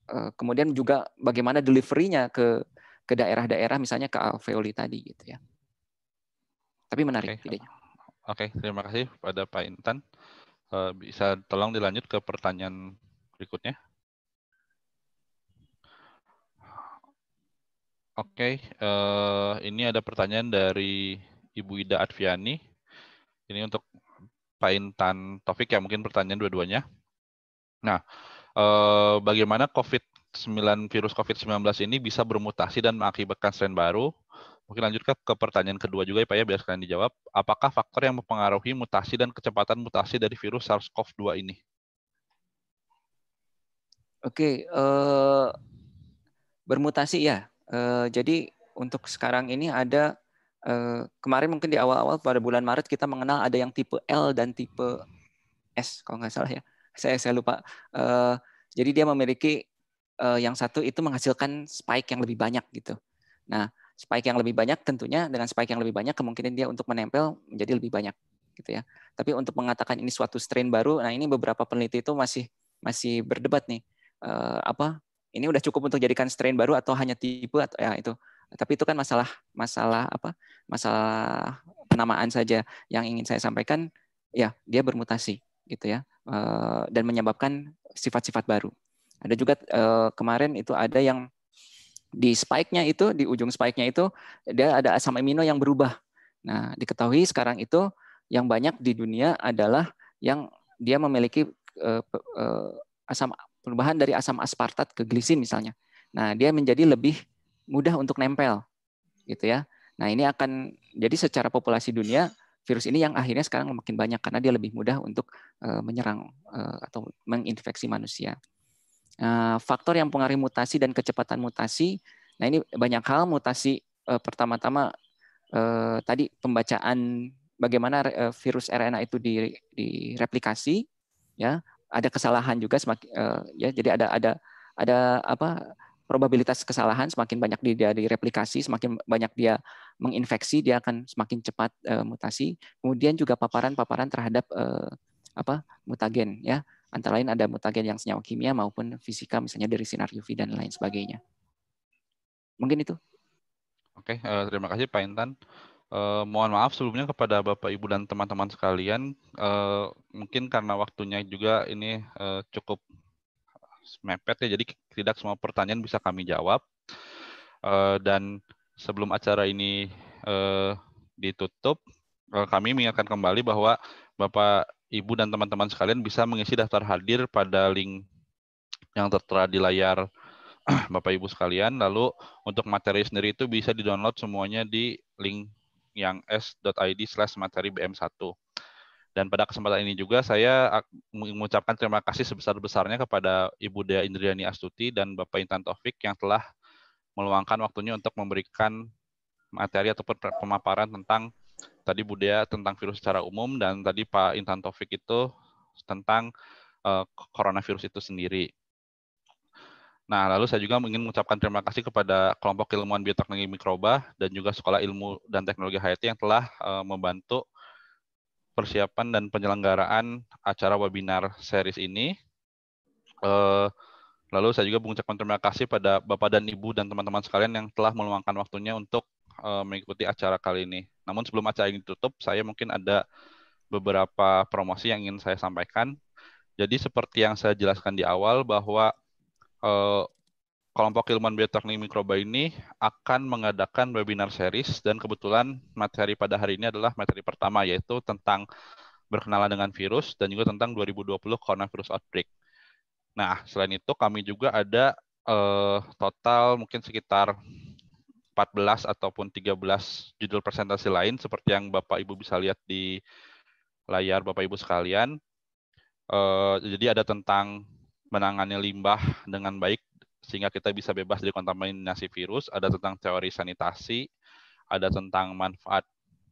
Uh, kemudian juga bagaimana deliverynya ke ke daerah-daerah misalnya ke alveoli tadi gitu ya. Tapi menarik okay. Oke, okay, terima kasih pada Pak Intan. Uh, bisa tolong dilanjut ke pertanyaan berikutnya. Oke, okay, uh, eh, ini ada pertanyaan dari Ibu Ida Adviani. Ini untuk Pak Intan Taufik ya, mungkin pertanyaan dua-duanya. Nah, uh, bagaimana COVID-19 virus COVID-19 ini bisa bermutasi dan mengakibatkan strain baru? Mungkin lanjut ke, ke pertanyaan kedua juga ya Pak ya, biar sekalian dijawab. Apakah faktor yang mempengaruhi mutasi dan kecepatan mutasi dari virus SARS-CoV-2 ini? Oke, okay, uh, eh, bermutasi ya Uh, jadi untuk sekarang ini ada uh, kemarin mungkin di awal-awal pada bulan Maret kita mengenal ada yang tipe L dan tipe S kalau nggak salah ya. Saya saya lupa. Uh, jadi dia memiliki uh, yang satu itu menghasilkan spike yang lebih banyak gitu. Nah, spike yang lebih banyak tentunya dengan spike yang lebih banyak kemungkinan dia untuk menempel menjadi lebih banyak gitu ya. Tapi untuk mengatakan ini suatu strain baru, nah ini beberapa peneliti itu masih masih berdebat nih uh, apa ini udah cukup untuk jadikan strain baru atau hanya tipe atau ya itu tapi itu kan masalah masalah apa masalah penamaan saja yang ingin saya sampaikan ya dia bermutasi gitu ya eh, dan menyebabkan sifat-sifat baru ada juga eh, kemarin itu ada yang di spike-nya itu di ujung spike-nya itu dia ada asam amino yang berubah nah diketahui sekarang itu yang banyak di dunia adalah yang dia memiliki eh, asam perubahan dari asam aspartat ke glisin misalnya. Nah, dia menjadi lebih mudah untuk nempel. Gitu ya. Nah, ini akan jadi secara populasi dunia virus ini yang akhirnya sekarang makin banyak karena dia lebih mudah untuk uh, menyerang uh, atau menginfeksi manusia. Uh, faktor yang pengaruh mutasi dan kecepatan mutasi. Nah, ini banyak hal mutasi uh, pertama-tama uh, tadi pembacaan bagaimana virus RNA itu direplikasi ya ada kesalahan juga semakin eh, ya jadi ada ada ada apa probabilitas kesalahan semakin banyak dia direplikasi semakin banyak dia menginfeksi dia akan semakin cepat uh, mutasi kemudian juga paparan-paparan terhadap uh, apa mutagen ya antara lain ada mutagen yang senyawa kimia maupun fisika misalnya dari sinar UV dan lain sebagainya mungkin itu oke uh, terima kasih Pak Intan Uh, mohon maaf sebelumnya kepada Bapak Ibu dan teman-teman sekalian, Uh, mungkin karena waktunya juga ini uh, cukup mepet ya, jadi tidak semua pertanyaan bisa kami jawab. Uh, dan sebelum acara ini uh, ditutup, uh, kami mengingatkan kembali bahwa Bapak Ibu dan teman-teman sekalian bisa mengisi daftar hadir pada link yang tertera di layar [CLEARS THROAT] Bapak Ibu sekalian. Lalu untuk materi sendiri itu bisa di-download semuanya di link yang s.id slash materi BM1. Dan pada kesempatan ini juga saya mengucapkan terima kasih sebesar-besarnya kepada Ibu Dea Indriani Astuti dan Bapak Intan Taufik yang telah meluangkan waktunya untuk memberikan materi ataupun pemaparan tentang tadi Bu Dea tentang virus secara umum dan tadi Pak Intan Taufik itu tentang uh, coronavirus itu sendiri. Nah, lalu saya juga ingin mengucapkan terima kasih kepada kelompok ilmuwan bioteknologi mikroba dan juga Sekolah Ilmu dan Teknologi HIT yang telah uh, membantu persiapan dan penyelenggaraan acara webinar series ini. Uh, lalu saya juga mengucapkan terima kasih pada Bapak dan Ibu dan teman-teman sekalian yang telah meluangkan waktunya untuk uh, mengikuti acara kali ini. Namun sebelum acara ini tutup saya mungkin ada beberapa promosi yang ingin saya sampaikan. Jadi seperti yang saya jelaskan di awal bahwa eh, kelompok ilmuwan bioteknik mikroba ini akan mengadakan webinar series dan kebetulan materi pada hari ini adalah materi pertama yaitu tentang berkenalan dengan virus dan juga tentang 2020 coronavirus outbreak. Nah, selain itu kami juga ada eh, total mungkin sekitar 14 ataupun 13 judul presentasi lain seperti yang Bapak Ibu bisa lihat di layar Bapak Ibu sekalian. Uh, jadi ada tentang menangani limbah dengan baik sehingga kita bisa bebas dari kontaminasi virus, ada tentang teori sanitasi, ada tentang manfaat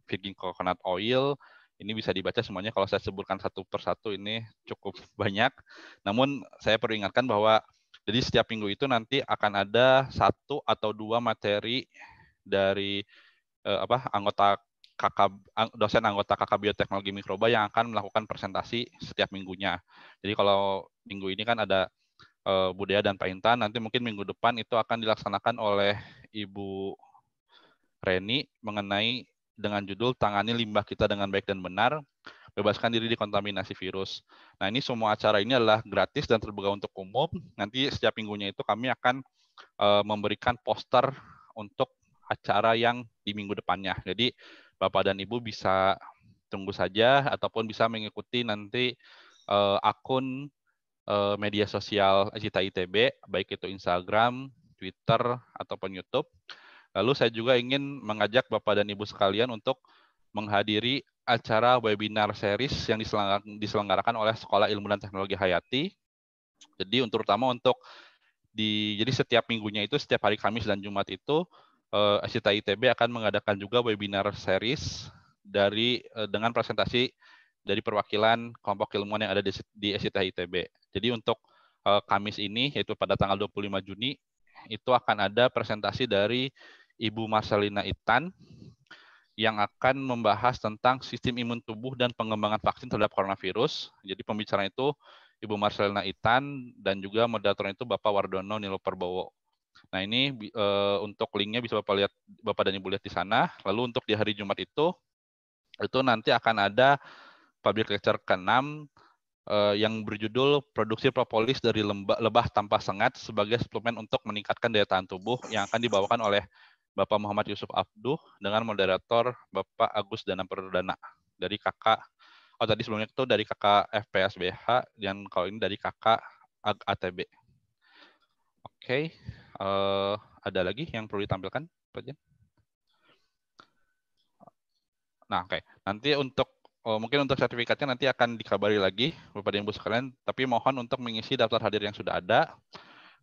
virgin coconut oil. Ini bisa dibaca semuanya kalau saya sebutkan satu persatu ini cukup [LAUGHS] banyak. Namun saya perlu ingatkan bahwa jadi setiap minggu itu nanti akan ada satu atau dua materi dari eh, apa anggota kakak dosen anggota kakak bioteknologi mikroba yang akan melakukan presentasi setiap minggunya. Jadi kalau minggu ini kan ada uh, budaya dan Pak Intan, nanti mungkin minggu depan itu akan dilaksanakan oleh Ibu Reni mengenai dengan judul tangani limbah kita dengan baik dan benar, bebaskan diri kontaminasi virus. Nah ini semua acara ini adalah gratis dan terbuka untuk umum. Nanti setiap minggunya itu kami akan uh, memberikan poster untuk acara yang di minggu depannya. Jadi Bapak dan Ibu bisa tunggu saja ataupun bisa mengikuti nanti uh, akun uh, media sosial Cita ITB, baik itu Instagram, Twitter, ataupun YouTube. Lalu saya juga ingin mengajak Bapak dan Ibu sekalian untuk menghadiri acara webinar series yang diselenggarakan oleh Sekolah Ilmu dan Teknologi Hayati. Jadi untuk terutama untuk di jadi setiap minggunya itu setiap hari Kamis dan Jumat itu uh, eh, ITB akan mengadakan juga webinar series dari eh, dengan presentasi dari perwakilan kelompok ilmuwan yang ada di, di ITB. Jadi untuk uh, Kamis ini yaitu pada tanggal 25 Juni itu akan ada presentasi dari Ibu Marcelina Itan yang akan membahas tentang sistem imun tubuh dan pengembangan vaksin terhadap coronavirus. Jadi pembicara itu Ibu Marcelina Itan dan juga moderator itu Bapak Wardono Nilo Perbowo. Nah ini e, untuk linknya bisa Bapak lihat Bapak dan Ibu lihat di sana. Lalu untuk di hari Jumat itu itu nanti akan ada public lecture keenam 6 eh, yang berjudul Produksi Propolis dari Lembah, Lebah Tanpa Sengat sebagai suplemen untuk meningkatkan daya tahan tubuh yang akan dibawakan oleh Bapak Muhammad Yusuf Abduh dengan moderator Bapak Agus Dana Perdana dari kakak oh tadi sebelumnya itu dari kakak FPSBH dan kalau ini dari kakak ATB. Oke, uh, ada lagi yang perlu ditampilkan, Pak Jen? Nah, oke. Okay. Nanti untuk uh, mungkin untuk sertifikatnya nanti akan dikabari lagi kepada Ibu sekalian, tapi mohon untuk mengisi daftar hadir yang sudah ada.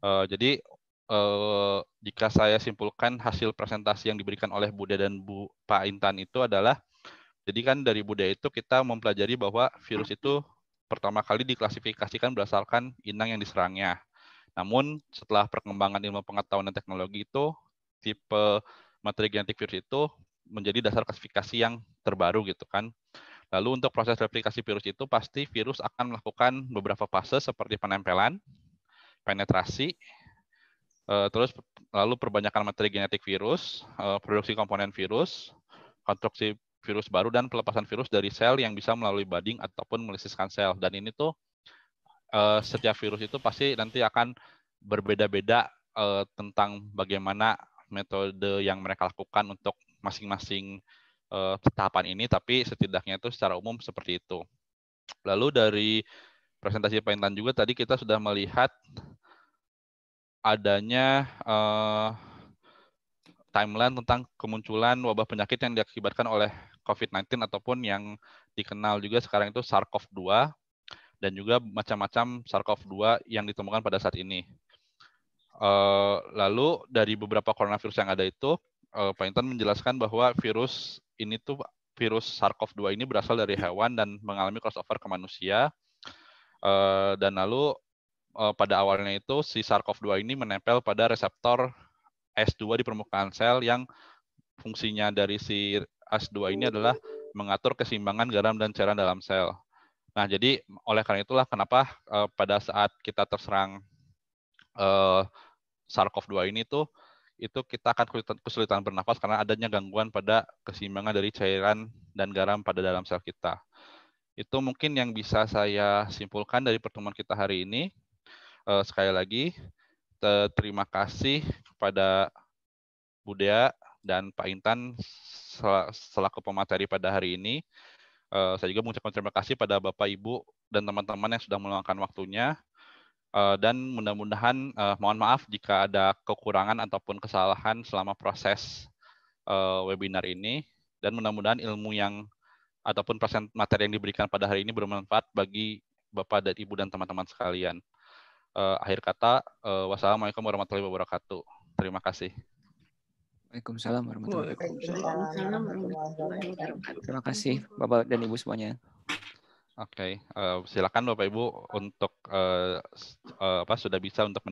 Uh, jadi uh, jika saya simpulkan hasil presentasi yang diberikan oleh Buda dan Bu Pak Intan itu adalah jadi kan dari Buda itu kita mempelajari bahwa virus itu pertama kali diklasifikasikan berdasarkan inang yang diserangnya. Namun setelah perkembangan ilmu pengetahuan dan teknologi itu tipe materi genetik virus itu menjadi dasar klasifikasi yang terbaru gitu kan. Lalu untuk proses replikasi virus itu pasti virus akan melakukan beberapa fase seperti penempelan, penetrasi, eh, terus lalu perbanyakan materi genetik virus, eh, produksi komponen virus, konstruksi virus baru dan pelepasan virus dari sel yang bisa melalui budding ataupun melisiskan sel. Dan ini tuh uh, setiap virus itu pasti nanti akan berbeda-beda uh, tentang bagaimana metode yang mereka lakukan untuk masing-masing uh, tahapan ini, tapi setidaknya itu secara umum seperti itu. Lalu dari presentasi pengintan juga tadi kita sudah melihat adanya uh, timeline tentang kemunculan wabah penyakit yang diakibatkan oleh COVID-19 ataupun yang dikenal juga sekarang itu SARS-CoV-2 dan juga macam-macam SARS-CoV-2 yang ditemukan pada saat ini. Eh, lalu dari beberapa coronavirus yang ada itu, eh, Pak Intan menjelaskan bahwa virus ini tuh virus SARS-CoV-2 ini berasal dari hewan dan mengalami crossover ke manusia. Eh, dan lalu pada awalnya itu si SARS-CoV-2 ini menempel pada reseptor S2 di permukaan sel yang fungsinya dari si S2 ini adalah mengatur keseimbangan garam dan cairan dalam sel. Nah, jadi oleh karena itulah kenapa uh, pada saat kita terserang uh, eh, SARS-CoV-2 ini tuh itu kita akan kesulitan, kesulitan bernafas karena adanya gangguan pada keseimbangan dari cairan dan garam pada dalam sel kita. Itu mungkin yang bisa saya simpulkan dari pertemuan kita hari ini. Uh, sekali lagi, terima kasih kepada Bu dan Pak Intan selaku pemateri pada hari ini. Eh, saya juga mengucapkan terima kasih pada Bapak Ibu dan teman-teman yang sudah meluangkan waktunya. Uh, dan mudah-mudahan uh, mohon maaf jika ada kekurangan ataupun kesalahan selama proses uh, webinar ini. Dan mudah-mudahan ilmu yang ataupun present materi yang diberikan pada hari ini bermanfaat bagi Bapak dan Ibu dan teman-teman sekalian. Uh, akhir kata, uh, wassalamualaikum warahmatullahi wabarakatuh. Terima kasih. Waalaikumsalam warahmatullahi Terima kasih Bapak dan Ibu semuanya. Oke, okay. uh, eh, silakan Bapak Ibu untuk uh, uh, apa sudah bisa untuk